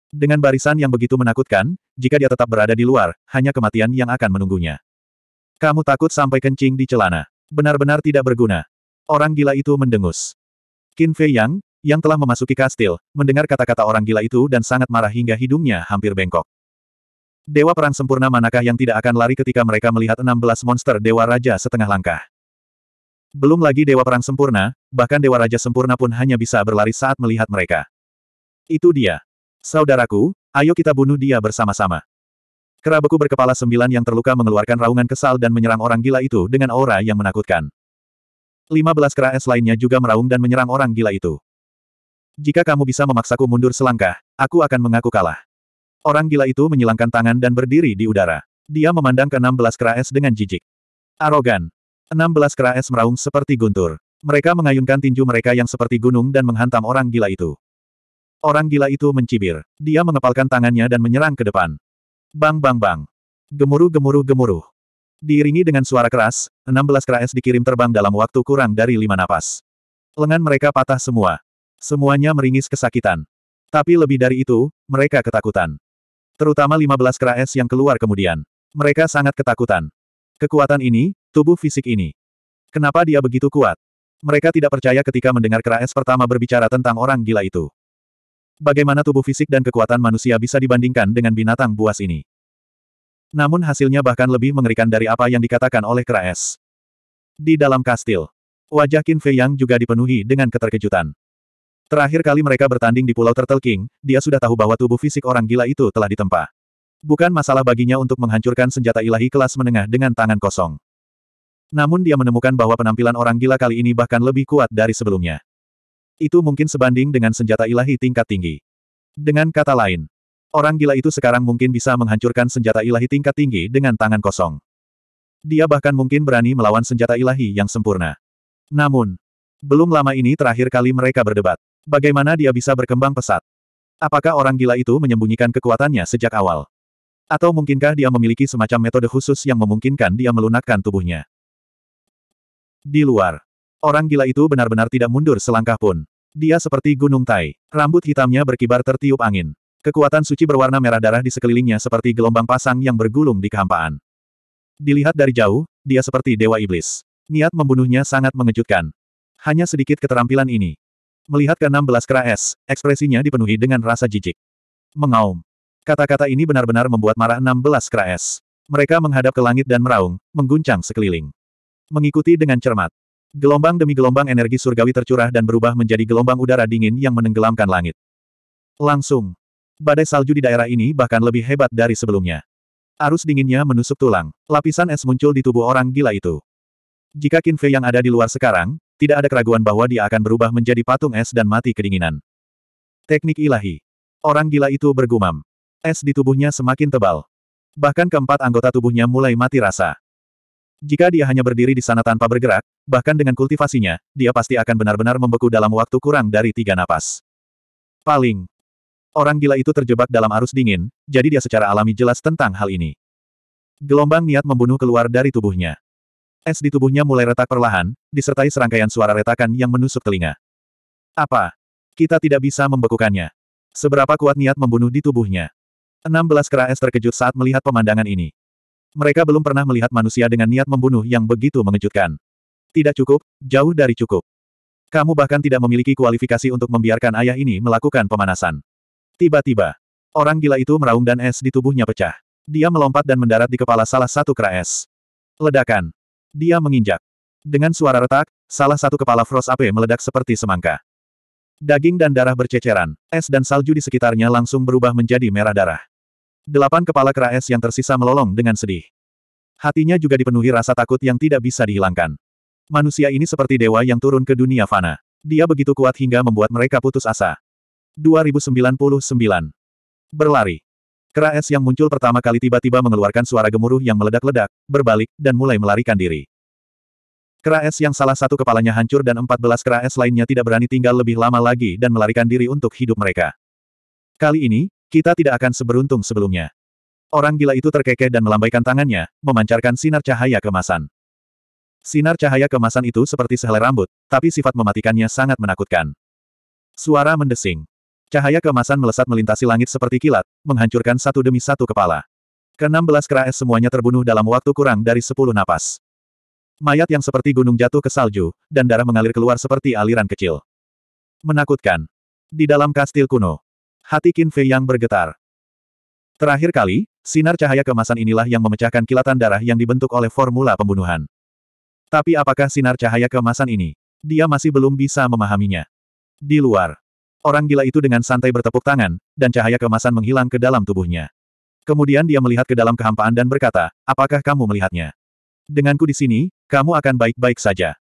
Dengan barisan yang begitu menakutkan, jika dia tetap berada di luar, hanya kematian yang akan menunggunya. Kamu takut sampai kencing di celana. Benar-benar tidak berguna. Orang gila itu mendengus. Qin Fei Yang, yang telah memasuki kastil, mendengar kata-kata orang gila itu dan sangat marah hingga hidungnya hampir bengkok. Dewa Perang Sempurna manakah yang tidak akan lari ketika mereka melihat 16 monster Dewa Raja setengah langkah? Belum lagi Dewa Perang Sempurna, bahkan Dewa Raja Sempurna pun hanya bisa berlari saat melihat mereka. Itu dia. Saudaraku, ayo kita bunuh dia bersama-sama. Kerabeku berkepala sembilan yang terluka mengeluarkan raungan kesal dan menyerang orang gila itu dengan aura yang menakutkan. 15 kera es lainnya juga meraung dan menyerang orang gila itu. Jika kamu bisa memaksaku mundur selangkah, aku akan mengaku kalah. Orang gila itu menyilangkan tangan dan berdiri di udara. Dia memandang ke-16 kera es dengan jijik. Arogan. 16 kera es meraung seperti guntur. Mereka mengayunkan tinju mereka yang seperti gunung dan menghantam orang gila itu. Orang gila itu mencibir. Dia mengepalkan tangannya dan menyerang ke depan. Bang bang bang. Gemuruh gemuruh gemuruh. Diiringi dengan suara keras, 16 kras dikirim terbang dalam waktu kurang dari lima napas. Lengan mereka patah semua. Semuanya meringis kesakitan. Tapi lebih dari itu, mereka ketakutan. Terutama 15 kras yang keluar kemudian. Mereka sangat ketakutan. Kekuatan ini, tubuh fisik ini. Kenapa dia begitu kuat? Mereka tidak percaya ketika mendengar kras pertama berbicara tentang orang gila itu. Bagaimana tubuh fisik dan kekuatan manusia bisa dibandingkan dengan binatang buas ini? Namun hasilnya bahkan lebih mengerikan dari apa yang dikatakan oleh Kraes. Di dalam kastil, wajah Qin Fei Yang juga dipenuhi dengan keterkejutan. Terakhir kali mereka bertanding di Pulau Turtle King, dia sudah tahu bahwa tubuh fisik orang gila itu telah ditempa. Bukan masalah baginya untuk menghancurkan senjata ilahi kelas menengah dengan tangan kosong. Namun dia menemukan bahwa penampilan orang gila kali ini bahkan lebih kuat dari sebelumnya. Itu mungkin sebanding dengan senjata ilahi tingkat tinggi. Dengan kata lain, Orang gila itu sekarang mungkin bisa menghancurkan senjata ilahi tingkat tinggi dengan tangan kosong. Dia bahkan mungkin berani melawan senjata ilahi yang sempurna. Namun, belum lama ini terakhir kali mereka berdebat. Bagaimana dia bisa berkembang pesat? Apakah orang gila itu menyembunyikan kekuatannya sejak awal? Atau mungkinkah dia memiliki semacam metode khusus yang memungkinkan dia melunakkan tubuhnya? Di luar, orang gila itu benar-benar tidak mundur selangkah pun. Dia seperti gunung tai, rambut hitamnya berkibar tertiup angin. Kekuatan suci berwarna merah darah di sekelilingnya seperti gelombang pasang yang bergulung di kehampaan. Dilihat dari jauh, dia seperti dewa iblis. Niat membunuhnya sangat mengejutkan. Hanya sedikit keterampilan ini. Melihat ke-16 kera es, ekspresinya dipenuhi dengan rasa jijik. Mengaum. Kata-kata ini benar-benar membuat marah 16 kera es. Mereka menghadap ke langit dan meraung, mengguncang sekeliling. Mengikuti dengan cermat. Gelombang demi gelombang energi surgawi tercurah dan berubah menjadi gelombang udara dingin yang menenggelamkan langit. Langsung. Badai salju di daerah ini bahkan lebih hebat dari sebelumnya. Arus dinginnya menusuk tulang. Lapisan es muncul di tubuh orang gila itu. Jika Qin Fei yang ada di luar sekarang, tidak ada keraguan bahwa dia akan berubah menjadi patung es dan mati kedinginan. Teknik ilahi. Orang gila itu bergumam. Es di tubuhnya semakin tebal. Bahkan keempat anggota tubuhnya mulai mati rasa. Jika dia hanya berdiri di sana tanpa bergerak, bahkan dengan kultivasinya, dia pasti akan benar-benar membeku dalam waktu kurang dari tiga napas. Paling Orang gila itu terjebak dalam arus dingin, jadi dia secara alami jelas tentang hal ini. Gelombang niat membunuh keluar dari tubuhnya. Es di tubuhnya mulai retak perlahan, disertai serangkaian suara retakan yang menusuk telinga. Apa? Kita tidak bisa membekukannya. Seberapa kuat niat membunuh di tubuhnya? 16 kera es terkejut saat melihat pemandangan ini. Mereka belum pernah melihat manusia dengan niat membunuh yang begitu mengejutkan. Tidak cukup, jauh dari cukup. Kamu bahkan tidak memiliki kualifikasi untuk membiarkan ayah ini melakukan pemanasan. Tiba-tiba, orang gila itu meraung dan es di tubuhnya pecah. Dia melompat dan mendarat di kepala salah satu kera es. Ledakan. Dia menginjak. Dengan suara retak, salah satu kepala Frost AP meledak seperti semangka. Daging dan darah berceceran, es dan salju di sekitarnya langsung berubah menjadi merah darah. Delapan kepala kera es yang tersisa melolong dengan sedih. Hatinya juga dipenuhi rasa takut yang tidak bisa dihilangkan. Manusia ini seperti dewa yang turun ke dunia fana. Dia begitu kuat hingga membuat mereka putus asa. 2099. Berlari. Kera es yang muncul pertama kali tiba-tiba mengeluarkan suara gemuruh yang meledak-ledak, berbalik, dan mulai melarikan diri. Kera es yang salah satu kepalanya hancur dan 14 kera es lainnya tidak berani tinggal lebih lama lagi dan melarikan diri untuk hidup mereka. Kali ini, kita tidak akan seberuntung sebelumnya. Orang gila itu terkekeh dan melambaikan tangannya, memancarkan sinar cahaya kemasan. Sinar cahaya kemasan itu seperti sehelai rambut, tapi sifat mematikannya sangat menakutkan. Suara mendesing. Cahaya kemasan melesat melintasi langit seperti kilat, menghancurkan satu demi satu kepala. Keenam belas kera es semuanya terbunuh dalam waktu kurang dari sepuluh napas. Mayat yang seperti gunung jatuh ke salju, dan darah mengalir keluar seperti aliran kecil. Menakutkan. Di dalam kastil kuno. Hati Qin Fei yang bergetar. Terakhir kali, sinar cahaya kemasan inilah yang memecahkan kilatan darah yang dibentuk oleh formula pembunuhan. Tapi apakah sinar cahaya kemasan ini? Dia masih belum bisa memahaminya. Di luar, Orang gila itu dengan santai bertepuk tangan, dan cahaya kemasan menghilang ke dalam tubuhnya. Kemudian dia melihat ke dalam kehampaan dan berkata, apakah kamu melihatnya? Denganku di sini, kamu akan baik-baik saja.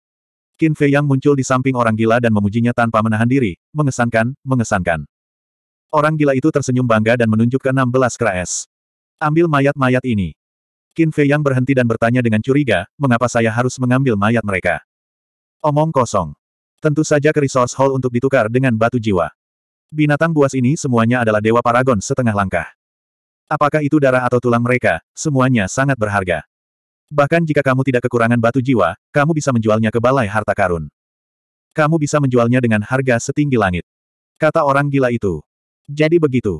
Qin Fei yang muncul di samping orang gila dan memujinya tanpa menahan diri, mengesankan, mengesankan. Orang gila itu tersenyum bangga dan menunjuk ke 16 keraes. Ambil mayat-mayat ini. Qin Fei yang berhenti dan bertanya dengan curiga, mengapa saya harus mengambil mayat mereka? Omong kosong. Tentu saja ke resource hall untuk ditukar dengan batu jiwa. Binatang buas ini semuanya adalah dewa paragon setengah langkah. Apakah itu darah atau tulang mereka, semuanya sangat berharga. Bahkan jika kamu tidak kekurangan batu jiwa, kamu bisa menjualnya ke balai harta karun. Kamu bisa menjualnya dengan harga setinggi langit. Kata orang gila itu. Jadi begitu.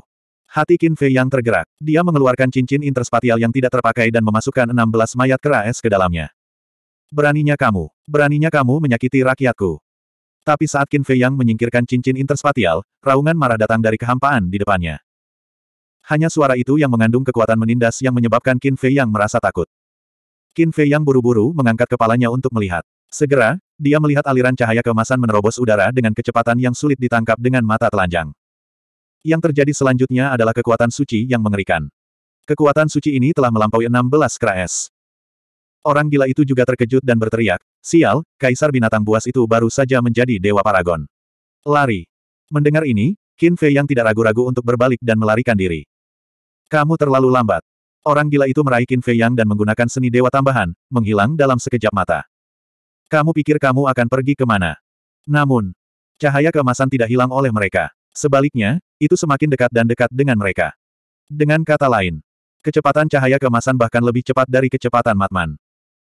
Hati Qin Fei yang tergerak. Dia mengeluarkan cincin interspatial yang tidak terpakai dan memasukkan 16 mayat kera es ke dalamnya. Beraninya kamu. Beraninya kamu menyakiti rakyatku. Tapi saat Qin Fei Yang menyingkirkan cincin interspatial, raungan marah datang dari kehampaan di depannya. Hanya suara itu yang mengandung kekuatan menindas yang menyebabkan Qin Fei Yang merasa takut. Qin Fei Yang buru-buru mengangkat kepalanya untuk melihat. Segera, dia melihat aliran cahaya kemasan menerobos udara dengan kecepatan yang sulit ditangkap dengan mata telanjang. Yang terjadi selanjutnya adalah kekuatan suci yang mengerikan. Kekuatan suci ini telah melampaui 16 kras. Orang gila itu juga terkejut dan berteriak, sial, kaisar binatang buas itu baru saja menjadi dewa paragon. Lari. Mendengar ini, Qin Fei yang tidak ragu-ragu untuk berbalik dan melarikan diri. Kamu terlalu lambat. Orang gila itu meraih Qin Fei Yang dan menggunakan seni dewa tambahan, menghilang dalam sekejap mata. Kamu pikir kamu akan pergi kemana? Namun, cahaya kemasan tidak hilang oleh mereka. Sebaliknya, itu semakin dekat dan dekat dengan mereka. Dengan kata lain, kecepatan cahaya kemasan bahkan lebih cepat dari kecepatan Matman.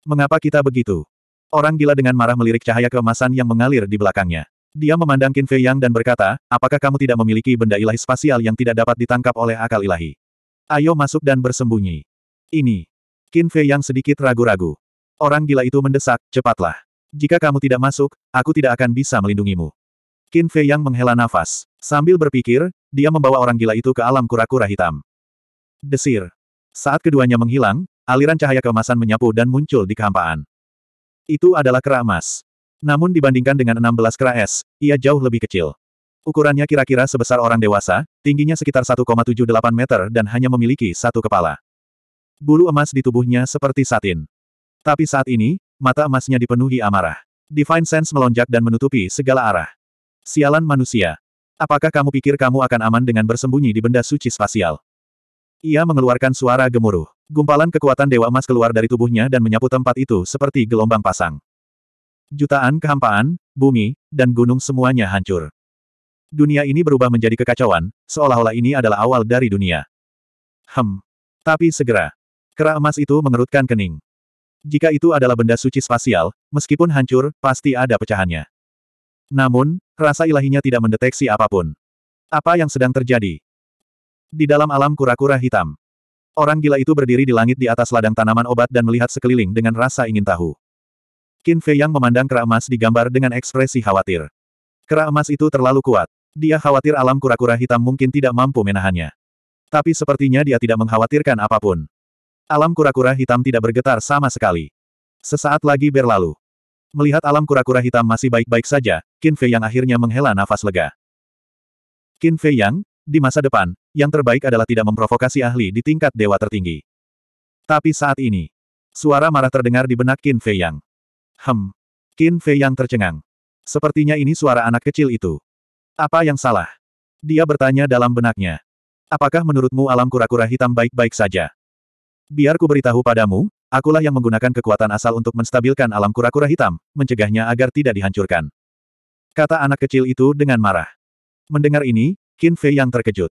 Mengapa kita begitu? Orang gila dengan marah melirik cahaya keemasan yang mengalir di belakangnya. Dia memandang Qin Fei Yang dan berkata, apakah kamu tidak memiliki benda ilahi spasial yang tidak dapat ditangkap oleh akal ilahi? Ayo masuk dan bersembunyi. Ini. Qin Fei Yang sedikit ragu-ragu. Orang gila itu mendesak, cepatlah. Jika kamu tidak masuk, aku tidak akan bisa melindungimu. Qin Fei Yang menghela nafas. Sambil berpikir, dia membawa orang gila itu ke alam kura-kura hitam. Desir. Saat keduanya menghilang, Aliran cahaya keemasan menyapu dan muncul di kehampaan. Itu adalah kera emas. Namun dibandingkan dengan 16 kera es, ia jauh lebih kecil. Ukurannya kira-kira sebesar orang dewasa, tingginya sekitar 1,78 meter dan hanya memiliki satu kepala. Bulu emas di tubuhnya seperti satin. Tapi saat ini, mata emasnya dipenuhi amarah. Divine Sense melonjak dan menutupi segala arah. Sialan manusia. Apakah kamu pikir kamu akan aman dengan bersembunyi di benda suci spasial? Ia mengeluarkan suara gemuruh. Gumpalan kekuatan Dewa Emas keluar dari tubuhnya dan menyapu tempat itu seperti gelombang pasang. Jutaan kehampaan, bumi, dan gunung semuanya hancur. Dunia ini berubah menjadi kekacauan, seolah-olah ini adalah awal dari dunia. Hem. Tapi segera. Kera emas itu mengerutkan kening. Jika itu adalah benda suci spasial, meskipun hancur, pasti ada pecahannya. Namun, rasa ilahinya tidak mendeteksi apapun. Apa yang sedang terjadi? Di dalam alam kura-kura hitam, Orang gila itu berdiri di langit di atas ladang tanaman obat dan melihat sekeliling dengan rasa ingin tahu. Qin Fei yang memandang kera emas digambar dengan ekspresi khawatir. Kera emas itu terlalu kuat. Dia khawatir alam kura-kura hitam mungkin tidak mampu menahannya. Tapi sepertinya dia tidak mengkhawatirkan apapun. Alam kura-kura hitam tidak bergetar sama sekali. Sesaat lagi berlalu. Melihat alam kura-kura hitam masih baik-baik saja, Qin Fei yang akhirnya menghela nafas lega. Qin Fei Yang, di masa depan, yang terbaik adalah tidak memprovokasi ahli di tingkat dewa tertinggi. Tapi saat ini, suara marah terdengar di benak Qin Fei Yang. Hem. Qin Fei Yang tercengang. Sepertinya ini suara anak kecil itu. Apa yang salah? Dia bertanya dalam benaknya. Apakah menurutmu alam kura-kura hitam baik-baik saja? Biar ku beritahu padamu, akulah yang menggunakan kekuatan asal untuk menstabilkan alam kura-kura hitam, mencegahnya agar tidak dihancurkan. Kata anak kecil itu dengan marah. Mendengar ini, Qin Fei yang terkejut.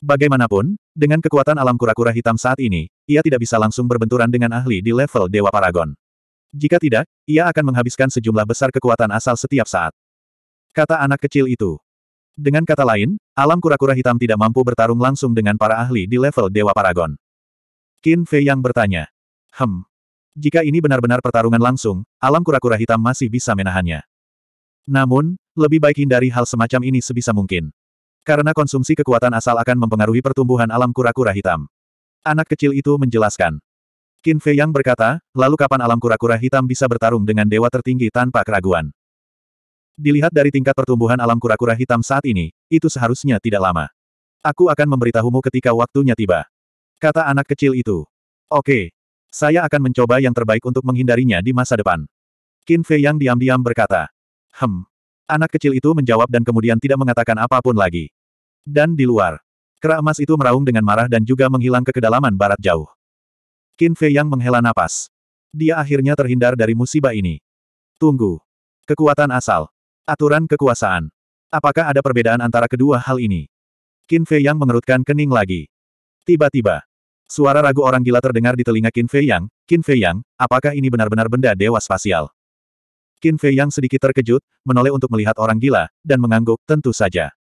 Bagaimanapun, dengan kekuatan alam kura-kura hitam saat ini, ia tidak bisa langsung berbenturan dengan ahli di level Dewa Paragon. Jika tidak, ia akan menghabiskan sejumlah besar kekuatan asal setiap saat. Kata anak kecil itu. Dengan kata lain, alam kura-kura hitam tidak mampu bertarung langsung dengan para ahli di level Dewa Paragon. Qin Fei yang bertanya. Hem. Jika ini benar-benar pertarungan langsung, alam kura-kura hitam masih bisa menahannya. Namun, lebih baik hindari hal semacam ini sebisa mungkin. Karena konsumsi kekuatan asal akan mempengaruhi pertumbuhan alam kura-kura hitam. Anak kecil itu menjelaskan. Qin Fei Yang berkata, lalu kapan alam kura-kura hitam bisa bertarung dengan dewa tertinggi tanpa keraguan? Dilihat dari tingkat pertumbuhan alam kura-kura hitam saat ini, itu seharusnya tidak lama. Aku akan memberitahumu ketika waktunya tiba. Kata anak kecil itu. Oke. Saya akan mencoba yang terbaik untuk menghindarinya di masa depan. Qin Fei Yang diam-diam berkata. Hem, Anak kecil itu menjawab dan kemudian tidak mengatakan apapun lagi. Dan di luar, kera emas itu meraung dengan marah dan juga menghilang ke kedalaman barat jauh. Qin Fei yang menghela napas. Dia akhirnya terhindar dari musibah ini. Tunggu. Kekuatan asal. Aturan kekuasaan. Apakah ada perbedaan antara kedua hal ini? Qin Fei yang mengerutkan kening lagi. Tiba-tiba, suara ragu orang gila terdengar di telinga Qin Fei yang, Qin Fei yang, apakah ini benar-benar benda dewa spasial? Qin Fei yang sedikit terkejut, menoleh untuk melihat orang gila, dan mengangguk, tentu saja.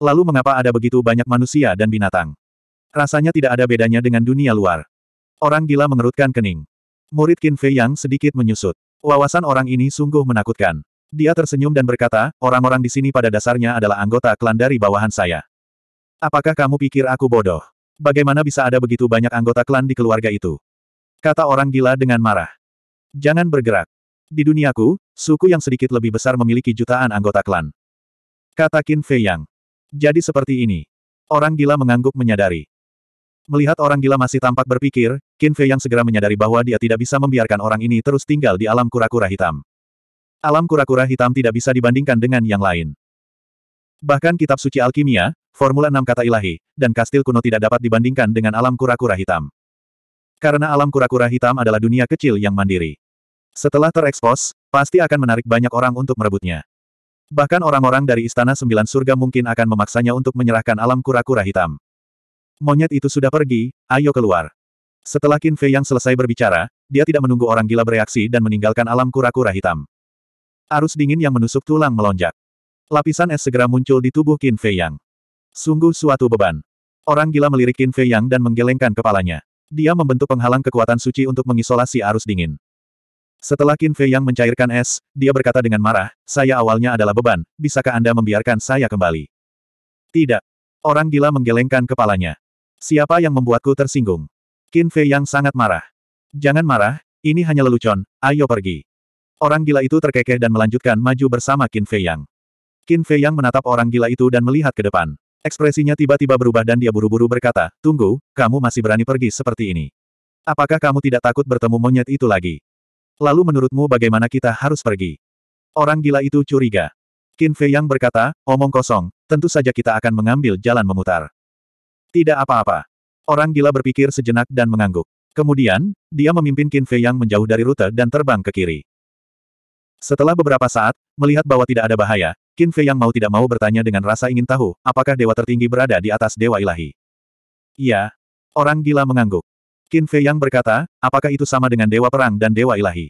Lalu mengapa ada begitu banyak manusia dan binatang? Rasanya tidak ada bedanya dengan dunia luar. Orang gila mengerutkan kening. Murid Qin Fei yang sedikit menyusut. Wawasan orang ini sungguh menakutkan. Dia tersenyum dan berkata, orang-orang di sini pada dasarnya adalah anggota klan dari bawahan saya. Apakah kamu pikir aku bodoh? Bagaimana bisa ada begitu banyak anggota klan di keluarga itu? Kata orang gila dengan marah. Jangan bergerak. Di duniaku, suku yang sedikit lebih besar memiliki jutaan anggota klan. Kata Qin Fei Yang. Jadi seperti ini. Orang gila mengangguk menyadari. Melihat orang gila masih tampak berpikir, Qin Fei Yang segera menyadari bahwa dia tidak bisa membiarkan orang ini terus tinggal di alam kura-kura hitam. Alam kura-kura hitam tidak bisa dibandingkan dengan yang lain. Bahkan kitab suci alkimia, formula enam kata ilahi, dan kastil kuno tidak dapat dibandingkan dengan alam kura-kura hitam. Karena alam kura-kura hitam adalah dunia kecil yang mandiri. Setelah terekspos, pasti akan menarik banyak orang untuk merebutnya. Bahkan orang-orang dari Istana Sembilan Surga mungkin akan memaksanya untuk menyerahkan alam kura-kura hitam. Monyet itu sudah pergi, ayo keluar. Setelah Qin Fei yang selesai berbicara, dia tidak menunggu orang gila bereaksi dan meninggalkan alam kura-kura hitam. Arus dingin yang menusuk tulang melonjak. Lapisan es segera muncul di tubuh Qin Fei yang. Sungguh suatu beban. Orang gila melirik Qin Fei yang dan menggelengkan kepalanya. Dia membentuk penghalang kekuatan suci untuk mengisolasi arus dingin. Setelah Qin Fei yang mencairkan es, dia berkata dengan marah, saya awalnya adalah beban, bisakah Anda membiarkan saya kembali? Tidak. Orang gila menggelengkan kepalanya. Siapa yang membuatku tersinggung? Qin Fei yang sangat marah. Jangan marah, ini hanya lelucon, ayo pergi. Orang gila itu terkekeh dan melanjutkan maju bersama Qin Fei yang. Qin Fei yang menatap orang gila itu dan melihat ke depan. Ekspresinya tiba-tiba berubah dan dia buru-buru berkata, Tunggu, kamu masih berani pergi seperti ini. Apakah kamu tidak takut bertemu monyet itu lagi? Lalu menurutmu bagaimana kita harus pergi? Orang gila itu curiga. Qin Fei yang berkata, omong kosong, tentu saja kita akan mengambil jalan memutar. Tidak apa-apa. Orang gila berpikir sejenak dan mengangguk. Kemudian, dia memimpin Qin Fei yang menjauh dari rute dan terbang ke kiri. Setelah beberapa saat, melihat bahwa tidak ada bahaya, Qin Fei yang mau tidak mau bertanya dengan rasa ingin tahu, apakah dewa tertinggi berada di atas dewa ilahi. Iya. Orang gila mengangguk. Qin Fei Yang berkata, apakah itu sama dengan Dewa Perang dan Dewa Ilahi?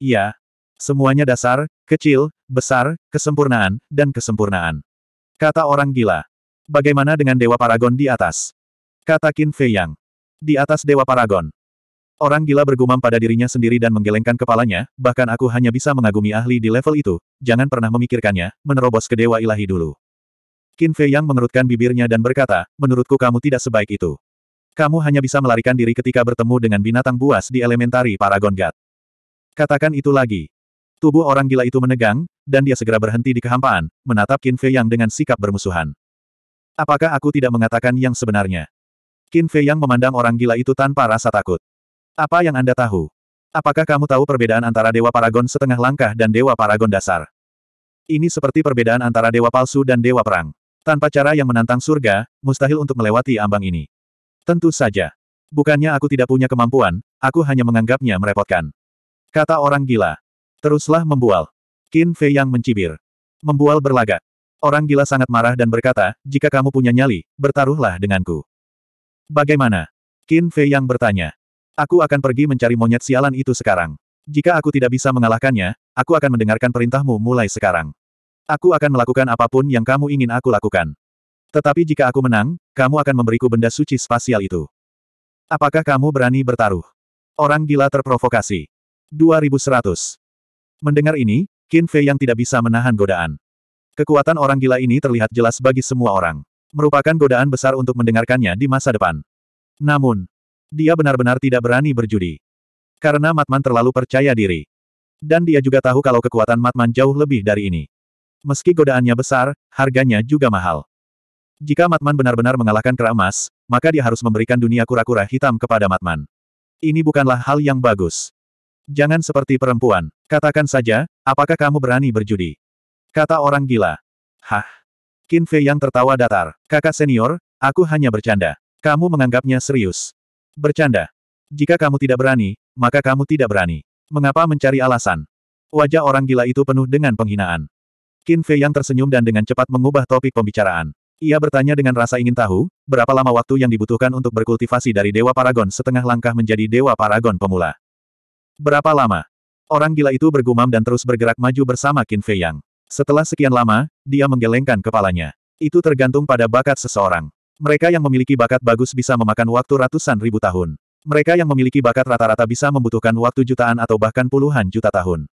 Iya. Semuanya dasar, kecil, besar, kesempurnaan, dan kesempurnaan. Kata orang gila. Bagaimana dengan Dewa Paragon di atas? Kata Qin Fei Yang. Di atas Dewa Paragon. Orang gila bergumam pada dirinya sendiri dan menggelengkan kepalanya, bahkan aku hanya bisa mengagumi ahli di level itu, jangan pernah memikirkannya, menerobos ke Dewa Ilahi dulu. Qin Fei Yang mengerutkan bibirnya dan berkata, menurutku kamu tidak sebaik itu. Kamu hanya bisa melarikan diri ketika bertemu dengan binatang buas di elementari Paragon God. Katakan itu lagi. Tubuh orang gila itu menegang, dan dia segera berhenti di kehampaan, menatap Qin Fei Yang dengan sikap bermusuhan. Apakah aku tidak mengatakan yang sebenarnya? Qin Fei Yang memandang orang gila itu tanpa rasa takut. Apa yang Anda tahu? Apakah kamu tahu perbedaan antara Dewa Paragon setengah langkah dan Dewa Paragon dasar? Ini seperti perbedaan antara Dewa palsu dan Dewa perang. Tanpa cara yang menantang surga, mustahil untuk melewati ambang ini. Tentu saja. Bukannya aku tidak punya kemampuan, aku hanya menganggapnya merepotkan. Kata orang gila. Teruslah membual. Qin Fei yang mencibir. Membual berlagak. Orang gila sangat marah dan berkata, jika kamu punya nyali, bertaruhlah denganku. Bagaimana? Qin Fei yang bertanya. Aku akan pergi mencari monyet sialan itu sekarang. Jika aku tidak bisa mengalahkannya, aku akan mendengarkan perintahmu mulai sekarang. Aku akan melakukan apapun yang kamu ingin aku lakukan. Tetapi jika aku menang, kamu akan memberiku benda suci spasial itu. Apakah kamu berani bertaruh? Orang gila terprovokasi. 2100. Mendengar ini, Qin Fei yang tidak bisa menahan godaan. Kekuatan orang gila ini terlihat jelas bagi semua orang. Merupakan godaan besar untuk mendengarkannya di masa depan. Namun, dia benar-benar tidak berani berjudi. Karena Matman terlalu percaya diri. Dan dia juga tahu kalau kekuatan Matman jauh lebih dari ini. Meski godaannya besar, harganya juga mahal. Jika Matman benar-benar mengalahkan kera emas, maka dia harus memberikan dunia kura-kura hitam kepada Matman. Ini bukanlah hal yang bagus. Jangan seperti perempuan. Katakan saja, apakah kamu berani berjudi? Kata orang gila. Hah? Qin Fei yang tertawa datar. Kakak senior, aku hanya bercanda. Kamu menganggapnya serius. Bercanda. Jika kamu tidak berani, maka kamu tidak berani. Mengapa mencari alasan? Wajah orang gila itu penuh dengan penghinaan. Qin Fei yang tersenyum dan dengan cepat mengubah topik pembicaraan. Ia bertanya dengan rasa ingin tahu, berapa lama waktu yang dibutuhkan untuk berkultivasi dari Dewa Paragon setengah langkah menjadi Dewa Paragon pemula. Berapa lama? Orang gila itu bergumam dan terus bergerak maju bersama Qin Fei Yang. Setelah sekian lama, dia menggelengkan kepalanya. Itu tergantung pada bakat seseorang. Mereka yang memiliki bakat bagus bisa memakan waktu ratusan ribu tahun. Mereka yang memiliki bakat rata-rata bisa membutuhkan waktu jutaan atau bahkan puluhan juta tahun.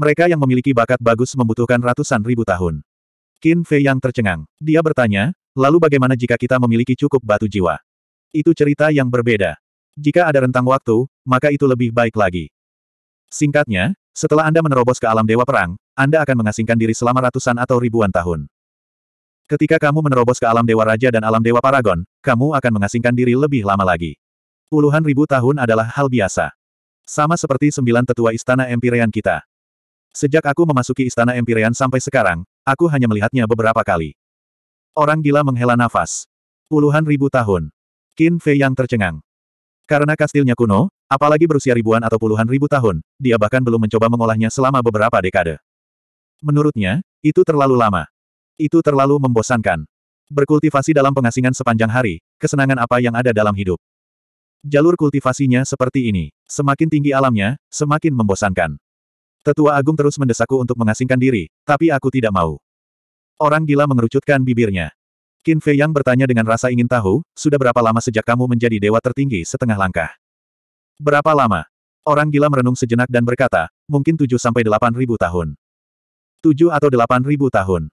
Mereka yang memiliki bakat bagus membutuhkan ratusan ribu tahun. Qin Fei yang tercengang. Dia bertanya, lalu bagaimana jika kita memiliki cukup batu jiwa? Itu cerita yang berbeda. Jika ada rentang waktu, maka itu lebih baik lagi. Singkatnya, setelah Anda menerobos ke alam dewa perang, Anda akan mengasingkan diri selama ratusan atau ribuan tahun. Ketika kamu menerobos ke alam dewa raja dan alam dewa paragon, kamu akan mengasingkan diri lebih lama lagi. Puluhan ribu tahun adalah hal biasa. Sama seperti sembilan tetua istana empirean kita. Sejak aku memasuki istana Empyrean sampai sekarang, aku hanya melihatnya beberapa kali. Orang gila menghela nafas. Puluhan ribu tahun. Qin Fei yang tercengang. Karena kastilnya kuno, apalagi berusia ribuan atau puluhan ribu tahun, dia bahkan belum mencoba mengolahnya selama beberapa dekade. Menurutnya, itu terlalu lama. Itu terlalu membosankan. Berkultivasi dalam pengasingan sepanjang hari, kesenangan apa yang ada dalam hidup. Jalur kultivasinya seperti ini. Semakin tinggi alamnya, semakin membosankan. Tetua Agung terus mendesakku untuk mengasingkan diri, tapi aku tidak mau. Orang gila mengerucutkan bibirnya. Qin Fei Yang bertanya dengan rasa ingin tahu, sudah berapa lama sejak kamu menjadi dewa tertinggi setengah langkah? Berapa lama? Orang gila merenung sejenak dan berkata, mungkin 7 delapan ribu tahun. 7 atau delapan ribu tahun.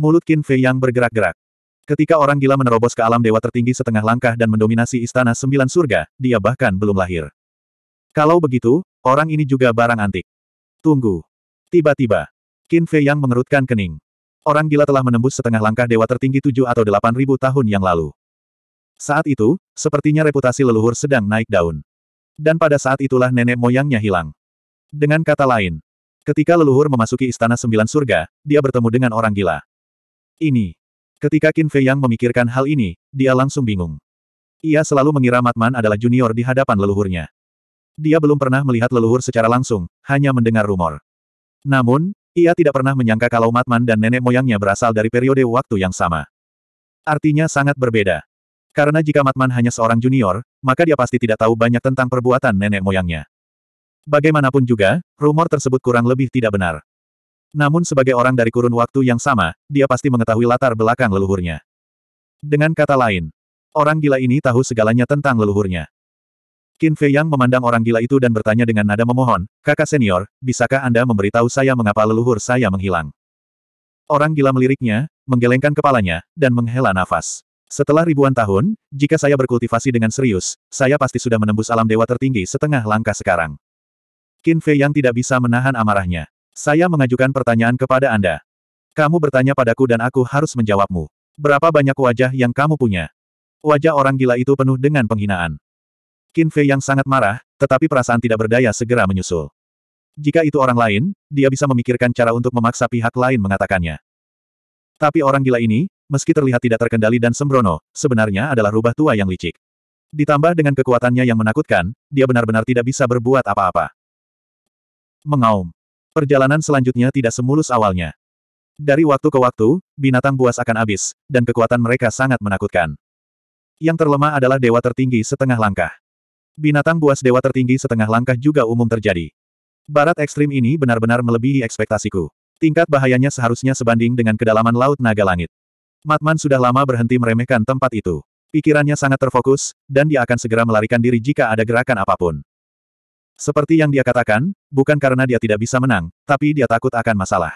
Mulut Qin Fei Yang bergerak-gerak. Ketika orang gila menerobos ke alam dewa tertinggi setengah langkah dan mendominasi istana sembilan surga, dia bahkan belum lahir. Kalau begitu, orang ini juga barang antik. Tunggu. Tiba-tiba. Qin Fei yang mengerutkan kening. Orang gila telah menembus setengah langkah dewa tertinggi tujuh atau delapan ribu tahun yang lalu. Saat itu, sepertinya reputasi leluhur sedang naik daun. Dan pada saat itulah nenek moyangnya hilang. Dengan kata lain, ketika leluhur memasuki istana sembilan surga, dia bertemu dengan orang gila. Ini. Ketika Qin Fei yang memikirkan hal ini, dia langsung bingung. Ia selalu mengira Matman adalah junior di hadapan leluhurnya. Dia belum pernah melihat leluhur secara langsung, hanya mendengar rumor. Namun, ia tidak pernah menyangka kalau Matman dan nenek moyangnya berasal dari periode waktu yang sama. Artinya sangat berbeda. Karena jika Matman hanya seorang junior, maka dia pasti tidak tahu banyak tentang perbuatan nenek moyangnya. Bagaimanapun juga, rumor tersebut kurang lebih tidak benar. Namun sebagai orang dari kurun waktu yang sama, dia pasti mengetahui latar belakang leluhurnya. Dengan kata lain, orang gila ini tahu segalanya tentang leluhurnya. Qin Fei Yang memandang orang gila itu dan bertanya dengan nada memohon, kakak senior, bisakah Anda memberitahu saya mengapa leluhur saya menghilang? Orang gila meliriknya, menggelengkan kepalanya, dan menghela nafas. Setelah ribuan tahun, jika saya berkultivasi dengan serius, saya pasti sudah menembus alam dewa tertinggi setengah langkah sekarang. Qin Fei Yang tidak bisa menahan amarahnya. Saya mengajukan pertanyaan kepada Anda. Kamu bertanya padaku dan aku harus menjawabmu. Berapa banyak wajah yang kamu punya? Wajah orang gila itu penuh dengan penghinaan. Qin Fei yang sangat marah, tetapi perasaan tidak berdaya segera menyusul. Jika itu orang lain, dia bisa memikirkan cara untuk memaksa pihak lain mengatakannya. Tapi orang gila ini, meski terlihat tidak terkendali dan sembrono, sebenarnya adalah rubah tua yang licik. Ditambah dengan kekuatannya yang menakutkan, dia benar-benar tidak bisa berbuat apa-apa. Mengaum. Perjalanan selanjutnya tidak semulus awalnya. Dari waktu ke waktu, binatang buas akan habis, dan kekuatan mereka sangat menakutkan. Yang terlemah adalah dewa tertinggi setengah langkah. Binatang buas dewa tertinggi setengah langkah juga umum terjadi. Barat ekstrim ini benar-benar melebihi ekspektasiku. Tingkat bahayanya seharusnya sebanding dengan kedalaman Laut Naga Langit. Matman sudah lama berhenti meremehkan tempat itu. Pikirannya sangat terfokus, dan dia akan segera melarikan diri jika ada gerakan apapun. Seperti yang dia katakan, bukan karena dia tidak bisa menang, tapi dia takut akan masalah.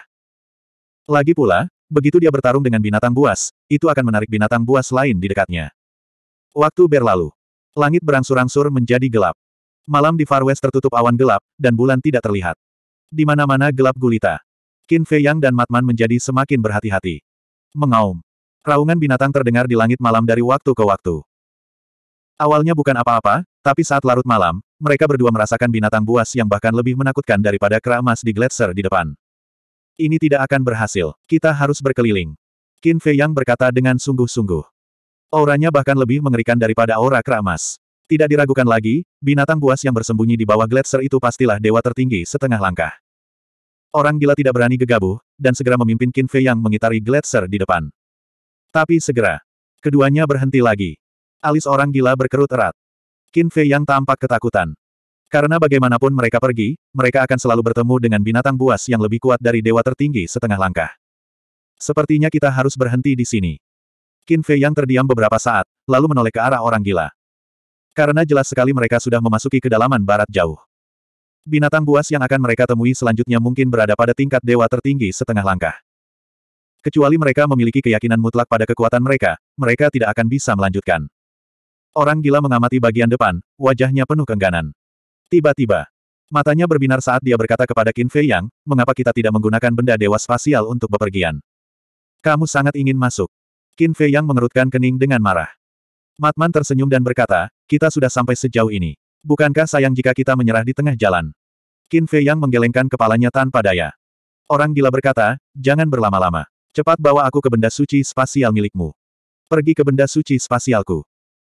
Lagi pula, begitu dia bertarung dengan binatang buas, itu akan menarik binatang buas lain di dekatnya. Waktu berlalu. Langit berangsur-angsur menjadi gelap. Malam di Far West tertutup awan gelap, dan bulan tidak terlihat. Di mana-mana gelap gulita. Qin Fei Yang dan Matman menjadi semakin berhati-hati. Mengaum. Raungan binatang terdengar di langit malam dari waktu ke waktu. Awalnya bukan apa-apa, tapi saat larut malam, mereka berdua merasakan binatang buas yang bahkan lebih menakutkan daripada keramas di gletser di depan. Ini tidak akan berhasil, kita harus berkeliling. Qin Fei Yang berkata dengan sungguh-sungguh. Auranya bahkan lebih mengerikan daripada aura keramas. Tidak diragukan lagi, binatang buas yang bersembunyi di bawah gletser itu pastilah dewa tertinggi setengah langkah. Orang gila tidak berani gegabah, dan segera memimpin Qin Fei yang mengitari gletser di depan. Tapi segera, keduanya berhenti lagi. Alis orang gila berkerut erat. Qin Fei yang tampak ketakutan. Karena bagaimanapun mereka pergi, mereka akan selalu bertemu dengan binatang buas yang lebih kuat dari dewa tertinggi setengah langkah. Sepertinya kita harus berhenti di sini. Qin Fei Yang terdiam beberapa saat, lalu menoleh ke arah orang gila. Karena jelas sekali mereka sudah memasuki kedalaman barat jauh. Binatang buas yang akan mereka temui selanjutnya mungkin berada pada tingkat dewa tertinggi setengah langkah. Kecuali mereka memiliki keyakinan mutlak pada kekuatan mereka, mereka tidak akan bisa melanjutkan. Orang gila mengamati bagian depan, wajahnya penuh kengganan. Tiba-tiba, matanya berbinar saat dia berkata kepada Qin Fei Yang, mengapa kita tidak menggunakan benda dewa spasial untuk bepergian? Kamu sangat ingin masuk. Qin Fei Yang mengerutkan kening dengan marah. Matman tersenyum dan berkata, kita sudah sampai sejauh ini. Bukankah sayang jika kita menyerah di tengah jalan? Qin Fei Yang menggelengkan kepalanya tanpa daya. Orang gila berkata, jangan berlama-lama. Cepat bawa aku ke benda suci spasial milikmu. Pergi ke benda suci spasialku.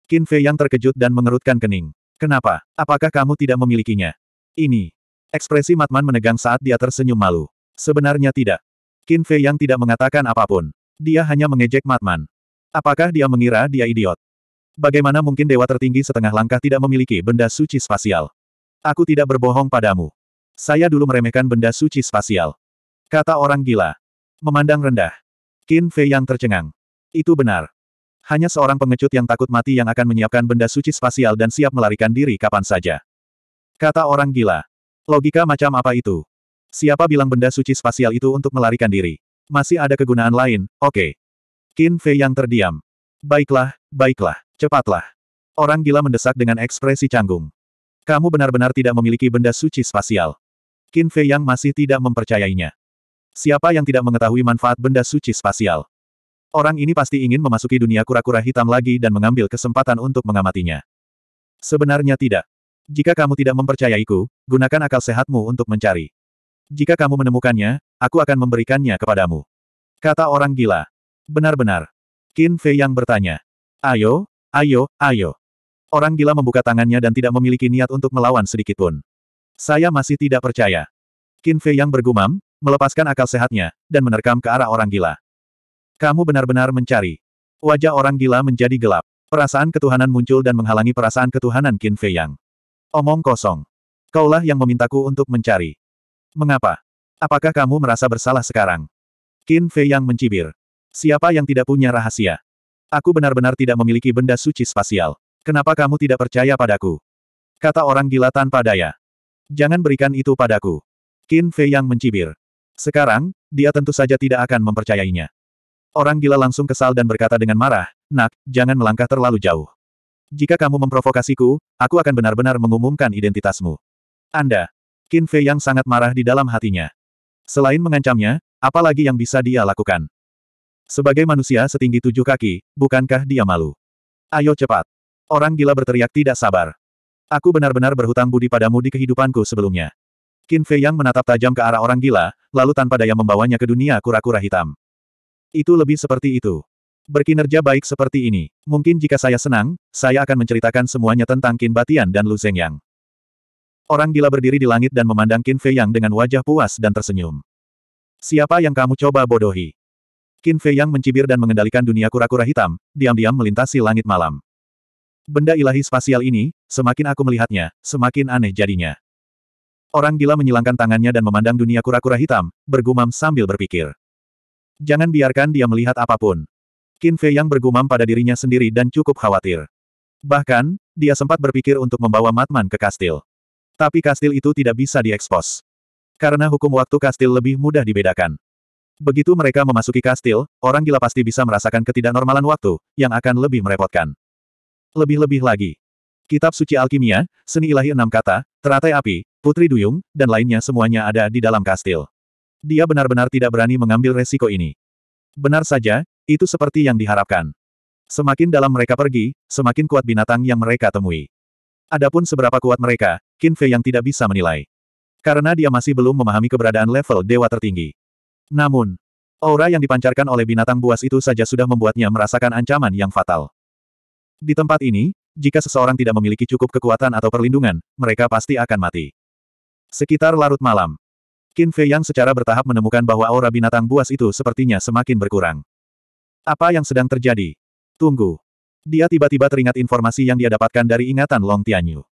Qin Fei Yang terkejut dan mengerutkan kening. Kenapa? Apakah kamu tidak memilikinya? Ini. Ekspresi Matman menegang saat dia tersenyum malu. Sebenarnya tidak. Qin Fei Yang tidak mengatakan apapun. Dia hanya mengejek Matman. Apakah dia mengira dia idiot? Bagaimana mungkin dewa tertinggi setengah langkah tidak memiliki benda suci spasial? Aku tidak berbohong padamu. Saya dulu meremehkan benda suci spasial. Kata orang gila. Memandang rendah. Qin Fei yang tercengang. Itu benar. Hanya seorang pengecut yang takut mati yang akan menyiapkan benda suci spasial dan siap melarikan diri kapan saja. Kata orang gila. Logika macam apa itu? Siapa bilang benda suci spasial itu untuk melarikan diri? Masih ada kegunaan lain, oke. Okay. Qin Fei yang terdiam. Baiklah, baiklah, cepatlah. Orang gila mendesak dengan ekspresi canggung. Kamu benar-benar tidak memiliki benda suci spasial. Qin Fei yang masih tidak mempercayainya. Siapa yang tidak mengetahui manfaat benda suci spasial? Orang ini pasti ingin memasuki dunia kura-kura hitam lagi dan mengambil kesempatan untuk mengamatinya. Sebenarnya tidak. Jika kamu tidak mempercayaiku, gunakan akal sehatmu untuk mencari. Jika kamu menemukannya, aku akan memberikannya kepadamu. Kata orang gila. Benar-benar. Qin Fei yang bertanya. Ayo, ayo, ayo. Orang gila membuka tangannya dan tidak memiliki niat untuk melawan sedikitpun. Saya masih tidak percaya. Qin Fei yang bergumam, melepaskan akal sehatnya, dan menerkam ke arah orang gila. Kamu benar-benar mencari. Wajah orang gila menjadi gelap. Perasaan ketuhanan muncul dan menghalangi perasaan ketuhanan Qin Fei yang. Omong kosong. Kaulah yang memintaku untuk mencari. Mengapa? Apakah kamu merasa bersalah sekarang? Qin Fei yang mencibir. Siapa yang tidak punya rahasia? Aku benar-benar tidak memiliki benda suci spasial. Kenapa kamu tidak percaya padaku? Kata orang gila tanpa daya. Jangan berikan itu padaku. Qin Fei yang mencibir. Sekarang, dia tentu saja tidak akan mempercayainya. Orang gila langsung kesal dan berkata dengan marah, Nak, jangan melangkah terlalu jauh. Jika kamu memprovokasiku, aku akan benar-benar mengumumkan identitasmu. Anda, Qin Fei yang sangat marah di dalam hatinya. Selain mengancamnya, apalagi yang bisa dia lakukan? Sebagai manusia setinggi tujuh kaki, bukankah dia malu? Ayo cepat. Orang gila berteriak tidak sabar. Aku benar-benar berhutang budi padamu di kehidupanku sebelumnya. Qin Fei yang menatap tajam ke arah orang gila, lalu tanpa daya membawanya ke dunia kura-kura hitam. Itu lebih seperti itu. Berkinerja baik seperti ini. Mungkin jika saya senang, saya akan menceritakan semuanya tentang Qin Batian dan Lu Zhengyang. Orang gila berdiri di langit dan memandang Qin Fei Yang dengan wajah puas dan tersenyum. Siapa yang kamu coba bodohi? Qin Fei Yang mencibir dan mengendalikan dunia kura-kura hitam, diam-diam melintasi langit malam. Benda ilahi spasial ini, semakin aku melihatnya, semakin aneh jadinya. Orang gila menyilangkan tangannya dan memandang dunia kura-kura hitam, bergumam sambil berpikir. Jangan biarkan dia melihat apapun. Qin Fei Yang bergumam pada dirinya sendiri dan cukup khawatir. Bahkan, dia sempat berpikir untuk membawa Matman ke kastil. Tapi kastil itu tidak bisa diekspos. Karena hukum waktu kastil lebih mudah dibedakan. Begitu mereka memasuki kastil, orang gila pasti bisa merasakan ketidaknormalan waktu, yang akan lebih merepotkan. Lebih-lebih lagi. Kitab Suci Alkimia, Seni Ilahi Enam Kata, Teratai Api, Putri Duyung, dan lainnya semuanya ada di dalam kastil. Dia benar-benar tidak berani mengambil resiko ini. Benar saja, itu seperti yang diharapkan. Semakin dalam mereka pergi, semakin kuat binatang yang mereka temui. Adapun seberapa kuat mereka, Qin Fei yang tidak bisa menilai. Karena dia masih belum memahami keberadaan level dewa tertinggi. Namun, aura yang dipancarkan oleh binatang buas itu saja sudah membuatnya merasakan ancaman yang fatal. Di tempat ini, jika seseorang tidak memiliki cukup kekuatan atau perlindungan, mereka pasti akan mati. Sekitar larut malam, Qin Fei yang secara bertahap menemukan bahwa aura binatang buas itu sepertinya semakin berkurang. Apa yang sedang terjadi? Tunggu. Dia tiba-tiba teringat informasi yang dia dapatkan dari ingatan Long Tianyu.